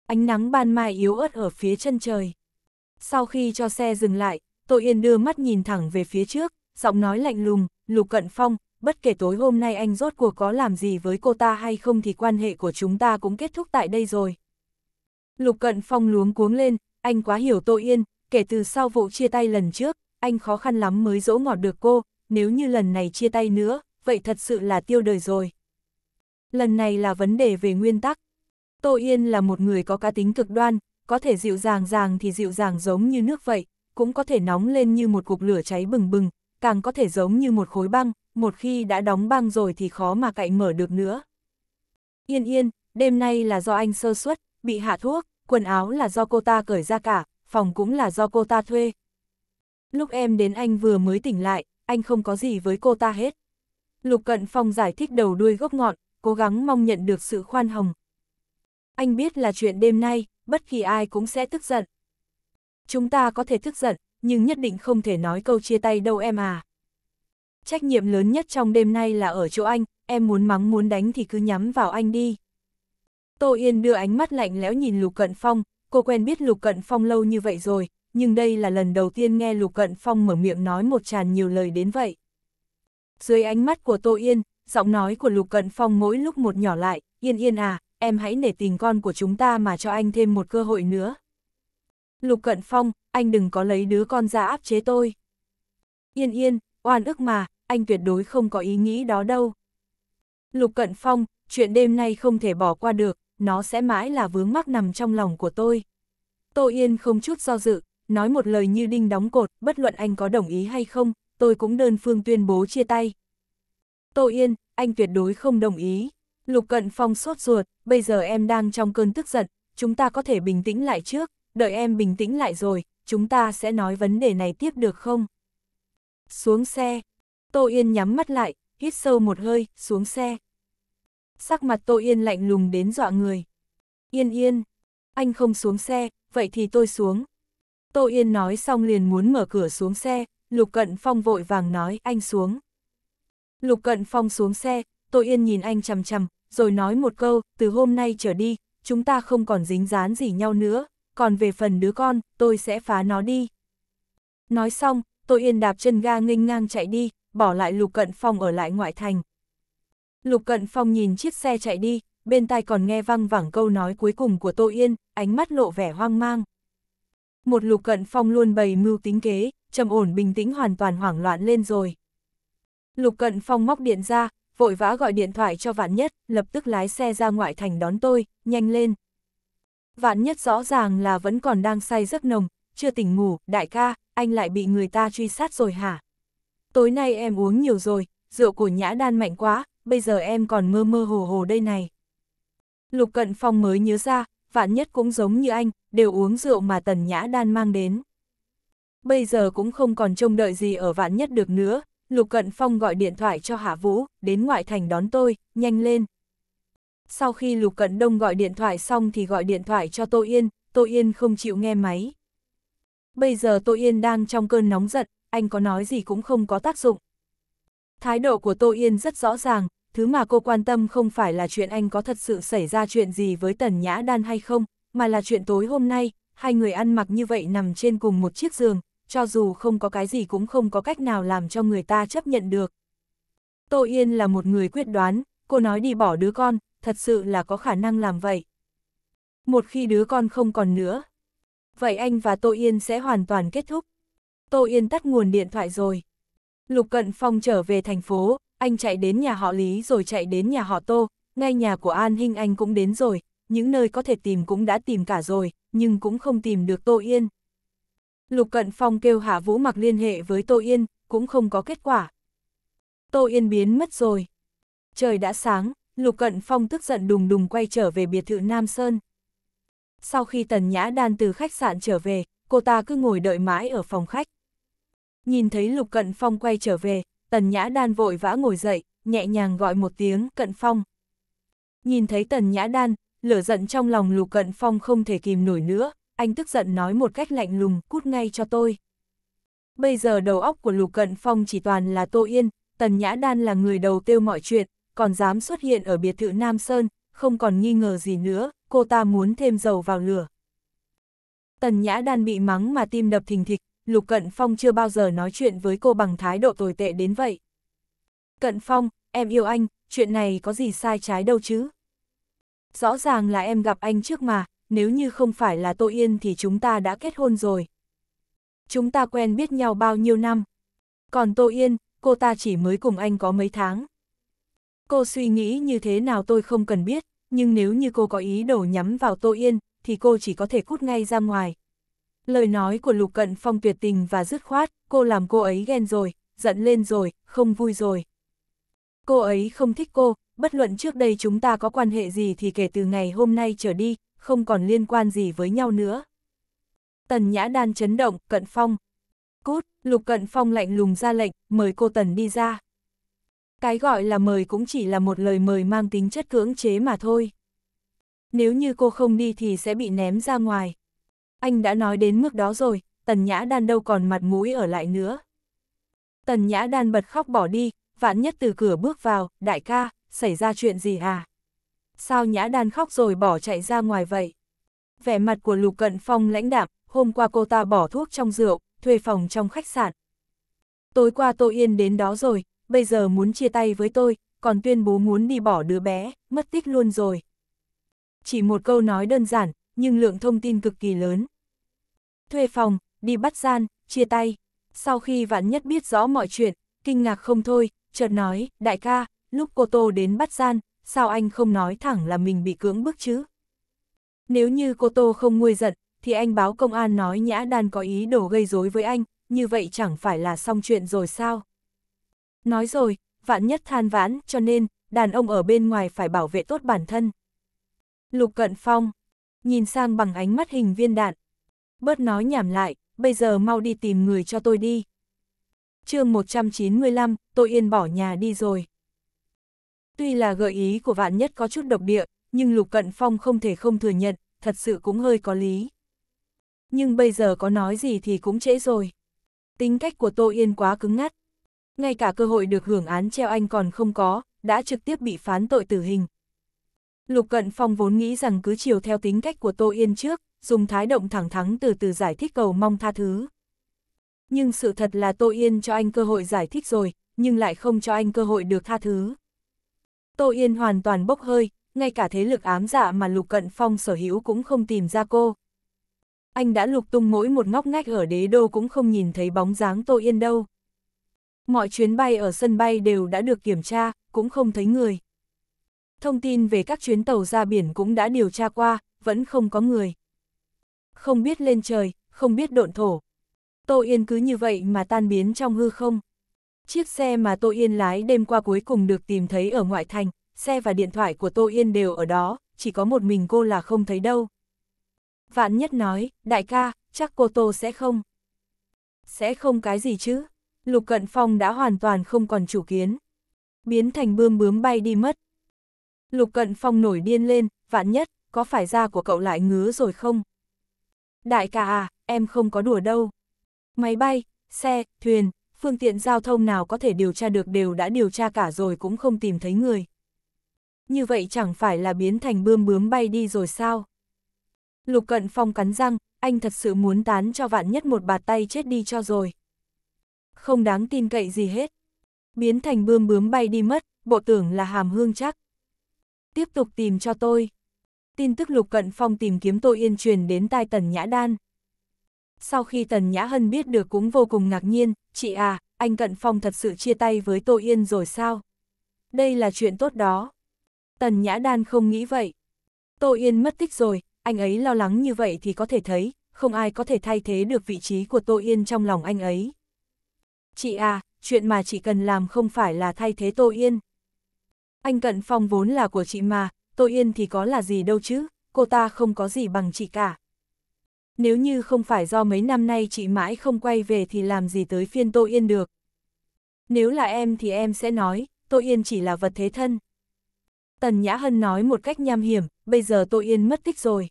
Ánh nắng ban mai yếu ớt ở phía chân trời. Sau khi cho xe dừng lại, Tô Yên đưa mắt nhìn thẳng về phía trước, giọng nói lạnh lùng, Lục Cận Phong, bất kể tối hôm nay anh rốt cuộc có làm gì với cô ta hay không thì quan hệ của chúng ta cũng kết thúc tại đây rồi. Lục Cận Phong luống cuống lên, anh quá hiểu Tô Yên, kể từ sau vụ chia tay lần trước, anh khó khăn lắm mới dỗ ngọt được cô, nếu như lần này chia tay nữa, vậy thật sự là tiêu đời rồi. Lần này là vấn đề về nguyên tắc. Tô Yên là một người có cá tính cực đoan, có thể dịu dàng dàng thì dịu dàng giống như nước vậy, cũng có thể nóng lên như một cục lửa cháy bừng bừng, càng có thể giống như một khối băng, một khi đã đóng băng rồi thì khó mà cậy mở được nữa. Yên yên, đêm nay là do anh sơ suất, bị hạ thuốc, quần áo là do cô ta cởi ra cả, phòng cũng là do cô ta thuê. Lúc em đến anh vừa mới tỉnh lại, anh không có gì với cô ta hết. Lục Cận Phong giải thích đầu đuôi gốc ngọn, cố gắng mong nhận được sự khoan hồng. Anh biết là chuyện đêm nay, bất kỳ ai cũng sẽ tức giận. Chúng ta có thể tức giận, nhưng nhất định không thể nói câu chia tay đâu em à trách nhiệm lớn nhất trong đêm nay là ở chỗ anh, em muốn mắng muốn đánh thì cứ nhắm vào anh đi. Tô Yên đưa ánh mắt lạnh lẽo nhìn Lục Cận Phong, cô quen biết Lục Cận Phong lâu như vậy rồi, nhưng đây là lần đầu tiên nghe Lục Cận Phong mở miệng nói một tràn nhiều lời đến vậy. Dưới ánh mắt của Tô Yên, giọng nói của Lục Cận Phong mỗi lúc một nhỏ lại, Yên Yên à, em hãy nể tình con của chúng ta mà cho anh thêm một cơ hội nữa. Lục Cận Phong, anh đừng có lấy đứa con ra áp chế tôi. Yên Yên, oan ức mà, anh tuyệt đối không có ý nghĩ đó đâu. Lục Cận Phong, chuyện đêm nay không thể bỏ qua được, nó sẽ mãi là vướng mắc nằm trong lòng của tôi. Tô Yên không chút do dự, nói một lời như đinh đóng cột, bất luận anh có đồng ý hay không, tôi cũng đơn phương tuyên bố chia tay. Tô Yên, anh tuyệt đối không đồng ý. Lục Cận Phong sốt ruột, bây giờ em đang trong cơn tức giận, chúng ta có thể bình tĩnh lại trước, đợi em bình tĩnh lại rồi, chúng ta sẽ nói vấn đề này tiếp được không? Xuống xe, Tô Yên nhắm mắt lại, hít sâu một hơi, xuống xe. Sắc mặt Tô Yên lạnh lùng đến dọa người. Yên yên, anh không xuống xe, vậy thì tôi xuống. Tô Yên nói xong liền muốn mở cửa xuống xe, Lục Cận Phong vội vàng nói anh xuống. Lục Cận Phong xuống xe, Tô Yên nhìn anh chầm chầm, rồi nói một câu, từ hôm nay trở đi, chúng ta không còn dính dán gì nhau nữa, còn về phần đứa con, tôi sẽ phá nó đi. Nói xong, Tô Yên đạp chân ga nghênh ngang chạy đi, bỏ lại Lục Cận Phong ở lại ngoại thành. Lục Cận Phong nhìn chiếc xe chạy đi, bên tai còn nghe văng vẳng câu nói cuối cùng của Tô Yên, ánh mắt lộ vẻ hoang mang. Một Lục Cận Phong luôn bày mưu tính kế, trầm ổn bình tĩnh hoàn toàn hoảng loạn lên rồi. Lục Cận Phong móc điện ra, vội vã gọi điện thoại cho Vạn Nhất, lập tức lái xe ra ngoại thành đón tôi, nhanh lên. Vạn Nhất rõ ràng là vẫn còn đang say giấc nồng, chưa tỉnh ngủ, đại ca, anh lại bị người ta truy sát rồi hả? tối nay em uống nhiều rồi, rượu của nhã đan mạnh quá, bây giờ em còn mơ mơ hồ hồ đây này. Lục Cận Phong mới nhớ ra, vạn nhất cũng giống như anh, đều uống rượu mà tần nhã đan mang đến. Bây giờ cũng không còn trông đợi gì ở vạn nhất được nữa, Lục Cận Phong gọi điện thoại cho Hạ Vũ, đến ngoại thành đón tôi, nhanh lên. Sau khi Lục Cận Đông gọi điện thoại xong thì gọi điện thoại cho Tô Yên, Tô Yên không chịu nghe máy. Bây giờ Tô Yên đang trong cơn nóng giận, anh có nói gì cũng không có tác dụng. Thái độ của Tô Yên rất rõ ràng, thứ mà cô quan tâm không phải là chuyện anh có thật sự xảy ra chuyện gì với Tần Nhã Đan hay không, mà là chuyện tối hôm nay, hai người ăn mặc như vậy nằm trên cùng một chiếc giường, cho dù không có cái gì cũng không có cách nào làm cho người ta chấp nhận được. Tô Yên là một người quyết đoán, cô nói đi bỏ đứa con, thật sự là có khả năng làm vậy. Một khi đứa con không còn nữa, vậy anh và Tô Yên sẽ hoàn toàn kết thúc. Tô Yên tắt nguồn điện thoại rồi. Lục Cận Phong trở về thành phố, anh chạy đến nhà họ Lý rồi chạy đến nhà họ Tô, ngay nhà của An Hinh anh cũng đến rồi, những nơi có thể tìm cũng đã tìm cả rồi, nhưng cũng không tìm được Tô Yên. Lục Cận Phong kêu Hạ Vũ Mặc liên hệ với Tô Yên, cũng không có kết quả. Tô Yên biến mất rồi. Trời đã sáng, Lục Cận Phong tức giận đùng đùng quay trở về biệt thự Nam Sơn. Sau khi Tần Nhã Đan từ khách sạn trở về, cô ta cứ ngồi đợi mãi ở phòng khách. Nhìn thấy Lục Cận Phong quay trở về, Tần Nhã Đan vội vã ngồi dậy, nhẹ nhàng gọi một tiếng Cận Phong. Nhìn thấy Tần Nhã Đan, lửa giận trong lòng Lục Cận Phong không thể kìm nổi nữa, anh tức giận nói một cách lạnh lùng, cút ngay cho tôi. Bây giờ đầu óc của Lục Cận Phong chỉ toàn là Tô Yên, Tần Nhã Đan là người đầu tiêu mọi chuyện, còn dám xuất hiện ở biệt thự Nam Sơn, không còn nghi ngờ gì nữa, cô ta muốn thêm dầu vào lửa. Tần Nhã Đan bị mắng mà tim đập thình thịch, Lục Cận Phong chưa bao giờ nói chuyện với cô bằng thái độ tồi tệ đến vậy. Cận Phong, em yêu anh, chuyện này có gì sai trái đâu chứ? Rõ ràng là em gặp anh trước mà, nếu như không phải là Tô Yên thì chúng ta đã kết hôn rồi. Chúng ta quen biết nhau bao nhiêu năm. Còn Tô Yên, cô ta chỉ mới cùng anh có mấy tháng. Cô suy nghĩ như thế nào tôi không cần biết, nhưng nếu như cô có ý đổ nhắm vào Tô Yên, thì cô chỉ có thể cút ngay ra ngoài, Lời nói của Lục Cận Phong tuyệt tình và dứt khoát, cô làm cô ấy ghen rồi, giận lên rồi, không vui rồi. Cô ấy không thích cô, bất luận trước đây chúng ta có quan hệ gì thì kể từ ngày hôm nay trở đi, không còn liên quan gì với nhau nữa. Tần Nhã Đan chấn động, Cận Phong. Cút, Lục Cận Phong lạnh lùng ra lệnh, mời cô Tần đi ra. Cái gọi là mời cũng chỉ là một lời mời mang tính chất cưỡng chế mà thôi. Nếu như cô không đi thì sẽ bị ném ra ngoài. Anh đã nói đến mức đó rồi, tần nhã đan đâu còn mặt mũi ở lại nữa. Tần nhã đan bật khóc bỏ đi, vạn nhất từ cửa bước vào, đại ca, xảy ra chuyện gì à? Sao nhã đan khóc rồi bỏ chạy ra ngoài vậy? Vẻ mặt của Lục Cận Phong lãnh đạm, hôm qua cô ta bỏ thuốc trong rượu, thuê phòng trong khách sạn. Tối qua Tô Yên đến đó rồi, bây giờ muốn chia tay với tôi, còn tuyên bố muốn đi bỏ đứa bé, mất tích luôn rồi. Chỉ một câu nói đơn giản, nhưng lượng thông tin cực kỳ lớn. Thuê phòng, đi bắt gian, chia tay. Sau khi vạn nhất biết rõ mọi chuyện, kinh ngạc không thôi, chợt nói, đại ca, lúc cô Tô đến bắt gian, sao anh không nói thẳng là mình bị cưỡng bức chứ? Nếu như cô Tô không nguôi giận, thì anh báo công an nói Nhã đàn có ý đồ gây rối với anh, như vậy chẳng phải là xong chuyện rồi sao? Nói rồi, vạn nhất than vãn, cho nên, đàn ông ở bên ngoài phải bảo vệ tốt bản thân. Lục Cận Phong, nhìn sang bằng ánh mắt hình viên đạn. Bớt nói nhảm lại, bây giờ mau đi tìm người cho tôi đi. chương 195, tôi yên bỏ nhà đi rồi. Tuy là gợi ý của vạn nhất có chút độc địa, nhưng Lục Cận Phong không thể không thừa nhận, thật sự cũng hơi có lý. Nhưng bây giờ có nói gì thì cũng trễ rồi. Tính cách của Tô Yên quá cứng ngắt. Ngay cả cơ hội được hưởng án treo anh còn không có, đã trực tiếp bị phán tội tử hình, Lục Cận Phong vốn nghĩ rằng cứ chiều theo tính cách của Tô Yên trước, dùng thái động thẳng thắn từ từ giải thích cầu mong tha thứ. Nhưng sự thật là Tô Yên cho anh cơ hội giải thích rồi, nhưng lại không cho anh cơ hội được tha thứ. Tô Yên hoàn toàn bốc hơi, ngay cả thế lực ám dạ mà Lục Cận Phong sở hữu cũng không tìm ra cô. Anh đã lục tung mỗi một ngóc ngách ở đế đô cũng không nhìn thấy bóng dáng Tô Yên đâu. Mọi chuyến bay ở sân bay đều đã được kiểm tra, cũng không thấy người. Thông tin về các chuyến tàu ra biển cũng đã điều tra qua, vẫn không có người. Không biết lên trời, không biết độn thổ. Tô Yên cứ như vậy mà tan biến trong hư không. Chiếc xe mà Tô Yên lái đêm qua cuối cùng được tìm thấy ở ngoại thành, xe và điện thoại của Tô Yên đều ở đó, chỉ có một mình cô là không thấy đâu. Vạn nhất nói, đại ca, chắc cô Tô sẽ không. Sẽ không cái gì chứ, Lục Cận Phong đã hoàn toàn không còn chủ kiến. Biến thành bươm bướm bay đi mất. Lục Cận Phong nổi điên lên, vạn nhất, có phải da của cậu lại ngứa rồi không? Đại ca à, em không có đùa đâu. Máy bay, xe, thuyền, phương tiện giao thông nào có thể điều tra được đều đã điều tra cả rồi cũng không tìm thấy người. Như vậy chẳng phải là biến thành bươm bướm bay đi rồi sao? Lục Cận Phong cắn răng, anh thật sự muốn tán cho vạn nhất một bà tay chết đi cho rồi. Không đáng tin cậy gì hết. Biến thành bươm bướm bay đi mất, bộ tưởng là hàm hương chắc tiếp tục tìm cho tôi. Tin tức Lục Cận Phong tìm kiếm tôi Yên truyền đến tai Tần Nhã Đan. Sau khi Tần Nhã Hân biết được cũng vô cùng ngạc nhiên, chị à, anh Cận Phong thật sự chia tay với Tô Yên rồi sao? Đây là chuyện tốt đó. Tần Nhã Đan không nghĩ vậy. Tô Yên mất tích rồi, anh ấy lo lắng như vậy thì có thể thấy, không ai có thể thay thế được vị trí của Tô Yên trong lòng anh ấy. Chị à, chuyện mà chị cần làm không phải là thay thế Tô Yên. Anh Cận Phong vốn là của chị mà, tôi Yên thì có là gì đâu chứ, cô ta không có gì bằng chị cả. Nếu như không phải do mấy năm nay chị mãi không quay về thì làm gì tới phiên tôi Yên được. Nếu là em thì em sẽ nói, tôi Yên chỉ là vật thế thân. Tần Nhã Hân nói một cách nham hiểm, bây giờ tôi Yên mất tích rồi.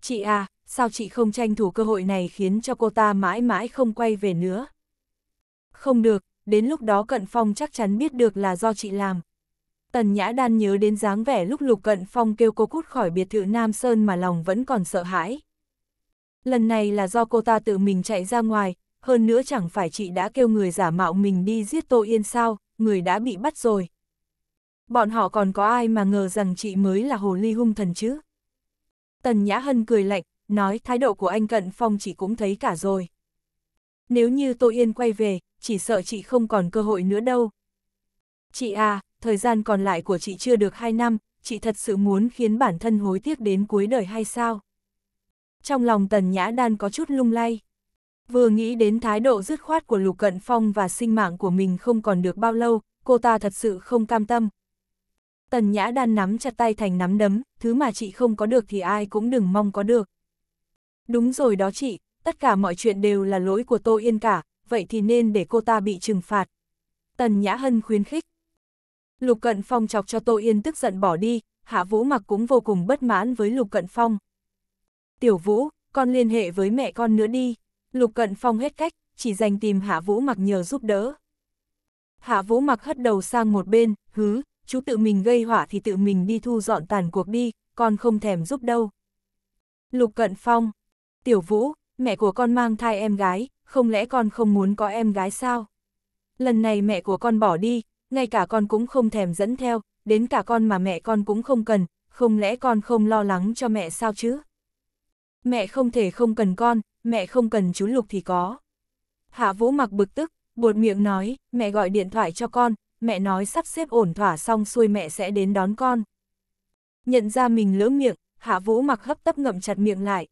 Chị à, sao chị không tranh thủ cơ hội này khiến cho cô ta mãi mãi không quay về nữa? Không được, đến lúc đó Cận Phong chắc chắn biết được là do chị làm. Tần Nhã Đan nhớ đến dáng vẻ lúc Lục Cận Phong kêu cô cút khỏi biệt thự Nam Sơn mà lòng vẫn còn sợ hãi. Lần này là do cô ta tự mình chạy ra ngoài, hơn nữa chẳng phải chị đã kêu người giả mạo mình đi giết Tô Yên sao, người đã bị bắt rồi. Bọn họ còn có ai mà ngờ rằng chị mới là hồ ly hung thần chứ? Tần Nhã Hân cười lạnh, nói thái độ của anh Cận Phong chị cũng thấy cả rồi. Nếu như Tô Yên quay về, chỉ sợ chị không còn cơ hội nữa đâu. Chị à, thời gian còn lại của chị chưa được 2 năm, chị thật sự muốn khiến bản thân hối tiếc đến cuối đời hay sao? Trong lòng Tần Nhã Đan có chút lung lay. Vừa nghĩ đến thái độ dứt khoát của Lục Cận Phong và sinh mạng của mình không còn được bao lâu, cô ta thật sự không cam tâm. Tần Nhã Đan nắm chặt tay thành nắm đấm, thứ mà chị không có được thì ai cũng đừng mong có được. Đúng rồi đó chị, tất cả mọi chuyện đều là lỗi của Tô Yên cả, vậy thì nên để cô ta bị trừng phạt. Tần Nhã Hân khuyến khích. Lục Cận Phong chọc cho Tô Yên tức giận bỏ đi, Hạ Vũ mặc cũng vô cùng bất mãn với Lục Cận Phong. Tiểu Vũ, con liên hệ với mẹ con nữa đi. Lục Cận Phong hết cách, chỉ dành tìm Hạ Vũ mặc nhờ giúp đỡ. Hạ Vũ mặc hất đầu sang một bên, hứ, chú tự mình gây hỏa thì tự mình đi thu dọn tàn cuộc đi, con không thèm giúp đâu. Lục Cận Phong, Tiểu Vũ, mẹ của con mang thai em gái, không lẽ con không muốn có em gái sao? Lần này mẹ của con bỏ đi, ngay cả con cũng không thèm dẫn theo, đến cả con mà mẹ con cũng không cần, không lẽ con không lo lắng cho mẹ sao chứ? Mẹ không thể không cần con, mẹ không cần chú Lục thì có. Hạ Vũ mặc bực tức, buột miệng nói, mẹ gọi điện thoại cho con, mẹ nói sắp xếp ổn thỏa xong xuôi mẹ sẽ đến đón con. Nhận ra mình lỡ miệng, Hạ Vũ mặc hấp tấp ngậm chặt miệng lại.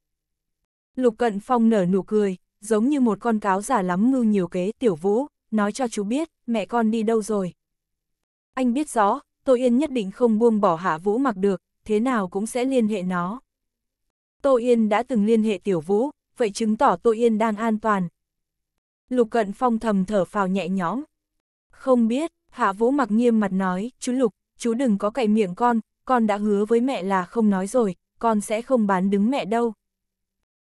Lục Cận Phong nở nụ cười, giống như một con cáo giả lắm mưu nhiều kế tiểu vũ, nói cho chú biết, mẹ con đi đâu rồi. Anh biết rõ, Tô Yên nhất định không buông bỏ Hạ Vũ mặc được, thế nào cũng sẽ liên hệ nó. Tô Yên đã từng liên hệ Tiểu Vũ, vậy chứng tỏ Tô Yên đang an toàn. Lục Cận Phong thầm thở phào nhẹ nhõm. Không biết, Hạ Vũ mặc nghiêm mặt nói, chú Lục, chú đừng có cậy miệng con, con đã hứa với mẹ là không nói rồi, con sẽ không bán đứng mẹ đâu.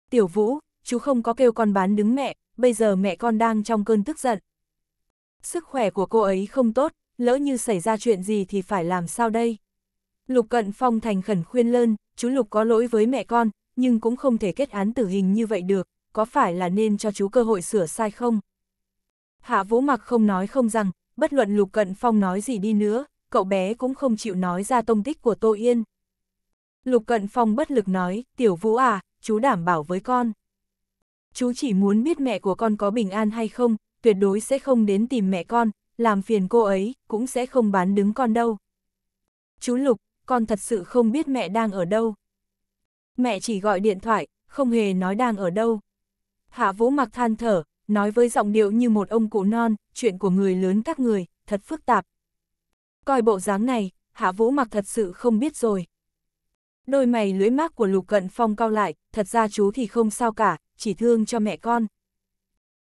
Tiểu Vũ, chú không có kêu con bán đứng mẹ, bây giờ mẹ con đang trong cơn tức giận. Sức khỏe của cô ấy không tốt, lỡ như xảy ra chuyện gì thì phải làm sao đây? Lục Cận Phong thành khẩn khuyên lơn, chú Lục có lỗi với mẹ con, nhưng cũng không thể kết án tử hình như vậy được, có phải là nên cho chú cơ hội sửa sai không? Hạ Vũ Mặc không nói không rằng, bất luận Lục Cận Phong nói gì đi nữa, cậu bé cũng không chịu nói ra tông tích của Tô Yên. Lục Cận Phong bất lực nói, Tiểu Vũ à, chú đảm bảo với con. Chú chỉ muốn biết mẹ của con có bình an hay không, tuyệt đối sẽ không đến tìm mẹ con, làm phiền cô ấy, cũng sẽ không bán đứng con đâu. Chú Lục, con thật sự không biết mẹ đang ở đâu. Mẹ chỉ gọi điện thoại, không hề nói đang ở đâu. Hạ Vũ mặc than thở, nói với giọng điệu như một ông cụ non, chuyện của người lớn các người, thật phức tạp. Coi bộ dáng này, Hạ Vũ mặc thật sự không biết rồi. Đôi mày lưới mác của Lục Cận Phong cao lại, thật ra chú thì không sao cả, chỉ thương cho mẹ con.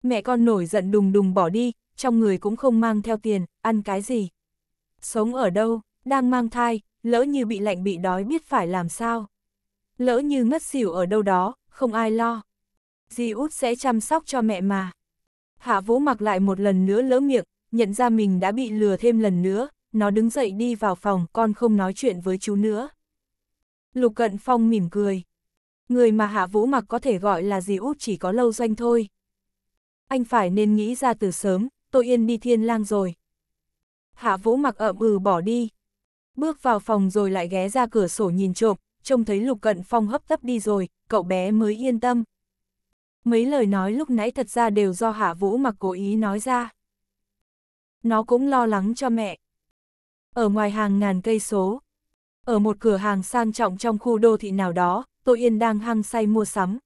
Mẹ con nổi giận đùng đùng bỏ đi, trong người cũng không mang theo tiền, ăn cái gì. Sống ở đâu, đang mang thai, lỡ như bị lạnh bị đói biết phải làm sao. Lỡ như ngất xỉu ở đâu đó, không ai lo. Di út sẽ chăm sóc cho mẹ mà. Hạ vũ mặc lại một lần nữa lỡ miệng, nhận ra mình đã bị lừa thêm lần nữa, nó đứng dậy đi vào phòng, con không nói chuyện với chú nữa. Lục Cận Phong mỉm cười. Người mà Hạ Vũ Mặc có thể gọi là gì út chỉ có lâu doanh thôi. Anh phải nên nghĩ ra từ sớm, tôi yên đi thiên lang rồi. Hạ vũ mặc ậm ừ bỏ đi. Bước vào phòng rồi lại ghé ra cửa sổ nhìn trộm, trông thấy lục cận phong hấp tấp đi rồi, cậu bé mới yên tâm. Mấy lời nói lúc nãy thật ra đều do hạ vũ mặc cố ý nói ra. Nó cũng lo lắng cho mẹ. Ở ngoài hàng ngàn cây số, ở một cửa hàng sang trọng trong khu đô thị nào đó, tôi yên đang hăng say mua sắm.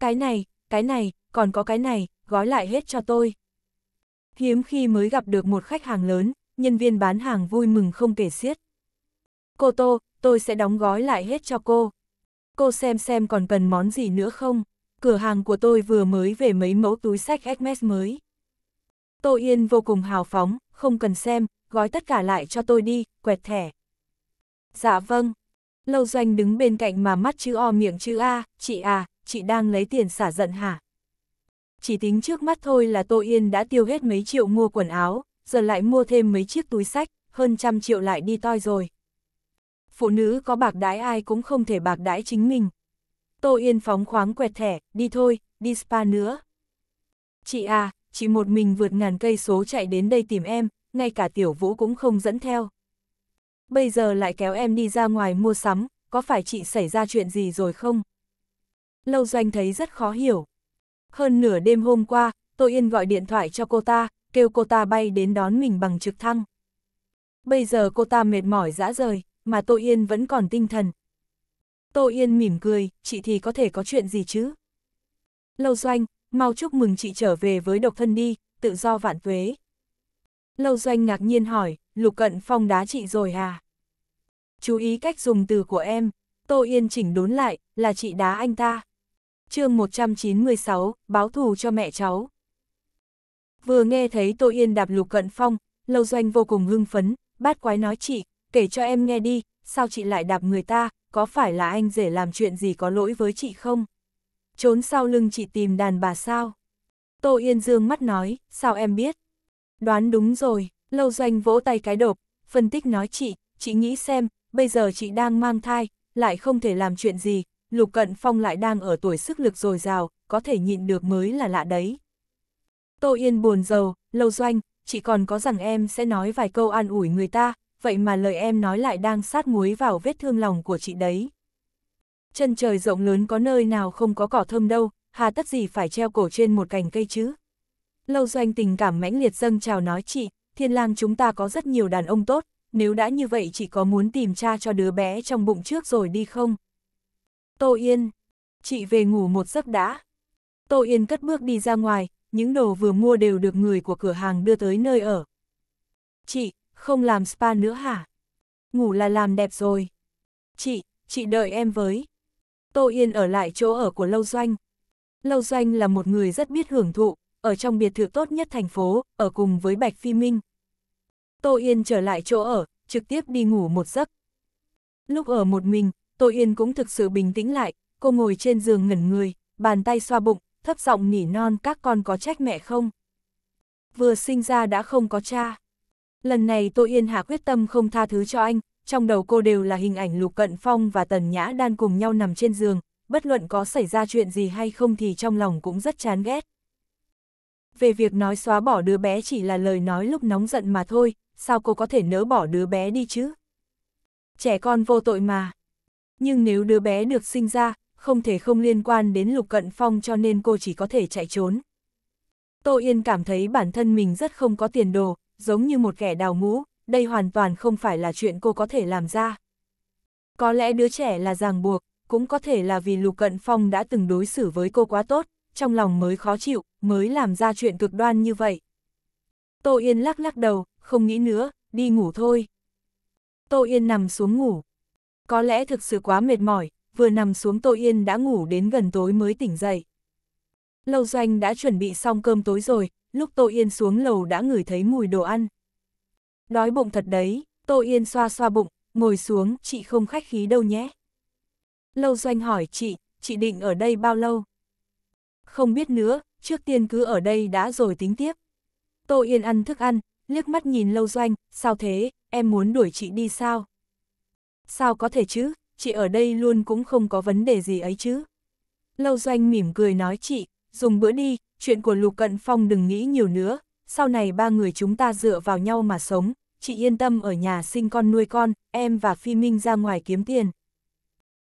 Cái này, cái này, còn có cái này, gói lại hết cho tôi. Hiếm khi mới gặp được một khách hàng lớn, nhân viên bán hàng vui mừng không kể xiết. Cô Tô, tôi sẽ đóng gói lại hết cho cô. Cô xem xem còn cần món gì nữa không? Cửa hàng của tôi vừa mới về mấy mẫu túi sách Hermes mới. Tô Yên vô cùng hào phóng, không cần xem, gói tất cả lại cho tôi đi, quẹt thẻ. Dạ vâng. Lâu Doanh đứng bên cạnh mà mắt chữ O miệng chữ A, chị à, chị đang lấy tiền xả giận hả? chỉ tính trước mắt thôi là Tô Yên đã tiêu hết mấy triệu mua quần áo, giờ lại mua thêm mấy chiếc túi sách, hơn trăm triệu lại đi toi rồi. Phụ nữ có bạc đái ai cũng không thể bạc đái chính mình. Tô Yên phóng khoáng quẹt thẻ, đi thôi, đi spa nữa. Chị à, chị một mình vượt ngàn cây số chạy đến đây tìm em, ngay cả tiểu vũ cũng không dẫn theo. Bây giờ lại kéo em đi ra ngoài mua sắm, có phải chị xảy ra chuyện gì rồi không? Lâu Doanh thấy rất khó hiểu. Hơn nửa đêm hôm qua, Tô Yên gọi điện thoại cho cô ta, kêu cô ta bay đến đón mình bằng trực thăng. Bây giờ cô ta mệt mỏi dã rời, mà Tô Yên vẫn còn tinh thần. Tô Yên mỉm cười, chị thì có thể có chuyện gì chứ? Lâu Doanh, mau chúc mừng chị trở về với độc thân đi, tự do vạn tuế. Lâu Doanh ngạc nhiên hỏi, Lục Cận Phong đá chị rồi à? Chú ý cách dùng từ của em, Tô Yên chỉnh đốn lại, là chị đá anh ta chương 196, báo thù cho mẹ cháu. Vừa nghe thấy Tô Yên đạp lục cận phong, Lâu Doanh vô cùng hưng phấn, bát quái nói chị, kể cho em nghe đi, sao chị lại đạp người ta, có phải là anh rể làm chuyện gì có lỗi với chị không? Trốn sau lưng chị tìm đàn bà sao? Tô Yên dương mắt nói, sao em biết? Đoán đúng rồi, Lâu Doanh vỗ tay cái đột phân tích nói chị, chị nghĩ xem, bây giờ chị đang mang thai, lại không thể làm chuyện gì, Lục Cận Phong lại đang ở tuổi sức lực dồi dào, có thể nhịn được mới là lạ đấy. Tô Yên buồn giàu, lâu doanh, chỉ còn có rằng em sẽ nói vài câu an ủi người ta, vậy mà lời em nói lại đang sát muối vào vết thương lòng của chị đấy. Chân trời rộng lớn có nơi nào không có cỏ thơm đâu, hà tất gì phải treo cổ trên một cành cây chứ. Lâu doanh tình cảm mãnh liệt dâng chào nói chị, thiên lang chúng ta có rất nhiều đàn ông tốt, nếu đã như vậy chị có muốn tìm cha cho đứa bé trong bụng trước rồi đi không? Tô Yên, chị về ngủ một giấc đã. Tô Yên cất bước đi ra ngoài, những đồ vừa mua đều được người của cửa hàng đưa tới nơi ở. Chị, không làm spa nữa hả? Ngủ là làm đẹp rồi. Chị, chị đợi em với. Tô Yên ở lại chỗ ở của Lâu Doanh. Lâu Doanh là một người rất biết hưởng thụ, ở trong biệt thự tốt nhất thành phố, ở cùng với Bạch Phi Minh. Tô Yên trở lại chỗ ở, trực tiếp đi ngủ một giấc. Lúc ở một mình, Tô Yên cũng thực sự bình tĩnh lại, cô ngồi trên giường ngẩn người, bàn tay xoa bụng, thấp giọng nỉ non các con có trách mẹ không? Vừa sinh ra đã không có cha. Lần này Tô Yên hạ quyết tâm không tha thứ cho anh, trong đầu cô đều là hình ảnh Lục Cận Phong và Tần Nhã đang cùng nhau nằm trên giường, bất luận có xảy ra chuyện gì hay không thì trong lòng cũng rất chán ghét. Về việc nói xóa bỏ đứa bé chỉ là lời nói lúc nóng giận mà thôi, sao cô có thể nỡ bỏ đứa bé đi chứ? Trẻ con vô tội mà nhưng nếu đứa bé được sinh ra, không thể không liên quan đến Lục Cận Phong cho nên cô chỉ có thể chạy trốn. Tô Yên cảm thấy bản thân mình rất không có tiền đồ, giống như một kẻ đào ngũ, đây hoàn toàn không phải là chuyện cô có thể làm ra. Có lẽ đứa trẻ là ràng buộc, cũng có thể là vì Lục Cận Phong đã từng đối xử với cô quá tốt, trong lòng mới khó chịu, mới làm ra chuyện cực đoan như vậy. Tô Yên lắc lắc đầu, không nghĩ nữa, đi ngủ thôi. Tô Yên nằm xuống ngủ, có lẽ thực sự quá mệt mỏi, vừa nằm xuống Tô Yên đã ngủ đến gần tối mới tỉnh dậy. Lâu doanh đã chuẩn bị xong cơm tối rồi, lúc Tô Yên xuống lầu đã ngửi thấy mùi đồ ăn. Đói bụng thật đấy, Tô Yên xoa xoa bụng, ngồi xuống, chị không khách khí đâu nhé. Lâu doanh hỏi chị, chị định ở đây bao lâu? Không biết nữa, trước tiên cứ ở đây đã rồi tính tiếp. Tô Yên ăn thức ăn, liếc mắt nhìn lâu doanh, sao thế, em muốn đuổi chị đi sao? sao có thể chứ, chị ở đây luôn cũng không có vấn đề gì ấy chứ. Lâu doanh mỉm cười nói chị, dùng bữa đi, chuyện của Lục Cận Phong đừng nghĩ nhiều nữa, sau này ba người chúng ta dựa vào nhau mà sống, chị yên tâm ở nhà sinh con nuôi con, em và Phi Minh ra ngoài kiếm tiền.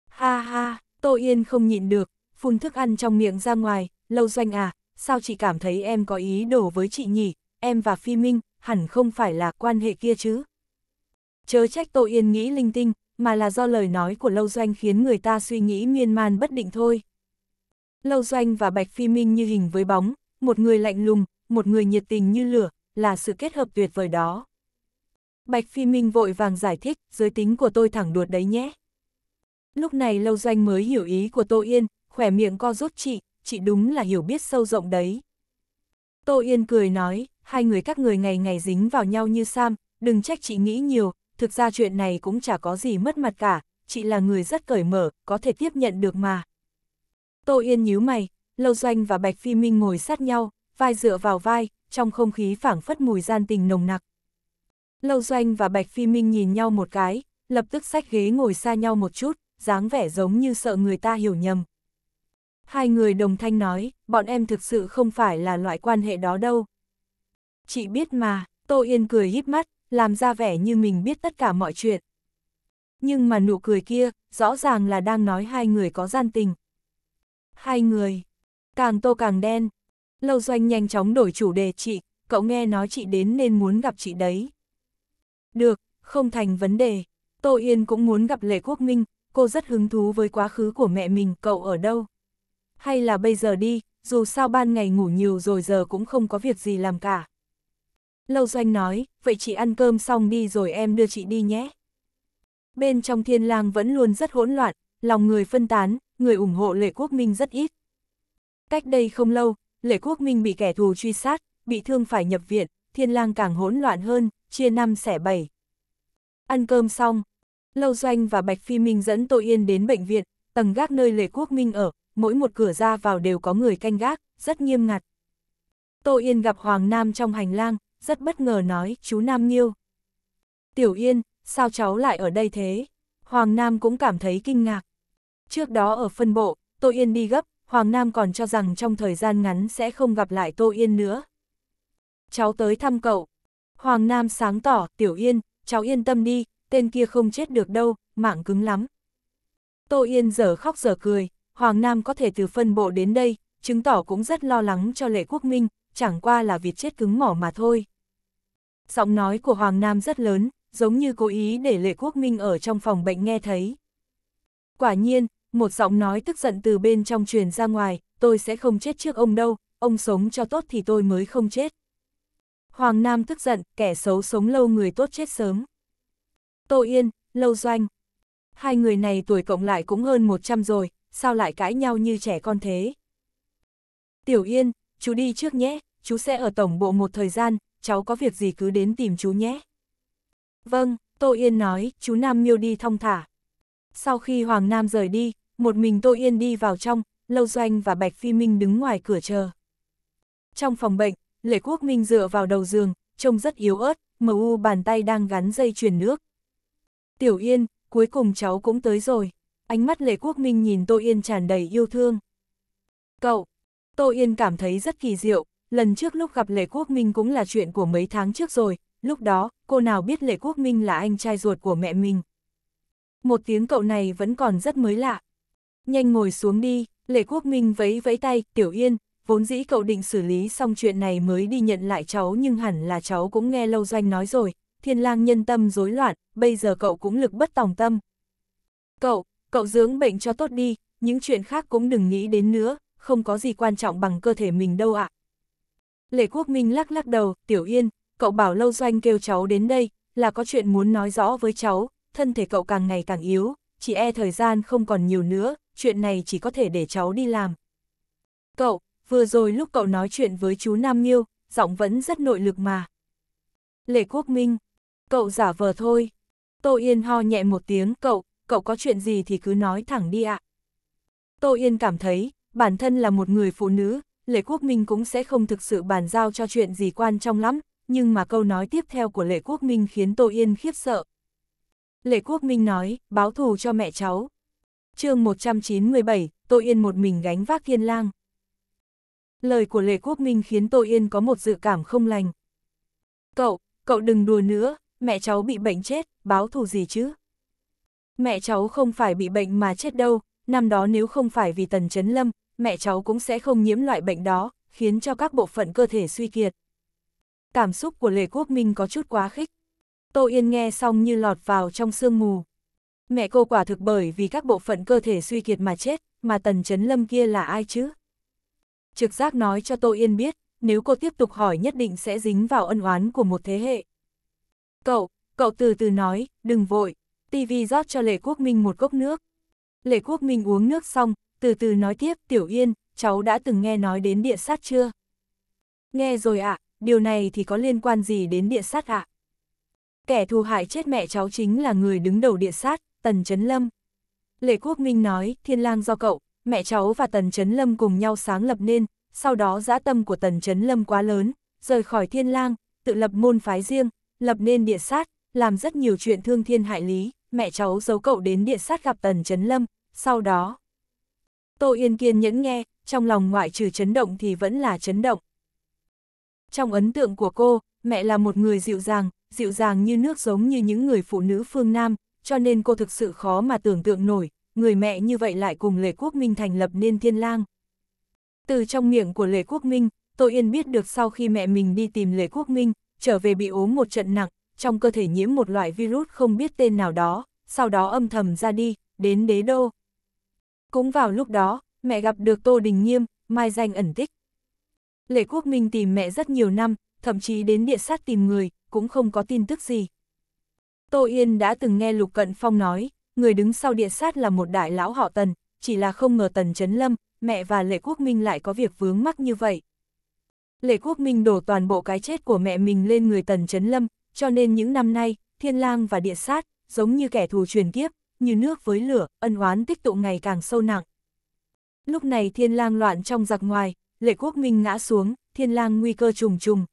Ha ha, Tô Yên không nhịn được, phun thức ăn trong miệng ra ngoài, lâu doanh à, sao chị cảm thấy em có ý đổ với chị nhỉ, em và Phi Minh, hẳn không phải là quan hệ kia chứ. Chớ trách Tô Yên nghĩ linh tinh, mà là do lời nói của Lâu Doanh khiến người ta suy nghĩ miên man bất định thôi. Lâu Doanh và Bạch Phi Minh như hình với bóng, một người lạnh lùng, một người nhiệt tình như lửa, là sự kết hợp tuyệt vời đó. Bạch Phi Minh vội vàng giải thích, giới tính của tôi thẳng đuột đấy nhé. Lúc này Lâu Doanh mới hiểu ý của Tô Yên, khỏe miệng co rút chị, chị đúng là hiểu biết sâu rộng đấy. Tô Yên cười nói, hai người các người ngày ngày dính vào nhau như Sam, đừng trách chị nghĩ nhiều, thực ra chuyện này cũng chả có gì mất mặt cả, chị là người rất cởi mở, có thể tiếp nhận được mà. Tô Yên nhíu mày, Lâu Doanh và Bạch Phi Minh ngồi sát nhau, vai dựa vào vai, trong không khí phảng phất mùi gian tình nồng nặc. Lâu Doanh và Bạch Phi Minh nhìn nhau một cái, lập tức sách ghế ngồi xa nhau một chút, dáng vẻ giống như sợ người ta hiểu nhầm. Hai người đồng thanh nói, bọn em thực sự không phải là loại quan hệ đó đâu. Chị biết mà, Tô Yên cười híp mắt, làm ra vẻ như mình biết tất cả mọi chuyện. Nhưng mà nụ cười kia, rõ ràng là đang nói hai người có gian tình. Hai người, càng tô càng đen. Lâu doanh nhanh chóng đổi chủ đề chị, cậu nghe nói chị đến nên muốn gặp chị đấy. Được, không thành vấn đề. Tô Yên cũng muốn gặp Lệ Quốc Minh, cô rất hứng thú với quá khứ của mẹ mình, cậu ở đâu? Hay là bây giờ đi, dù sao ban ngày ngủ nhiều rồi giờ cũng không có việc gì làm cả. Lâu Doanh nói, vậy chị ăn cơm xong đi rồi em đưa chị đi nhé. Bên trong thiên lang vẫn luôn rất hỗn loạn, lòng người phân tán, người ủng hộ lệ quốc minh rất ít. Cách đây không lâu, lệ quốc minh bị kẻ thù truy sát, bị thương phải nhập viện, thiên lang càng hỗn loạn hơn, chia năm xẻ bảy. Ăn cơm xong, Lâu Doanh và Bạch Phi Minh dẫn Tô Yên đến bệnh viện, tầng gác nơi Lệ Quốc Minh ở, mỗi một cửa ra vào đều có người canh gác, rất nghiêm ngặt. Tô Yên gặp Hoàng Nam trong hành lang, rất bất ngờ nói, chú Nam Nghiêu. Tiểu Yên, sao cháu lại ở đây thế? Hoàng Nam cũng cảm thấy kinh ngạc. Trước đó ở phân bộ, Tô Yên đi gấp, Hoàng Nam còn cho rằng trong thời gian ngắn sẽ không gặp lại Tô Yên nữa. Cháu tới thăm cậu. Hoàng Nam sáng tỏ, Tiểu Yên, cháu yên tâm đi, tên kia không chết được đâu, mạng cứng lắm. Tô Yên giờ khóc giờ cười, Hoàng Nam có thể từ phân bộ đến đây, chứng tỏ cũng rất lo lắng cho Lệ Quốc Minh, chẳng qua là việc chết cứng mỏ mà thôi. Giọng nói của Hoàng Nam rất lớn, giống như cố ý để Lệ Quốc Minh ở trong phòng bệnh nghe thấy. Quả nhiên, một giọng nói tức giận từ bên trong truyền ra ngoài, tôi sẽ không chết trước ông đâu, ông sống cho tốt thì tôi mới không chết. Hoàng Nam tức giận, kẻ xấu sống lâu người tốt chết sớm. Tô Yên, Lâu Doanh. Hai người này tuổi cộng lại cũng hơn 100 rồi, sao lại cãi nhau như trẻ con thế? Tiểu Yên, chú đi trước nhé, chú sẽ ở tổng bộ một thời gian, cháu có việc gì cứ đến tìm chú nhé. Vâng, Tô Yên nói, chú Nam Miêu đi thong thả. Sau khi Hoàng Nam rời đi, một mình Tô Yên đi vào trong, Lâu Doanh và Bạch Phi Minh đứng ngoài cửa chờ. Trong phòng bệnh, Lệ Quốc Minh dựa vào đầu giường, trông rất yếu ớt, mờ u bàn tay đang gắn dây chuyền nước. Tiểu Yên, cuối cùng cháu cũng tới rồi. Ánh mắt Lệ Quốc Minh nhìn Tô Yên tràn đầy yêu thương. Cậu, Tô Yên cảm thấy rất kỳ diệu, lần trước lúc gặp Lệ Quốc Minh cũng là chuyện của mấy tháng trước rồi, lúc đó, cô nào biết Lệ Quốc Minh là anh trai ruột của mẹ mình. Một tiếng cậu này vẫn còn rất mới lạ. Nhanh ngồi xuống đi, Lệ Quốc Minh vẫy vẫy tay, Tiểu Yên, vốn dĩ cậu định xử lý xong chuyện này mới đi nhận lại cháu nhưng hẳn là cháu cũng nghe lâu doanh nói rồi, thiên lang nhân tâm rối loạn, bây giờ cậu cũng lực bất tòng tâm. Cậu, cậu dưỡng bệnh cho tốt đi, những chuyện khác cũng đừng nghĩ đến nữa, không có gì quan trọng bằng cơ thể mình đâu ạ. À. Lệ Quốc Minh lắc lắc đầu, Tiểu Yên, cậu bảo Lâu Doanh kêu cháu đến đây, là có chuyện muốn nói rõ với cháu, thân thể cậu càng ngày càng yếu, chỉ e thời gian không còn nhiều nữa, chuyện này chỉ có thể để cháu đi làm. Cậu, vừa rồi lúc cậu nói chuyện với chú Nam Nghiêu, giọng vẫn rất nội lực mà. Lệ Quốc Minh, cậu giả vờ thôi. Tô Yên ho nhẹ một tiếng, cậu, cậu có chuyện gì thì cứ nói thẳng đi ạ. Tô Yên cảm thấy, bản thân là một người phụ nữ, Lệ Quốc Minh cũng sẽ không thực sự bàn giao cho chuyện gì quan trọng lắm, nhưng mà câu nói tiếp theo của Lệ Quốc Minh khiến Tô Yên khiếp sợ. Lệ Quốc Minh nói, báo thù cho mẹ cháu. chương 197, Tô Yên một mình gánh vác thiên lang. Lời của Lệ Quốc Minh khiến Tô Yên có một dự cảm không lành. Cậu, cậu đừng đùa nữa, mẹ cháu bị bệnh chết, báo thù gì chứ? Mẹ cháu không phải bị bệnh mà chết đâu, năm đó nếu không phải vì tần chấn lâm, mẹ cháu cũng sẽ không nhiễm loại bệnh đó, khiến cho các bộ phận cơ thể suy kiệt. Cảm xúc của lê Quốc Minh có chút quá khích. Tô Yên nghe xong như lọt vào trong sương mù. Mẹ cô quả thực bởi vì các bộ phận cơ thể suy kiệt mà chết, mà Tần Chấn Lâm kia là ai chứ? Trực giác nói cho Tô Yên biết, nếu cô tiếp tục hỏi nhất định sẽ dính vào ân oán của một thế hệ. Cậu, cậu từ từ nói, đừng vội. TV rót cho lê Quốc Minh một cốc nước. lê Quốc Minh uống nước xong, từ từ nói tiếp, Tiểu Yên, cháu đã từng nghe nói đến địa sát chưa? Nghe rồi ạ, điều này thì có liên quan gì đến địa sát ạ? Kẻ thù hại chết mẹ cháu chính là người đứng đầu địa sát, Tần Trấn Lâm. Lệ Quốc Minh nói, thiên lang do cậu, mẹ cháu và Tần Trấn Lâm cùng nhau sáng lập nên, sau đó dã tâm của Tần Trấn Lâm quá lớn, rời khỏi thiên lang, tự lập môn phái riêng, lập nên địa sát, làm rất nhiều chuyện thương thiên hại lý, mẹ cháu giấu cậu đến địa sát gặp Tần Trấn Lâm, sau đó, Tô Yên kiên nhẫn nghe, trong lòng ngoại trừ chấn động thì vẫn là chấn động. Trong ấn tượng của cô, mẹ là một người dịu dàng, dịu dàng như nước giống như những người phụ nữ phương Nam, cho nên cô thực sự khó mà tưởng tượng nổi, người mẹ như vậy lại cùng Lệ Quốc Minh thành lập nên thiên lang. Từ trong miệng của Lệ Quốc Minh, Tô Yên biết được sau khi mẹ mình đi tìm Lệ Quốc Minh, trở về bị ốm một trận nặng, trong cơ thể nhiễm một loại virus không biết tên nào đó, sau đó âm thầm ra đi, đến đế đô. Cũng vào lúc đó, mẹ gặp được Tô Đình Nghiêm, mai danh ẩn tích. Lệ Quốc Minh tìm mẹ rất nhiều năm, thậm chí đến địa sát tìm người, cũng không có tin tức gì. Tô Yên đã từng nghe Lục Cận Phong nói, người đứng sau địa sát là một đại lão họ Tần, chỉ là không ngờ Tần Trấn Lâm, mẹ và Lệ Quốc Minh lại có việc vướng mắc như vậy. Lệ Quốc Minh đổ toàn bộ cái chết của mẹ mình lên người Tần Trấn Lâm, cho nên những năm nay, Thiên Lang và Địa Sát, giống như kẻ thù truyền kiếp, như nước với lửa, ân oán tích tụ ngày càng sâu nặng. Lúc này thiên lang loạn trong giặc ngoài, lệ quốc minh ngã xuống, thiên lang nguy cơ trùng trùng.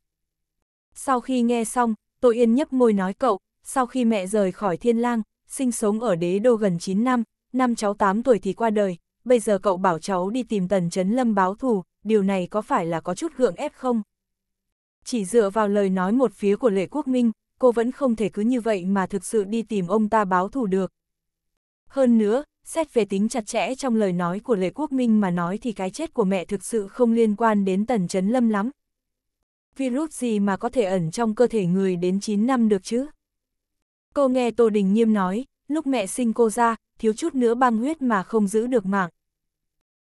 Sau khi nghe xong, tội Yên nhấp môi nói cậu, sau khi mẹ rời khỏi thiên lang, sinh sống ở đế đô gần 9 năm, năm cháu 8 tuổi thì qua đời, bây giờ cậu bảo cháu đi tìm tần chấn lâm báo thù, điều này có phải là có chút gượng ép không? Chỉ dựa vào lời nói một phía của lệ quốc minh, cô vẫn không thể cứ như vậy mà thực sự đi tìm ông ta báo thù được. Hơn nữa, xét về tính chặt chẽ trong lời nói của Lệ Quốc Minh mà nói thì cái chết của mẹ thực sự không liên quan đến Tần Chấn Lâm lắm. Virus gì mà có thể ẩn trong cơ thể người đến 9 năm được chứ? Cô nghe Tô Đình Nghiêm nói, lúc mẹ sinh cô ra, thiếu chút nữa băng huyết mà không giữ được mạng.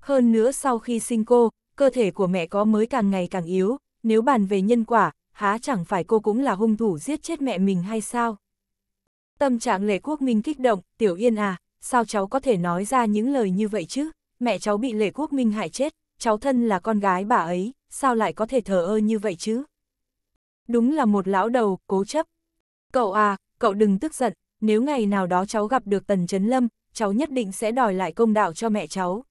Hơn nữa sau khi sinh cô, cơ thể của mẹ có mới càng ngày càng yếu, nếu bàn về nhân quả, há chẳng phải cô cũng là hung thủ giết chết mẹ mình hay sao? Tâm trạng lệ quốc minh kích động, tiểu yên à, sao cháu có thể nói ra những lời như vậy chứ? Mẹ cháu bị lệ quốc minh hại chết, cháu thân là con gái bà ấy, sao lại có thể thờ ơ như vậy chứ? Đúng là một lão đầu, cố chấp. Cậu à, cậu đừng tức giận, nếu ngày nào đó cháu gặp được Tần Trấn Lâm, cháu nhất định sẽ đòi lại công đạo cho mẹ cháu.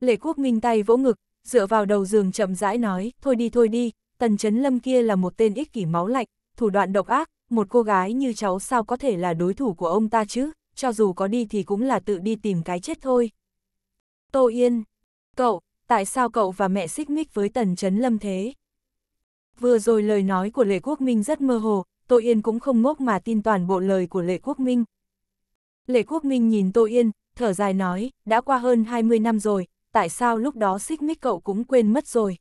Lệ Quốc Minh tay vỗ ngực, dựa vào đầu giường chậm rãi nói, thôi đi thôi đi, Tần Trấn Lâm kia là một tên ích kỷ máu lạnh, thủ đoạn độc ác, một cô gái như cháu sao có thể là đối thủ của ông ta chứ, cho dù có đi thì cũng là tự đi tìm cái chết thôi. Tô Yên, cậu, tại sao cậu và mẹ xích mích với Tần Trấn Lâm thế? Vừa rồi lời nói của Lệ Quốc Minh rất mơ hồ, Tô Yên cũng không ngốc mà tin toàn bộ lời của Lệ Quốc Minh. Lệ Quốc Minh nhìn Tô Yên, thở dài nói, đã qua hơn 20 năm rồi, tại sao lúc đó xích mích cậu cũng quên mất rồi?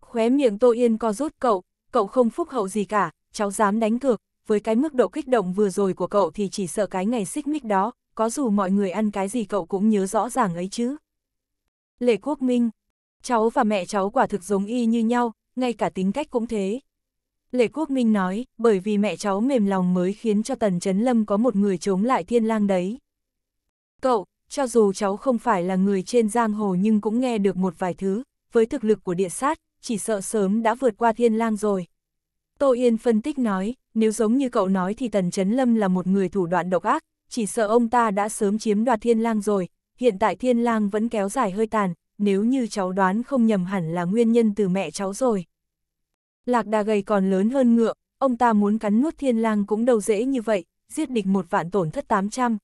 Khóe miệng Tô Yên co rút cậu, cậu không phúc hậu gì cả, cháu dám đánh cược, với cái mức độ kích động vừa rồi của cậu thì chỉ sợ cái ngày xích mích đó, có dù mọi người ăn cái gì cậu cũng nhớ rõ ràng ấy chứ. Lệ Quốc Minh, cháu và mẹ cháu quả thực giống y như nhau, ngay cả tính cách cũng thế. Lệ Quốc Minh nói, bởi vì mẹ cháu mềm lòng mới khiến cho Tần Chấn Lâm có một người chống lại thiên lang đấy. Cậu, cho dù cháu không phải là người trên giang hồ nhưng cũng nghe được một vài thứ, với thực lực của địa sát, chỉ sợ sớm đã vượt qua thiên lang rồi, Tô Yên phân tích nói, nếu giống như cậu nói thì Tần Trấn Lâm là một người thủ đoạn độc ác, chỉ sợ ông ta đã sớm chiếm đoạt thiên lang rồi, hiện tại thiên lang vẫn kéo dài hơi tàn, nếu như cháu đoán không nhầm hẳn là nguyên nhân từ mẹ cháu rồi. Lạc đà gầy còn lớn hơn ngựa, ông ta muốn cắn nuốt thiên lang cũng đâu dễ như vậy, giết địch một vạn tổn thất 800.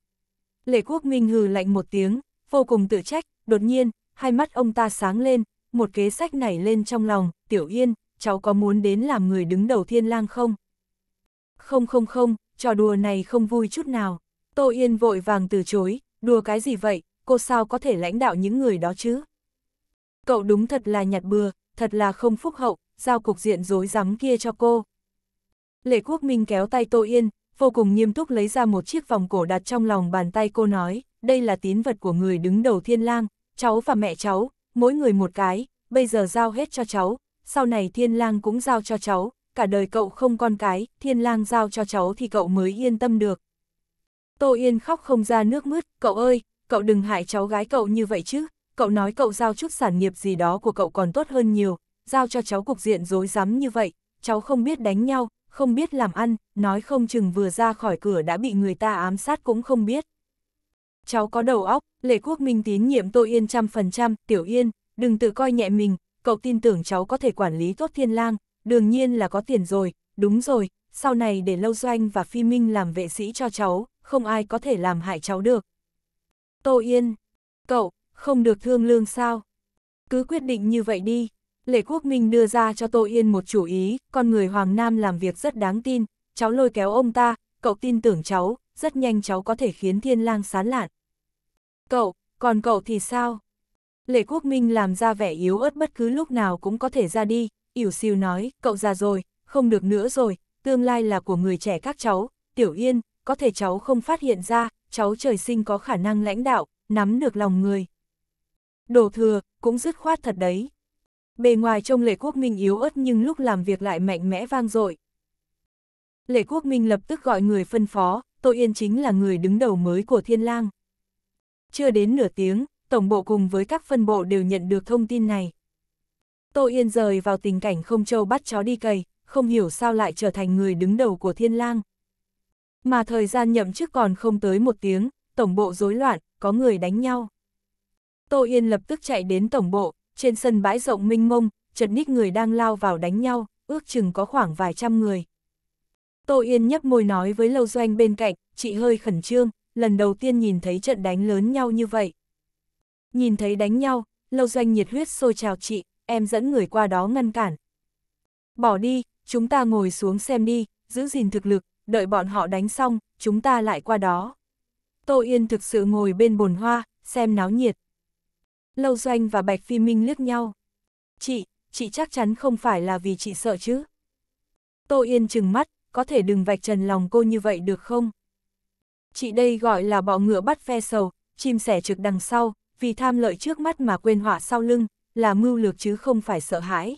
Lệ quốc minh hừ lạnh một tiếng, vô cùng tự trách, đột nhiên, hai mắt ông ta sáng lên, một kế sách nảy lên trong lòng, tiểu yên, cháu có muốn đến làm người đứng đầu thiên lang không? Không không không, trò đùa này không vui chút nào. Tô Yên vội vàng từ chối, đùa cái gì vậy, cô sao có thể lãnh đạo những người đó chứ? Cậu đúng thật là nhạt bừa, thật là không phúc hậu, giao cục diện rối rắm kia cho cô. Lệ Quốc Minh kéo tay Tô Yên, vô cùng nghiêm túc lấy ra một chiếc vòng cổ đặt trong lòng bàn tay cô nói, đây là tín vật của người đứng đầu thiên lang, cháu và mẹ cháu, mỗi người một cái, bây giờ giao hết cho cháu, sau này thiên lang cũng giao cho cháu, cả đời cậu không con cái, thiên lang giao cho cháu thì cậu mới yên tâm được. Tô Yên khóc không ra nước mứt, cậu ơi, cậu đừng hại cháu gái cậu như vậy chứ, cậu nói cậu giao chút sản nghiệp gì đó của cậu còn tốt hơn nhiều, giao cho cháu cục diện dối rắm như vậy, cháu không biết đánh nhau, không biết làm ăn, nói không chừng vừa ra khỏi cửa đã bị người ta ám sát cũng không biết. Cháu có đầu óc, lệ quốc minh tín nhiệm Tô Yên trăm phần trăm, Tiểu Yên, đừng tự coi nhẹ mình, cậu tin tưởng cháu có thể quản lý tốt thiên lang, đương nhiên là có tiền rồi, đúng rồi, sau này để Lâu Doanh và Phi Minh làm vệ sĩ cho cháu, không ai có thể làm hại cháu được. Tô Yên, cậu, không được thương lương sao? Cứ quyết định như vậy đi. Lệ Quốc Minh đưa ra cho Tô Yên một chủ ý, con người Hoàng Nam làm việc rất đáng tin, cháu lôi kéo ông ta, cậu tin tưởng cháu, rất nhanh cháu có thể khiến thiên lang sán lạn. Cậu, còn cậu thì sao? Lệ Quốc Minh làm ra vẻ yếu ớt bất cứ lúc nào cũng có thể ra đi, ỉu siêu nói, cậu già rồi, không được nữa rồi, tương lai là của người trẻ các cháu, Tiểu Yên, có thể cháu không phát hiện ra, cháu trời sinh có khả năng lãnh đạo, nắm được lòng người. Đồ thừa, cũng dứt khoát thật đấy. Bề ngoài trông Lệ Quốc Minh yếu ớt nhưng lúc làm việc lại mạnh mẽ vang dội. Lệ Quốc Minh lập tức gọi người phân phó, Tô Yên chính là người đứng đầu mới của Thiên Lang. Chưa đến nửa tiếng, Tổng bộ cùng với các phân bộ đều nhận được thông tin này. Tô Yên rời vào tình cảnh không châu bắt chó đi cầy, không hiểu sao lại trở thành người đứng đầu của thiên lang. Mà thời gian nhậm chức còn không tới một tiếng, tổng bộ rối loạn, có người đánh nhau. Tô Yên lập tức chạy đến tổng bộ, trên sân bãi rộng minh mông, chật ních người đang lao vào đánh nhau, ước chừng có khoảng vài trăm người. Tô Yên nhấp môi nói với Lâu Doanh bên cạnh, chị hơi khẩn trương, lần đầu tiên nhìn thấy trận đánh lớn nhau như vậy. Nhìn thấy đánh nhau, lâu doanh nhiệt huyết sôi trào chị, em dẫn người qua đó ngăn cản. Bỏ đi, chúng ta ngồi xuống xem đi, giữ gìn thực lực, đợi bọn họ đánh xong, chúng ta lại qua đó. Tô Yên thực sự ngồi bên bồn hoa, xem náo nhiệt. Lâu Doanh và Bạch Phi Minh liếc nhau. Chị, chị chắc chắn không phải là vì chị sợ chứ. Tô Yên chừng mắt, có thể đừng vạch trần lòng cô như vậy được không? Chị đây gọi là bọ ngựa bắt phe sầu, chim sẻ trực đằng sau, vì tham lợi trước mắt mà quên họa sau lưng, là mưu lược chứ không phải sợ hãi.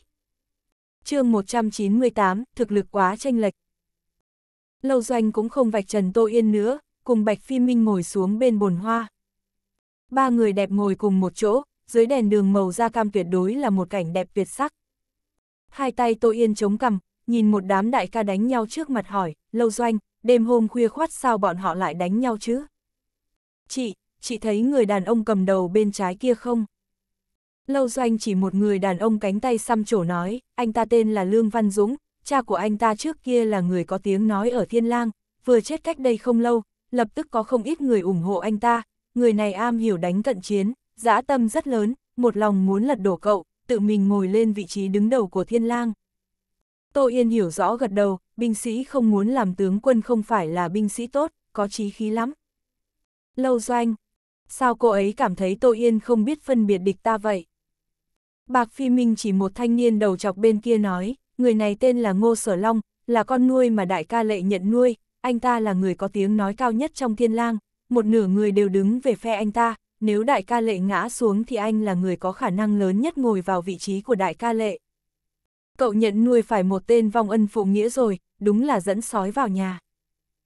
chương 198, thực lực quá tranh lệch. Lâu doanh cũng không vạch trần Tô Yên nữa, cùng Bạch Phi Minh ngồi xuống bên bồn hoa. Ba người đẹp ngồi cùng một chỗ, dưới đèn đường màu da cam tuyệt đối là một cảnh đẹp tuyệt sắc. Hai tay Tô Yên chống cằm, nhìn một đám đại ca đánh nhau trước mặt hỏi, Lâu Doanh, đêm hôm khuya khoát sao bọn họ lại đánh nhau chứ? Chị, chị thấy người đàn ông cầm đầu bên trái kia không? Lâu Doanh chỉ một người đàn ông cánh tay xăm trổ nói, anh ta tên là Lương Văn Dũng, cha của anh ta trước kia là người có tiếng nói ở Thiên Lang, vừa chết cách đây không lâu, lập tức có không ít người ủng hộ anh ta, người này am hiểu đánh cận chiến, dã tâm rất lớn, một lòng muốn lật đổ cậu, tự mình ngồi lên vị trí đứng đầu của Thiên Lang. Tô Yên hiểu rõ gật đầu, binh sĩ không muốn làm tướng quân không phải là binh sĩ tốt, có chí khí lắm. Lâu Doanh, sao cô ấy cảm thấy Tô Yên không biết phân biệt địch ta vậy? Bạc Phi Minh chỉ một thanh niên đầu chọc bên kia nói, người này tên là Ngô Sở Long, là con nuôi mà đại ca lệ nhận nuôi, anh ta là người có tiếng nói cao nhất trong thiên lang, một nửa người đều đứng về phe anh ta, nếu đại ca lệ ngã xuống thì anh là người có khả năng lớn nhất ngồi vào vị trí của đại ca lệ. Cậu nhận nuôi phải một tên vong ân phụ nghĩa rồi, đúng là dẫn sói vào nhà.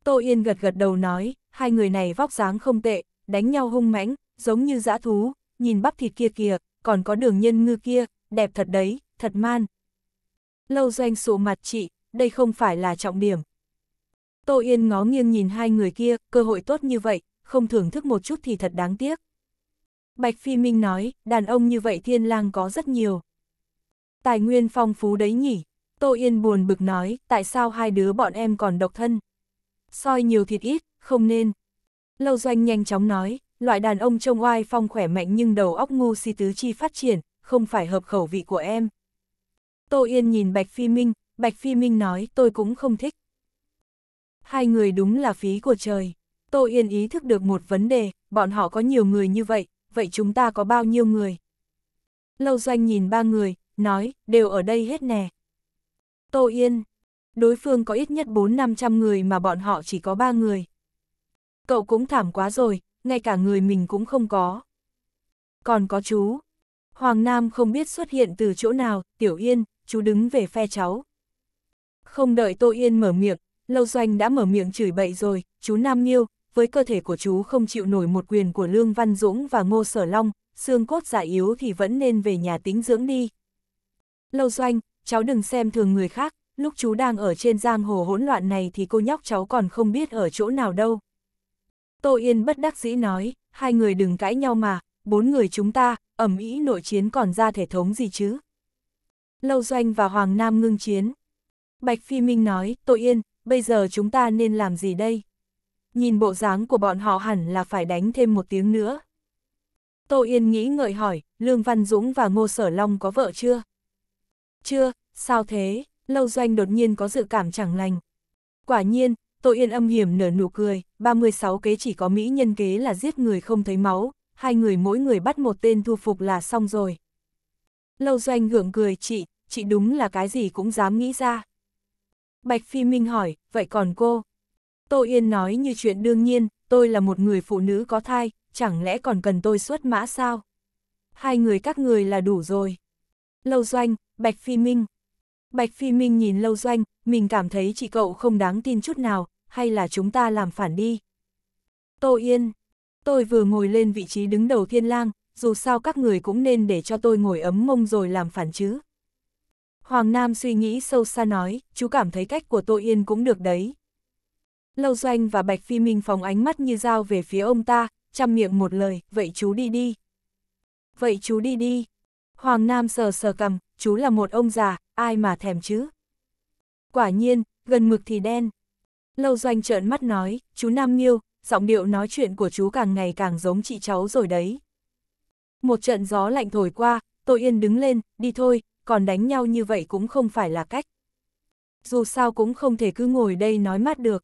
Tô Yên gật gật đầu nói, hai người này vóc dáng không tệ, đánh nhau hung mãnh, giống như dã thú, nhìn bắp thịt kia kìa, còn có đường nhân ngư kia, đẹp thật đấy, thật man. Lâu doanh sụ mặt chị, đây không phải là trọng điểm. Tô Yên ngó nghiêng nhìn hai người kia, cơ hội tốt như vậy, không thưởng thức một chút thì thật đáng tiếc. Bạch Phi Minh nói, đàn ông như vậy thiên lang có rất nhiều. Tài nguyên phong phú đấy nhỉ, Tô Yên buồn bực nói, tại sao hai đứa bọn em còn độc thân? Soi nhiều thịt ít, không nên. Lâu Doanh nhanh chóng nói, loại đàn ông trông oai phong khỏe mạnh nhưng đầu óc ngu si tứ chi phát triển, không phải hợp khẩu vị của em. Tô Yên nhìn Bạch Phi Minh, Bạch Phi Minh nói tôi cũng không thích. Hai người đúng là phí của trời. Tô Yên ý thức được một vấn đề, bọn họ có nhiều người như vậy, vậy chúng ta có bao nhiêu người? Lâu Doanh nhìn ba người, nói, đều ở đây hết nè. Tô Yên, đối phương có ít nhất 4-500 người mà bọn họ chỉ có ba người cậu cũng thảm quá rồi, ngay cả người mình cũng không có. Còn có chú. Hoàng Nam không biết xuất hiện từ chỗ nào, Tiểu Yên, chú đứng về phe cháu. Không đợi Tô Yên mở miệng, Lâu Doanh đã mở miệng chửi bậy rồi, chú Nam Miêu, với cơ thể của chú không chịu nổi một quyền của Lương Văn Dũng và Ngô Sở Long, xương cốt giả dạ yếu thì vẫn nên về nhà tính dưỡng đi. Lâu Doanh, cháu đừng xem thường người khác, lúc chú đang ở trên giang hồ hỗn loạn này thì cô nhóc cháu còn không biết ở chỗ nào đâu. Tô Yên bất đắc dĩ nói, hai người đừng cãi nhau mà, bốn người chúng ta, ẩm ý nội chiến còn ra thể thống gì chứ. Lâu Doanh và Hoàng Nam ngưng chiến. Bạch Phi Minh nói, Tô Yên, bây giờ chúng ta nên làm gì đây? Nhìn bộ dáng của bọn họ hẳn là phải đánh thêm một tiếng nữa. Tô Yên nghĩ ngợi hỏi, Lương Văn Dũng và Ngô Sở Long có vợ chưa? Chưa, sao thế? Lâu Doanh đột nhiên có dự cảm chẳng lành. Quả nhiên, Tô Yên âm hiểm nở nụ cười, 36 kế chỉ có mỹ nhân kế là giết người không thấy máu, hai người mỗi người bắt một tên thu phục là xong rồi. Lâu doanh gượng cười chị, chị đúng là cái gì cũng dám nghĩ ra. Bạch Phi Minh hỏi, vậy còn cô? Tô Yên nói như chuyện đương nhiên, tôi là một người phụ nữ có thai, chẳng lẽ còn cần tôi xuất mã sao? Hai người các người là đủ rồi. Lâu Doanh, Bạch Phi Minh. Bạch Phi Minh nhìn Lâu Doanh, mình cảm thấy chị cậu không đáng tin chút nào, hay là chúng ta làm phản đi? Tô Yên, tôi vừa ngồi lên vị trí đứng đầu thiên lang, dù sao các người cũng nên để cho tôi ngồi ấm mông rồi làm phản chứ. Hoàng Nam suy nghĩ sâu xa nói, chú cảm thấy cách của Tô Yên cũng được đấy. Lâu Doanh và Bạch Phi Minh phóng ánh mắt như dao về phía ông ta, chăm miệng một lời, vậy chú đi đi. Vậy chú đi đi. Hoàng Nam sờ sờ cầm, chú là một ông già, ai mà thèm chứ. Quả nhiên, gần mực thì đen, Lâu doanh trợn mắt nói, chú Nam Nghiêu, giọng điệu nói chuyện của chú càng ngày càng giống chị cháu rồi đấy. Một trận gió lạnh thổi qua, tôi yên đứng lên, đi thôi, còn đánh nhau như vậy cũng không phải là cách. Dù sao cũng không thể cứ ngồi đây nói mát được.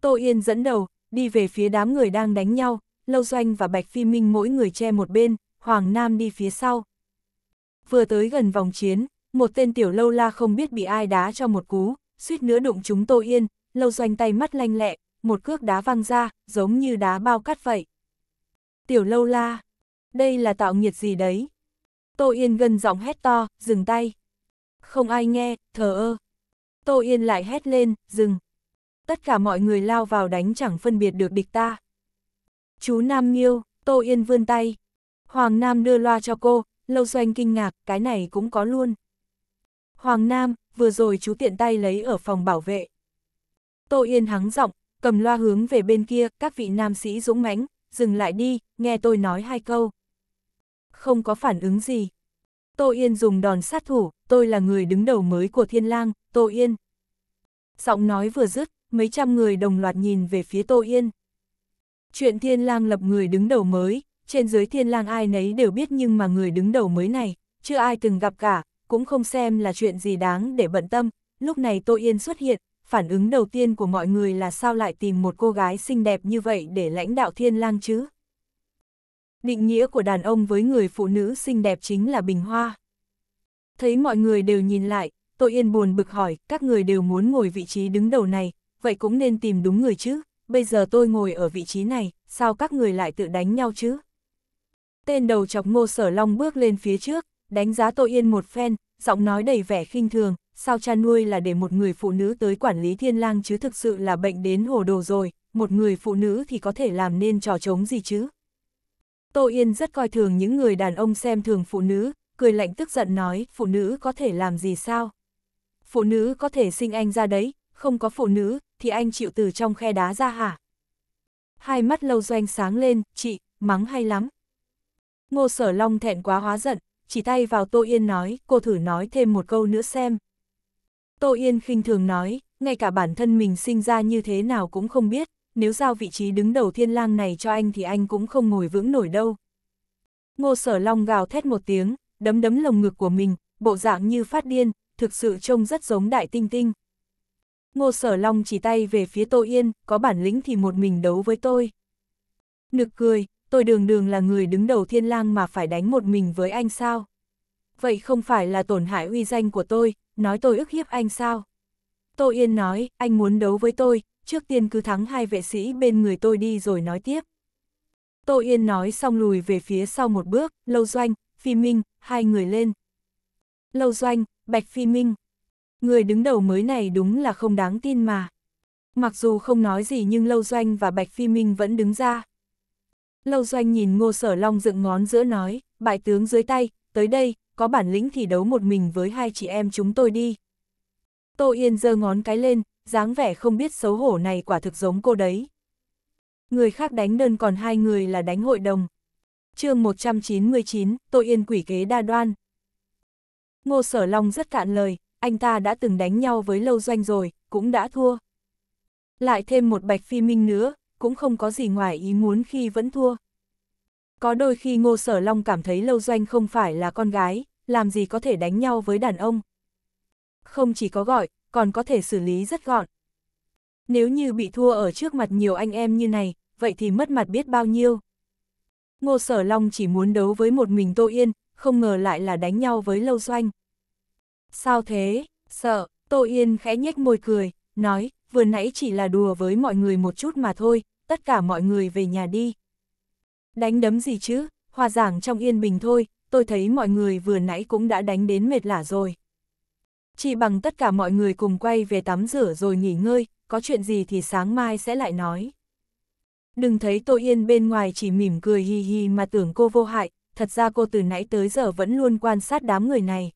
Tô Yên dẫn đầu, đi về phía đám người đang đánh nhau, Lâu Doanh và Bạch Phi Minh mỗi người che một bên, Hoàng Nam đi phía sau. Vừa tới gần vòng chiến, một tên tiểu lâu la không biết bị ai đá cho một cú, suýt nữa đụng chúng Tô Yên, lâu doanh tay mắt lanh lẹ, một cước đá văng ra, giống như đá bao cắt vậy. Tiểu lâu la, đây là tạo nhiệt gì đấy? Tô Yên gần giọng hét to, dừng tay. Không ai nghe, thờ ơ. Tô Yên lại hét lên, dừng. Tất cả mọi người lao vào đánh chẳng phân biệt được địch ta. Chú Nam Miêu, Tô Yên vươn tay. Hoàng Nam đưa loa cho cô, Lâu Doanh kinh ngạc, cái này cũng có luôn. Hoàng Nam, vừa rồi chú tiện tay lấy ở phòng bảo vệ. Tô Yên hắng giọng, cầm loa hướng về bên kia, các vị nam sĩ dũng mãnh, dừng lại đi, nghe tôi nói hai câu. Không có phản ứng gì. Tô Yên dùng đòn sát thủ, tôi là người đứng đầu mới của thiên lang, Tô Yên. Giọng nói vừa dứt, mấy trăm người đồng loạt nhìn về phía Tô Yên. Chuyện thiên lang lập người đứng đầu mới, trên dưới thiên lang ai nấy đều biết nhưng mà người đứng đầu mới này, chưa ai từng gặp cả, cũng không xem là chuyện gì đáng để bận tâm. Lúc này Tô Yên xuất hiện, phản ứng đầu tiên của mọi người là sao lại tìm một cô gái xinh đẹp như vậy để lãnh đạo thiên lang chứ? Định nghĩa của đàn ông với người phụ nữ xinh đẹp chính là bình hoa. Thấy mọi người đều nhìn lại, tôi yên buồn bực hỏi, các người đều muốn ngồi vị trí đứng đầu này, vậy cũng nên tìm đúng người chứ, bây giờ tôi ngồi ở vị trí này, sao các người lại tự đánh nhau chứ? Tên đầu chọc ngô sở long bước lên phía trước, đánh giá tôi yên một phen, giọng nói đầy vẻ khinh thường, sao cha nuôi là để một người phụ nữ tới quản lý thiên lang chứ thực sự là bệnh đến hồ đồ rồi, một người phụ nữ thì có thể làm nên trò trống gì chứ. Tô Yên rất coi thường những người đàn ông xem thường phụ nữ, cười lạnh tức giận nói, phụ nữ có thể làm gì sao? Phụ nữ có thể sinh anh ra đấy, không có phụ nữ, thì anh chịu từ trong khe đá ra hả? Hai mắt lâu doanh sáng lên, chị, mắng hay lắm. Ngô Sở Long thẹn quá hóa giận, chỉ tay vào Tô Yên nói, cô thử nói thêm một câu nữa xem. Tô Yên khinh thường nói, ngay cả bản thân mình sinh ra như thế nào cũng không biết, nếu giao vị trí đứng đầu thiên lang này cho anh thì anh cũng không ngồi vững nổi đâu. Ngô Sở Long gào thét một tiếng, đấm đấm lồng ngực của mình, bộ dạng như phát điên, thực sự trông rất giống đại tinh tinh. Ngô Sở Long chỉ tay về phía Tô Yên, có bản lĩnh thì một mình đấu với tôi. Nực cười, tôi đường đường là người đứng đầu thiên lang mà phải đánh một mình với anh sao? Vậy không phải là tổn hại uy danh của tôi, nói tôi ức hiếp anh sao? Tô Yên nói, anh muốn đấu với tôi, trước tiên cứ thắng hai vệ sĩ bên người tôi đi rồi nói tiếp. Tô Yên nói xong lùi về phía sau một bước, Lâu Doanh, Phi Minh, hai người lên. Lâu Doanh, Bạch Phi Minh. Người đứng đầu mới này đúng là không đáng tin mà. Mặc dù không nói gì nhưng Lâu Doanh và Bạch Phi Minh vẫn đứng ra. Lâu Doanh nhìn Ngô Sở Long dựng ngón giữa nói, bại tướng dưới tay, tới đây, có bản lĩnh thì đấu một mình với hai chị em chúng tôi đi. Tô Yên giơ ngón cái lên, dáng vẻ không biết xấu hổ này quả thực giống cô đấy. Người khác đánh đơn còn hai người là đánh hội đồng. chương 199, Tô Yên quỷ kế đa đoan. Ngô Sở Long rất cạn lời, anh ta đã từng đánh nhau với Lâu Doanh rồi, cũng đã thua. Lại thêm một bạch phi minh nữa, cũng không có gì ngoài ý muốn khi vẫn thua. Có đôi khi Ngô Sở Long cảm thấy Lâu Doanh không phải là con gái, làm gì có thể đánh nhau với đàn ông. Không chỉ có gọi, còn có thể xử lý rất gọn. Nếu như bị thua ở trước mặt nhiều anh em như này, vậy thì mất mặt biết bao nhiêu. Ngô Sở Long chỉ muốn đấu với một mình Tô Yên, không ngờ lại là đánh nhau với Lâu Doanh. Sao thế, sợ, Tô Yên khẽ nhếch môi cười, nói, vừa nãy chỉ là đùa với mọi người một chút mà thôi, tất cả mọi người về nhà đi. Đánh đấm gì chứ, hòa giảng trong yên bình thôi, tôi thấy mọi người vừa nãy cũng đã đánh đến mệt lả rồi. Chỉ bằng tất cả mọi người cùng quay về tắm rửa rồi nghỉ ngơi, có chuyện gì thì sáng mai sẽ lại nói. Đừng thấy tôi Yên bên ngoài chỉ mỉm cười hi hi mà tưởng cô vô hại, thật ra cô từ nãy tới giờ vẫn luôn quan sát đám người này.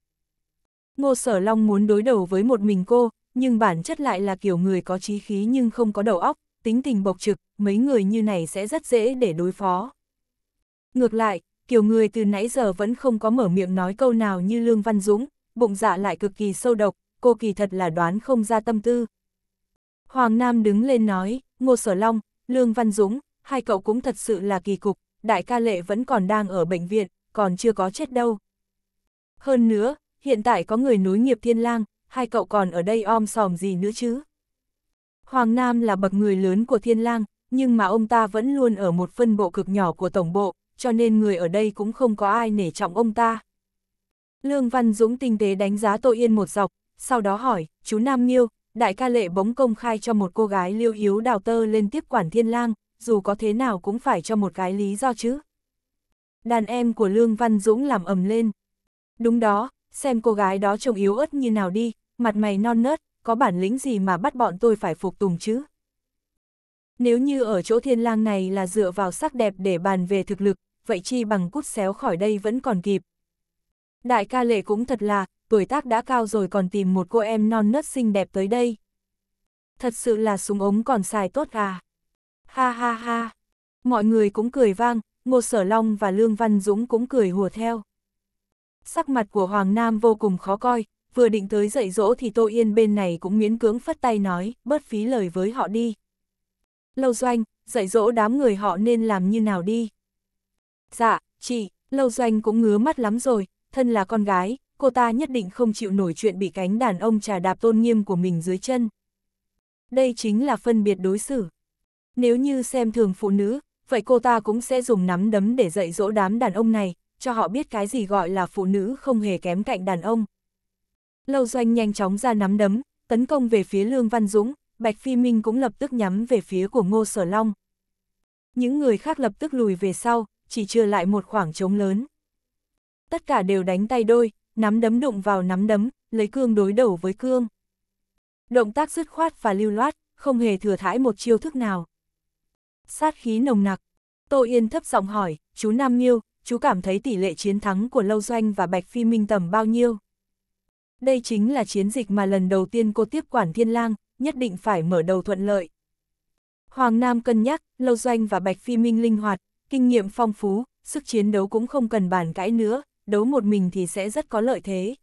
Ngô Sở Long muốn đối đầu với một mình cô, nhưng bản chất lại là kiểu người có trí khí nhưng không có đầu óc, tính tình bộc trực, mấy người như này sẽ rất dễ để đối phó. Ngược lại, kiểu người từ nãy giờ vẫn không có mở miệng nói câu nào như Lương Văn Dũng, bụng dạ lại cực kỳ sâu độc, cô kỳ thật là đoán không ra tâm tư. Hoàng Nam đứng lên nói, Ngô Sở Long, Lương Văn Dũng, hai cậu cũng thật sự là kỳ cục, đại ca lệ vẫn còn đang ở bệnh viện, còn chưa có chết đâu. Hơn nữa, hiện tại có người núi nghiệp thiên lang, hai cậu còn ở đây om sòm gì nữa chứ? Hoàng Nam là bậc người lớn của thiên lang, nhưng mà ông ta vẫn luôn ở một phân bộ cực nhỏ của tổng bộ, cho nên người ở đây cũng không có ai nể trọng ông ta. Lương Văn Dũng tinh tế đánh giá Tô Yên một dọc, sau đó hỏi, chú Nam Miêu, đại ca lệ bóng công khai cho một cô gái liêu yếu đào tơ lên tiếp quản thiên lang, dù có thế nào cũng phải cho một cái lý do chứ. Đàn em của Lương Văn Dũng làm ầm lên. Đúng đó, xem cô gái đó trông yếu ớt như nào đi, mặt mày non nớt, có bản lĩnh gì mà bắt bọn tôi phải phục tùng chứ. Nếu như ở chỗ thiên lang này là dựa vào sắc đẹp để bàn về thực lực, vậy chi bằng cút xéo khỏi đây vẫn còn kịp. Đại ca lệ cũng thật là, tuổi tác đã cao rồi còn tìm một cô em non nớt xinh đẹp tới đây. Thật sự là súng ống còn xài tốt à. Ha ha ha. Mọi người cũng cười vang, Ngô Sở Long và Lương Văn Dũng cũng cười hùa theo. Sắc mặt của Hoàng Nam vô cùng khó coi, vừa định tới dạy dỗ thì Tô Yên bên này cũng miễn cưỡng phất tay nói, bớt phí lời với họ đi. Lâu doanh, dạy dỗ đám người họ nên làm như nào đi. Dạ, chị, Lâu Doanh cũng ngứa mắt lắm rồi, thân là con gái, cô ta nhất định không chịu nổi chuyện bị cánh đàn ông trà đạp tôn nghiêm của mình dưới chân. Đây chính là phân biệt đối xử. Nếu như xem thường phụ nữ, vậy cô ta cũng sẽ dùng nắm đấm để dạy dỗ đám đàn ông này, cho họ biết cái gì gọi là phụ nữ không hề kém cạnh đàn ông. Lâu Doanh nhanh chóng ra nắm đấm, tấn công về phía Lương Văn Dũng, Bạch Phi Minh cũng lập tức nhắm về phía của Ngô Sở Long. Những người khác lập tức lùi về sau, chỉ chưa lại một khoảng trống lớn. Tất cả đều đánh tay đôi, nắm đấm đụng vào nắm đấm, lấy cương đối đầu với cương. Động tác dứt khoát và lưu loát, không hề thừa thãi một chiêu thức nào. Sát khí nồng nặc, Tô Yên thấp giọng hỏi, chú Nam nhiêu chú cảm thấy tỷ lệ chiến thắng của Lâu Doanh và Bạch Phi Minh tầm bao nhiêu? Đây chính là chiến dịch mà lần đầu tiên cô tiếp quản thiên lang, nhất định phải mở đầu thuận lợi. Hoàng Nam cân nhắc, Lâu Doanh và Bạch Phi Minh linh hoạt, kinh nghiệm phong phú, sức chiến đấu cũng không cần bàn cãi nữa, đấu một mình thì sẽ rất có lợi thế.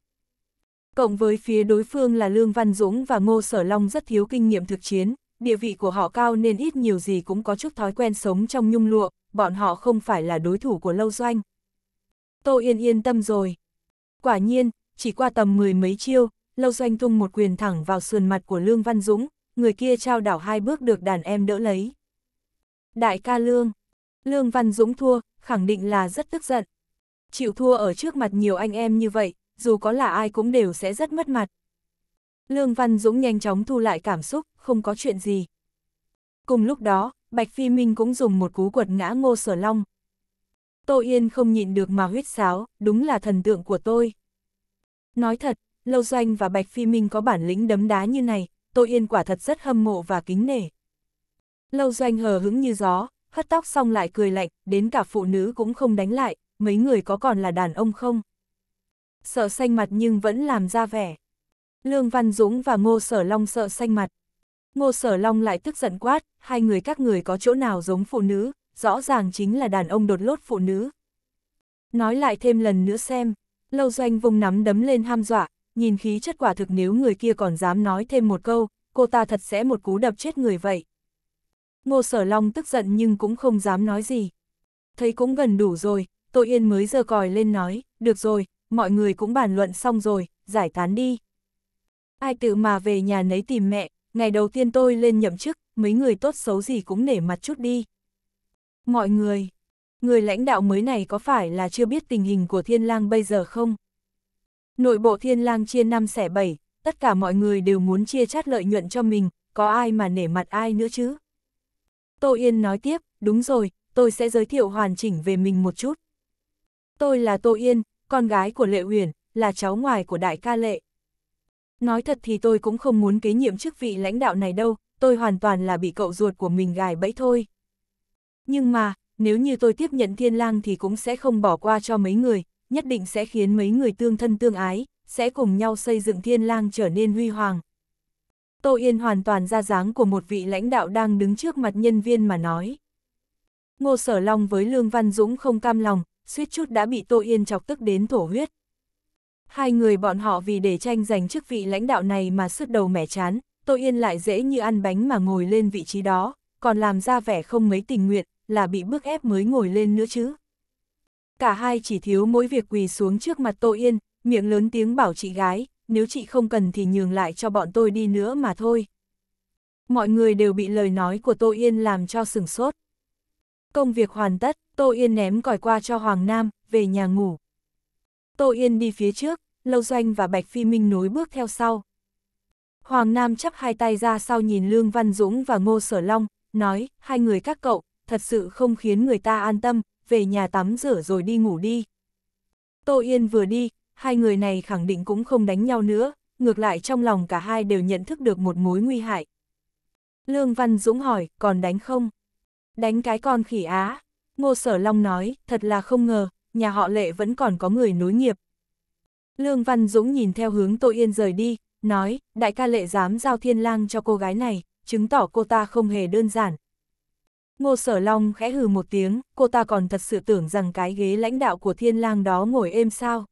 Cộng với phía đối phương là Lương Văn Dũng và Ngô Sở Long rất thiếu kinh nghiệm thực chiến, địa vị của họ cao nên ít nhiều gì cũng có chút thói quen sống trong nhung lụa, bọn họ không phải là đối thủ của Lâu Doanh. Tô Yên yên tâm rồi. Quả nhiên, chỉ qua tầm mười mấy chiêu, Lâu Doanh tung một quyền thẳng vào sườn mặt của Lương Văn Dũng, người kia trao đảo hai bước được đàn em đỡ lấy. Đại ca Lương, Lương Văn Dũng thua, khẳng định là rất tức giận. Chịu thua ở trước mặt nhiều anh em như vậy, dù có là ai cũng đều sẽ rất mất mặt. Lương Văn Dũng nhanh chóng thu lại cảm xúc, không có chuyện gì. Cùng lúc đó, Bạch Phi Minh cũng dùng một cú quật ngã ngô sở long. Tô Yên không nhịn được mà huyết sáo, đúng là thần tượng của tôi. Nói thật, Lâu Doanh và Bạch Phi Minh có bản lĩnh đấm đá như này, Tô Yên quả thật rất hâm mộ và kính nể. Lâu Doanh hờ hứng như gió, hất tóc xong lại cười lạnh, đến cả phụ nữ cũng không đánh lại, mấy người có còn là đàn ông không? Sợ xanh mặt nhưng vẫn làm ra vẻ. Lương Văn Dũng và Ngô Sở Long sợ xanh mặt. Ngô Sở Long lại tức giận quát, hai người các người có chỗ nào giống phụ nữ, rõ ràng chính là đàn ông đột lốt phụ nữ. Nói lại thêm lần nữa xem, Lâu Doanh vung nắm đấm lên ham dọa, nhìn khí chất quả thực nếu người kia còn dám nói thêm một câu, cô ta thật sẽ một cú đập chết người vậy. Ngô Sở Long tức giận nhưng cũng không dám nói gì. Thấy cũng gần đủ rồi, Tô Yên mới giơ còi lên nói, được rồi, mọi người cũng bàn luận xong rồi, giải tán đi. Ai tự mà về nhà nấy tìm mẹ, ngày đầu tiên tôi lên nhậm chức, mấy người tốt xấu gì cũng nể mặt chút đi. Mọi người, người lãnh đạo mới này có phải là chưa biết tình hình của thiên lang bây giờ không? Nội bộ thiên lang chia năm xẻ bảy, tất cả mọi người đều muốn chia chát lợi nhuận cho mình, có ai mà nể mặt ai nữa chứ? Tô Yên nói tiếp, đúng rồi, tôi sẽ giới thiệu hoàn chỉnh về mình một chút. Tôi là Tô Yên, con gái của Lệ Uyển, là cháu ngoài của đại ca Lệ. Nói thật thì tôi cũng không muốn kế nhiệm chức vị lãnh đạo này đâu, tôi hoàn toàn là bị cậu ruột của mình gài bẫy thôi. Nhưng mà, nếu như tôi tiếp nhận thiên lang thì cũng sẽ không bỏ qua cho mấy người, nhất định sẽ khiến mấy người tương thân tương ái, sẽ cùng nhau xây dựng thiên lang trở nên huy hoàng. Tô Yên hoàn toàn ra dáng của một vị lãnh đạo đang đứng trước mặt nhân viên mà nói. Ngô Sở Long với Lương Văn Dũng không cam lòng, suýt chút đã bị Tô Yên chọc tức đến thổ huyết. Hai người bọn họ vì để tranh giành chức vị lãnh đạo này mà sứt đầu mẻ chán, Tô Yên lại dễ như ăn bánh mà ngồi lên vị trí đó, còn làm ra vẻ không mấy tình nguyện, là bị bức ép mới ngồi lên nữa chứ. Cả hai chỉ thiếu mỗi việc quỳ xuống trước mặt Tô Yên, miệng lớn tiếng bảo chị gái, nếu chị không cần thì nhường lại cho bọn tôi đi nữa mà thôi. Mọi người đều bị lời nói của Tô Yên làm cho sừng sốt. Công việc hoàn tất, Tô Yên ném còi qua cho Hoàng Nam, về nhà ngủ. Tô Yên đi phía trước, Lâu Doanh và Bạch Phi Minh nối bước theo sau. Hoàng Nam chắp hai tay ra sau nhìn Lương Văn Dũng và Ngô Sở Long, nói, hai người các cậu, thật sự không khiến người ta an tâm, về nhà tắm rửa rồi đi ngủ đi. Tô Yên vừa đi, hai người này khẳng định cũng không đánh nhau nữa, ngược lại trong lòng cả hai đều nhận thức được một mối nguy hại. Lương Văn Dũng hỏi, còn đánh không? Đánh cái con khỉ á. Ngô Sở Long nói, thật là không ngờ, nhà họ lệ vẫn còn có người nối nghiệp. Lương Văn Dũng nhìn theo hướng Tô Yên rời đi, nói, đại ca lệ dám giao thiên lang cho cô gái này, chứng tỏ cô ta không hề đơn giản. Ngô Sở Long khẽ hừ một tiếng, cô ta còn thật sự tưởng rằng cái ghế lãnh đạo của thiên lang đó ngồi êm sao.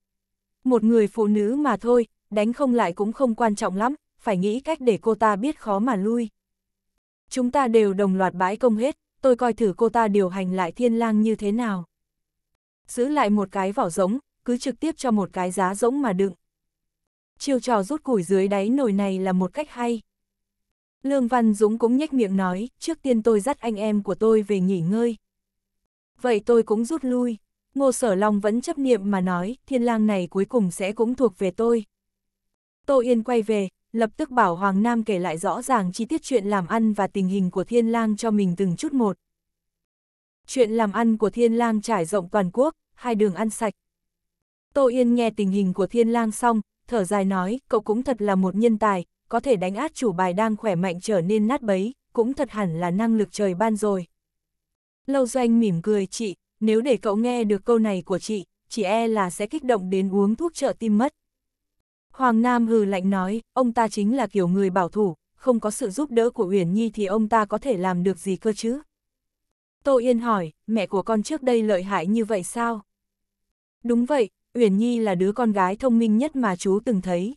Một người phụ nữ mà thôi, đánh không lại cũng không quan trọng lắm, phải nghĩ cách để cô ta biết khó mà lui. Chúng ta đều đồng loạt bãi công hết, tôi coi thử cô ta điều hành lại thiên lang như thế nào. Giữ lại một cái vỏ rỗng, cứ trực tiếp cho một cái giá rỗng mà đựng. Chiêu trò rút củi dưới đáy nồi này là một cách hay. Lương Văn Dũng cũng nhếch miệng nói, trước tiên tôi dắt anh em của tôi về nghỉ ngơi. Vậy tôi cũng rút lui. Ngô Sở Long vẫn chấp niệm mà nói, thiên lang này cuối cùng sẽ cũng thuộc về tôi. Tô Yên quay về, lập tức bảo Hoàng Nam kể lại rõ ràng chi tiết chuyện làm ăn và tình hình của thiên lang cho mình từng chút một. Chuyện làm ăn của thiên lang trải rộng toàn quốc, hai đường ăn sạch. Tô Yên nghe tình hình của thiên lang xong, thở dài nói, cậu cũng thật là một nhân tài, có thể đánh át chủ bài đang khỏe mạnh trở nên nát bấy, cũng thật hẳn là năng lực trời ban rồi. Lâu Doanh mỉm cười chị, nếu để cậu nghe được câu này của chị, chị e là sẽ kích động đến uống thuốc trợ tim mất. Hoàng Nam hừ lạnh nói, ông ta chính là kiểu người bảo thủ, không có sự giúp đỡ của Uyển Nhi thì ông ta có thể làm được gì cơ chứ? Tô Yên hỏi, mẹ của con trước đây lợi hại như vậy sao? Đúng vậy, Uyển Nhi là đứa con gái thông minh nhất mà chú từng thấy.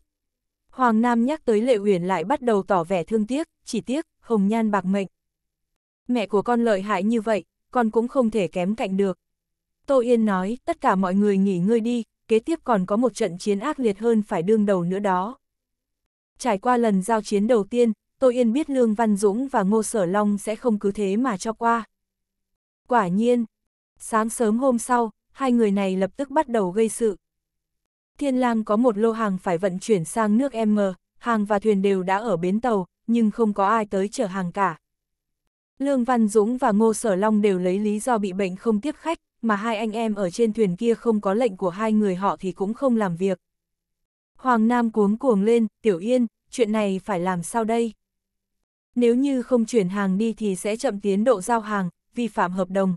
Hoàng Nam nhắc tới Lệ Uyển lại bắt đầu tỏ vẻ thương tiếc, chỉ tiếc, hồng nhan bạc mệnh. Mẹ của con lợi hại như vậy, con cũng không thể kém cạnh được. Tô Yên nói, tất cả mọi người nghỉ ngơi đi, kế tiếp còn có một trận chiến ác liệt hơn phải đương đầu nữa đó. Trải qua lần giao chiến đầu tiên, Tô Yên biết Lương Văn Dũng và Ngô Sở Long sẽ không cứ thế mà cho qua. Quả nhiên, sáng sớm hôm sau, hai người này lập tức bắt đầu gây sự. Thiên Lang có một lô hàng phải vận chuyển sang nước M, hàng và thuyền đều đã ở bến tàu, nhưng không có ai tới chở hàng cả. Lương Văn Dũng và Ngô Sở Long đều lấy lý do bị bệnh không tiếp khách, mà hai anh em ở trên thuyền kia không có lệnh của hai người họ thì cũng không làm việc. Hoàng Nam cuống cuồng lên, Tiểu Yên, chuyện này phải làm sao đây? Nếu như không chuyển hàng đi thì sẽ chậm tiến độ giao hàng, vi phạm hợp đồng.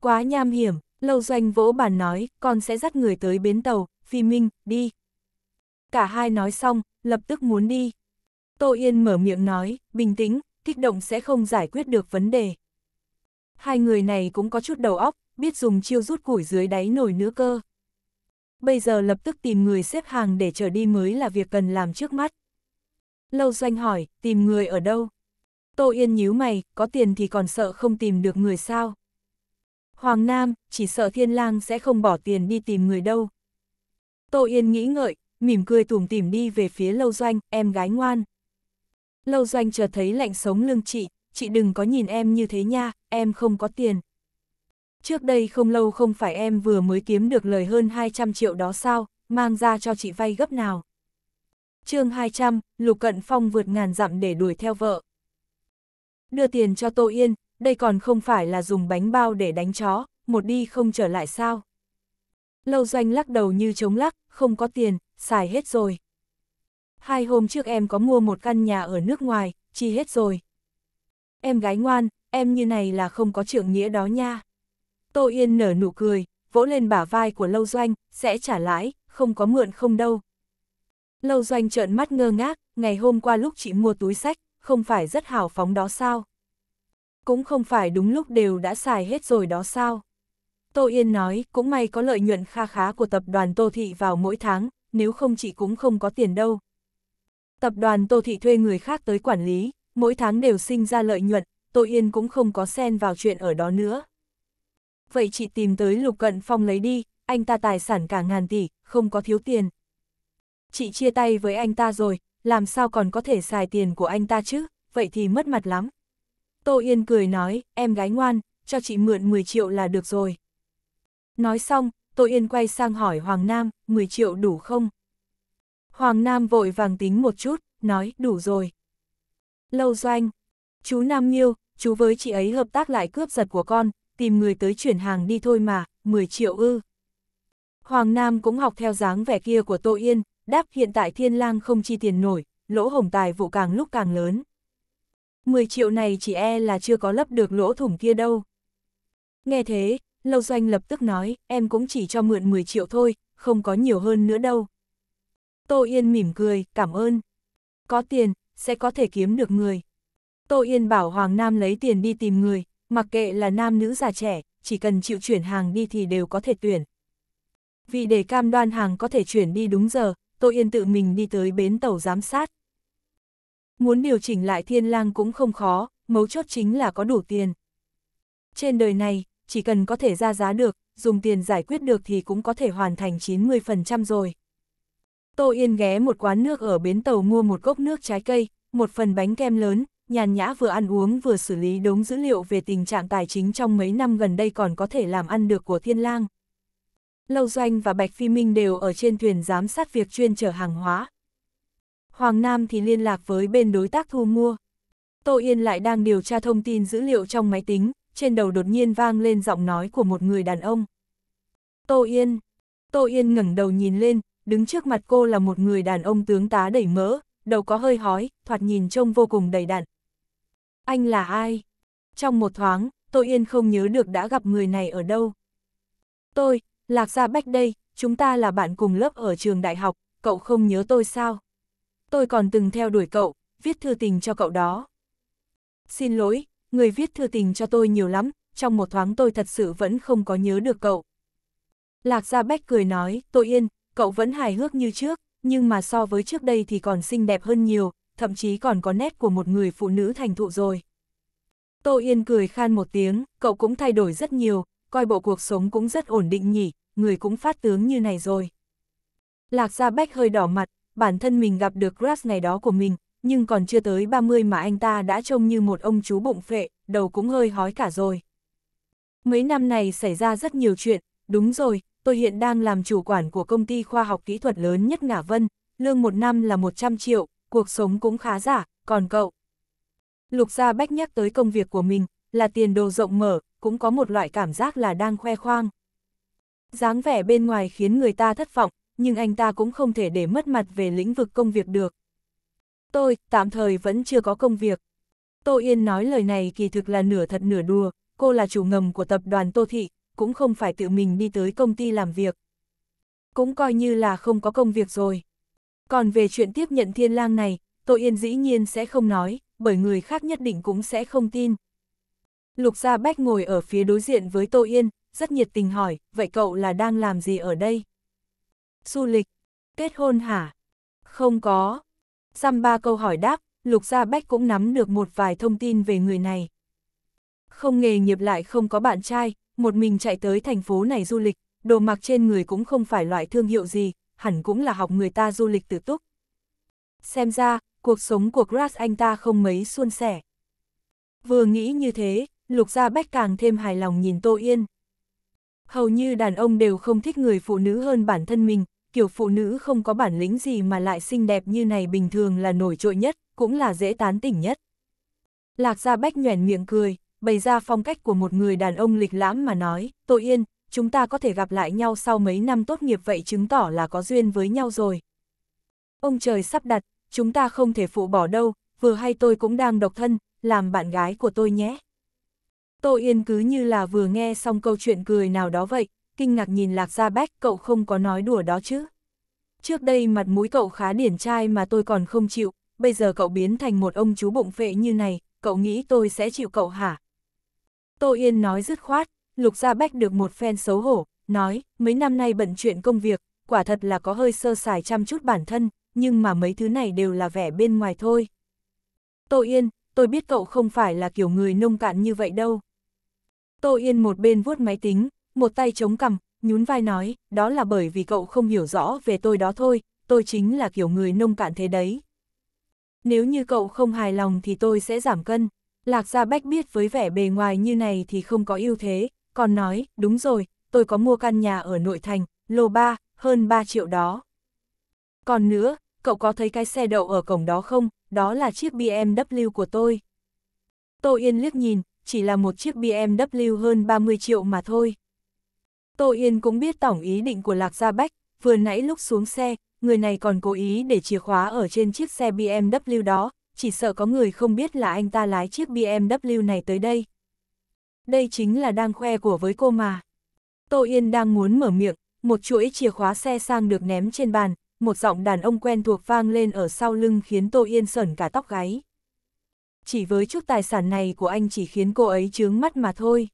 Quá nham hiểm, Lâu Doanh vỗ bàn nói, con sẽ dắt người tới bến tàu, Phi Minh, đi. Cả hai nói xong, lập tức muốn đi. Tô Yên mở miệng nói, bình tĩnh, kích động sẽ không giải quyết được vấn đề. Hai người này cũng có chút đầu óc, biết dùng chiêu rút củi dưới đáy nổi nữa cơ. Bây giờ lập tức tìm người xếp hàng để trở đi mới là việc cần làm trước mắt. Lâu doanh hỏi, tìm người ở đâu? Tô Yên nhíu mày, có tiền thì còn sợ không tìm được người sao? Hoàng Nam, chỉ sợ thiên lang sẽ không bỏ tiền đi tìm người đâu. Tô Yên nghĩ ngợi, mỉm cười tủm tìm đi về phía lâu doanh, em gái ngoan. Lâu doanh chờ thấy lạnh sống lương chị, chị đừng có nhìn em như thế nha, em không có tiền. Trước đây không lâu không phải em vừa mới kiếm được lời hơn 200 triệu đó sao, mang ra cho chị vay gấp nào. chương 200, Lục Cận Phong vượt ngàn dặm để đuổi theo vợ. Đưa tiền cho Tô Yên, đây còn không phải là dùng bánh bao để đánh chó, một đi không trở lại sao. Lâu doanh lắc đầu như chống lắc, không có tiền, xài hết rồi hai hôm trước em có mua một căn nhà ở nước ngoài, chi hết rồi. Em gái ngoan, em như này là không có trưởng nghĩa đó nha. Tô Yên nở nụ cười, vỗ lên bả vai của Lâu Doanh, sẽ trả lãi, không có mượn không đâu. Lâu Doanh trợn mắt ngơ ngác, ngày hôm qua lúc chị mua túi sách, không phải rất hào phóng đó sao? Cũng không phải đúng lúc đều đã xài hết rồi đó sao? Tô Yên nói, cũng may có lợi nhuận kha khá của tập đoàn Tô Thị vào mỗi tháng, nếu không chị cũng không có tiền đâu. Tập đoàn Tô Thị thuê người khác tới quản lý, mỗi tháng đều sinh ra lợi nhuận, Tô Yên cũng không có xen vào chuyện ở đó nữa. Vậy chị tìm tới Lục Cận Phong lấy đi, anh ta tài sản cả ngàn tỷ, không có thiếu tiền. Chị chia tay với anh ta rồi, làm sao còn có thể xài tiền của anh ta chứ, vậy thì mất mặt lắm. Tô Yên cười nói, em gái ngoan, cho chị mượn 10 triệu là được rồi. Nói xong, Tô Yên quay sang hỏi Hoàng Nam, 10 triệu đủ không? Hoàng Nam vội vàng tính một chút, nói đủ rồi. Lâu doanh, chú Nam Miêu, chú với chị ấy hợp tác lại cướp giật của con, tìm người tới chuyển hàng đi thôi mà, 10 triệu ư. Hoàng Nam cũng học theo dáng vẻ kia của Tô Yên, đáp hiện tại thiên lang không chi tiền nổi, lỗ hồng tài vụ càng lúc càng lớn. 10 triệu này chỉ e là chưa có lấp được lỗ thủng kia đâu. Nghe thế, Lâu Doanh lập tức nói, em cũng chỉ cho mượn 10 triệu thôi, không có nhiều hơn nữa đâu. Tô Yên mỉm cười, cảm ơn. Có tiền, sẽ có thể kiếm được người. Tô Yên bảo Hoàng Nam lấy tiền đi tìm người, mặc kệ là nam nữ già trẻ, chỉ cần chịu chuyển hàng đi thì đều có thể tuyển. Vì để cam đoan hàng có thể chuyển đi đúng giờ, Tô Yên tự mình đi tới bến tàu giám sát. Muốn điều chỉnh lại thiên lang cũng không khó, mấu chốt chính là có đủ tiền. Trên đời này, chỉ cần có thể ra giá được, dùng tiền giải quyết được thì cũng có thể hoàn thành 90% rồi. Tô Yên ghé một quán nước ở bến tàu mua một cốc nước trái cây, một phần bánh kem lớn, nhàn nhã vừa ăn uống vừa xử lý đống dữ liệu về tình trạng tài chính trong mấy năm gần đây còn có thể làm ăn được của Thiên Lang. Lâu Doanh và Bạch Phi Minh đều ở trên thuyền giám sát việc chuyên chở hàng hóa. Hoàng Nam thì liên lạc với bên đối tác thu mua. Tô Yên lại đang điều tra thông tin dữ liệu trong máy tính, trên đầu đột nhiên vang lên giọng nói của một người đàn ông. Tô Yên. Tô Yên ngẩng đầu nhìn lên, đứng trước mặt cô là một người đàn ông tướng tá đầy mỡ, đầu có hơi hói, thoạt nhìn trông vô cùng đầy đặn. Anh là ai? Trong một thoáng, tôi yên không nhớ được đã gặp người này ở đâu. Tôi, Lạc Gia Bách đây, chúng ta là bạn cùng lớp ở trường đại học, cậu không nhớ tôi sao? Tôi còn từng theo đuổi cậu, viết thư tình cho cậu đó. Xin lỗi, người viết thư tình cho tôi nhiều lắm, trong một thoáng tôi thật sự vẫn không có nhớ được cậu. Lạc Gia Bách cười nói, tôi yên, cậu vẫn hài hước như trước, nhưng mà so với trước đây thì còn xinh đẹp hơn nhiều, thậm chí còn có nét của một người phụ nữ thành thụ rồi. Tô Yên cười khan một tiếng, cậu cũng thay đổi rất nhiều, coi bộ cuộc sống cũng rất ổn định nhỉ, người cũng phát tướng như này rồi. Lạc Gia Bách hơi đỏ mặt, bản thân mình gặp được Grass ngày đó của mình, nhưng còn chưa tới 30 mà anh ta đã trông như một ông chú bụng phệ, đầu cũng hơi hói cả rồi. Mấy năm này xảy ra rất nhiều chuyện, đúng rồi, tôi hiện đang làm chủ quản của công ty khoa học kỹ thuật lớn nhất Ngả Vân, lương một năm là 100 triệu, cuộc sống cũng khá giả, còn cậu? Lục Gia Bách nhắc tới công việc của mình, là tiền đồ rộng mở, cũng có một loại cảm giác là đang khoe khoang. dáng vẻ bên ngoài khiến người ta thất vọng, nhưng anh ta cũng không thể để mất mặt về lĩnh vực công việc được. Tôi, tạm thời vẫn chưa có công việc. Tô Yên nói lời này kỳ thực là nửa thật nửa đùa, cô là chủ ngầm của tập đoàn Tô Thị, cũng không phải tự mình đi tới công ty làm việc. Cũng coi như là không có công việc rồi. Còn về chuyện tiếp nhận thiên lang này, Tô Yên dĩ nhiên sẽ không nói, bởi người khác nhất định cũng sẽ không tin. Lục Gia Bách ngồi ở phía đối diện với Tô Yên, rất nhiệt tình hỏi, vậy cậu là đang làm gì ở đây? Du lịch, kết hôn hả? Không có. Xăm ba câu hỏi đáp, Lục Gia Bách cũng nắm được một vài thông tin về người này. Không nghề nghiệp lại không có bạn trai, một mình chạy tới thành phố này du lịch, đồ mặc trên người cũng không phải loại thương hiệu gì, hẳn cũng là học người ta du lịch tự túc. Xem ra, cuộc sống của Grass anh ta không mấy suôn sẻ. Vừa nghĩ như thế, Lục Gia Bách càng thêm hài lòng nhìn Tô Yên. Hầu như đàn ông đều không thích người phụ nữ hơn bản thân mình, kiểu phụ nữ không có bản lĩnh gì mà lại xinh đẹp như này bình thường là nổi trội nhất, cũng là dễ tán tỉnh nhất. Lạc Gia Bách nhoèn miệng cười, bày ra phong cách của một người đàn ông lịch lãm mà nói, Tô Yên, chúng ta có thể gặp lại nhau sau mấy năm tốt nghiệp vậy chứng tỏ là có duyên với nhau rồi. Ông trời sắp đặt, chúng ta không thể phụ bỏ đâu, vừa hay tôi cũng đang độc thân, làm bạn gái của tôi nhé. Tô Yên cứ như là vừa nghe xong câu chuyện cười nào đó vậy, kinh ngạc nhìn Lạc Gia Bách cậu không có nói đùa đó chứ. Trước đây mặt mũi cậu khá điển trai mà tôi còn không chịu, bây giờ cậu biến thành một ông chú bụng phệ như này, cậu nghĩ tôi sẽ chịu cậu hả? Tô Yên nói dứt khoát, Lục Gia Bách được một phen xấu hổ, nói, mấy năm nay bận chuyện công việc, quả thật là có hơi sơ sài chăm chút bản thân, nhưng mà mấy thứ này đều là vẻ bên ngoài thôi. Tô Yên, tôi biết cậu không phải là kiểu người nông cạn như vậy đâu. Tô Yên một bên vuốt máy tính, một tay chống cằm, nhún vai nói, đó là bởi vì cậu không hiểu rõ về tôi đó thôi, tôi chính là kiểu người nông cạn thế đấy. Nếu như cậu không hài lòng thì tôi sẽ giảm cân. Lạc Gia Bách biết với vẻ bề ngoài như này thì không có ưu thế, còn nói, đúng rồi, tôi có mua căn nhà ở nội thành, lô 3, hơn 3 triệu đó. Còn nữa, cậu có thấy cái xe đậu ở cổng đó không, đó là chiếc BMW của tôi. Tô Yên liếc nhìn, chỉ là một chiếc BMW hơn 30 triệu mà thôi. Tô Yên cũng biết tổng ý định của Lạc Gia Bách, vừa nãy lúc xuống xe, người này còn cố ý để chìa khóa ở trên chiếc xe BMW đó, chỉ sợ có người không biết là anh ta lái chiếc BMW này tới đây. Đây chính là đang khoe của với cô mà. Tô Yên đang muốn mở miệng, một chuỗi chìa khóa xe sang được ném trên bàn, một giọng đàn ông quen thuộc vang lên ở sau lưng khiến Tô Yên sởn cả tóc gáy. Chỉ với chút tài sản này của anh chỉ khiến cô ấy chướng mắt mà thôi.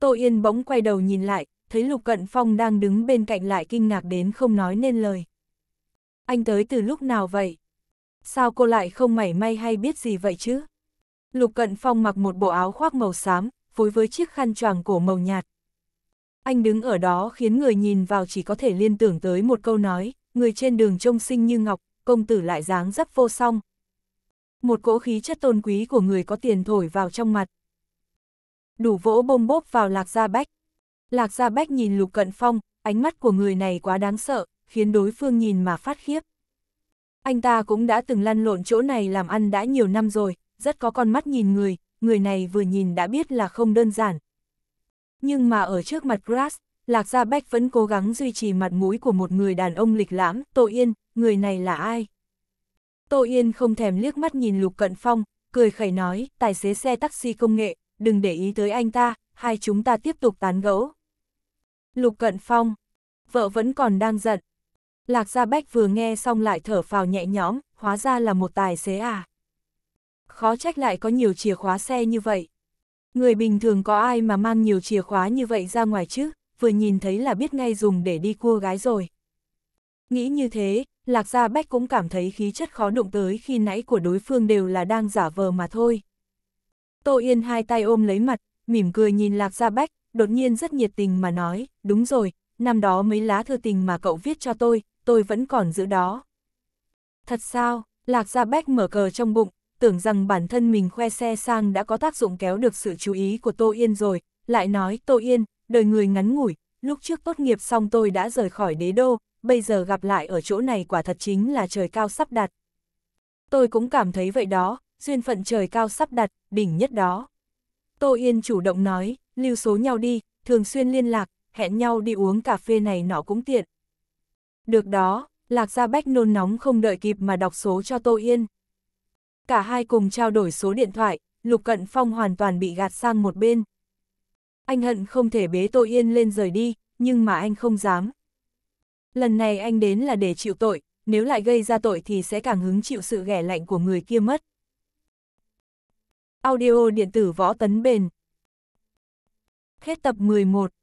Tô Yên bỗng quay đầu nhìn lại, thấy Lục Cận Phong đang đứng bên cạnh lại kinh ngạc đến không nói nên lời. Anh tới từ lúc nào vậy? sao cô lại không mảy may hay biết gì vậy chứ? Lục Cận Phong mặc một bộ áo khoác màu xám, phối với chiếc khăn choàng cổ màu nhạt. Anh đứng ở đó khiến người nhìn vào chỉ có thể liên tưởng tới một câu nói, người trên đường trông xinh như ngọc, công tử lại dáng dấp vô song. Một cỗ khí chất tôn quý của người có tiền thổi vào trong mặt. Đủ vỗ bôm bốp vào Lạc Gia Bách. Lạc Gia Bách nhìn Lục Cận Phong, ánh mắt của người này quá đáng sợ, khiến đối phương nhìn mà phát khiếp. Anh ta cũng đã từng lăn lộn chỗ này làm ăn đã nhiều năm rồi, rất có con mắt nhìn người, người này vừa nhìn đã biết là không đơn giản. Nhưng mà ở trước mặt Grass, Lạc Gia Bách vẫn cố gắng duy trì mặt mũi của một người đàn ông lịch lãm, Tô Yên, người này là ai? Tô Yên không thèm liếc mắt nhìn Lục Cận Phong, cười khẩy nói, tài xế xe taxi công nghệ, đừng để ý tới anh ta, hai chúng ta tiếp tục tán gẫu. Lục Cận Phong, vợ vẫn còn đang giận, Lạc Gia Bách vừa nghe xong lại thở phào nhẹ nhõm, hóa ra là một tài xế à. Khó trách lại có nhiều chìa khóa xe như vậy. Người bình thường có ai mà mang nhiều chìa khóa như vậy ra ngoài chứ, vừa nhìn thấy là biết ngay dùng để đi cua gái rồi. Nghĩ như thế, Lạc Gia Bách cũng cảm thấy khí chất khó đụng tới khi nãy của đối phương đều là đang giả vờ mà thôi. Tô Yên hai tay ôm lấy mặt, mỉm cười nhìn Lạc Gia Bách, đột nhiên rất nhiệt tình mà nói, đúng rồi, năm đó mấy lá thư tình mà cậu viết cho tôi, tôi vẫn còn giữ đó. Thật sao, Lạc Gia Bách mở cờ trong bụng, tưởng rằng bản thân mình khoe xe sang đã có tác dụng kéo được sự chú ý của Tô Yên rồi, lại nói Tô Yên, đời người ngắn ngủi, lúc trước tốt nghiệp xong tôi đã rời khỏi đế đô, bây giờ gặp lại ở chỗ này quả thật chính là trời cao sắp đặt. Tôi cũng cảm thấy vậy đó, duyên phận trời cao sắp đặt, đỉnh nhất đó. Tô Yên chủ động nói, lưu số nhau đi, thường xuyên liên lạc, hẹn nhau đi uống cà phê này nó cũng tiện. Được đó, Lạc Gia Bách nôn nóng không đợi kịp mà đọc số cho Tô Yên. Cả hai cùng trao đổi số điện thoại, Lục Cận Phong hoàn toàn bị gạt sang một bên. Anh hận không thể bế Tô Yên lên rời đi, nhưng mà anh không dám. Lần này anh đến là để chịu tội, nếu lại gây ra tội thì sẽ càng hứng chịu sự ghẻ lạnh của người kia mất. Audio điện tử võ tấn bền Hết tập 11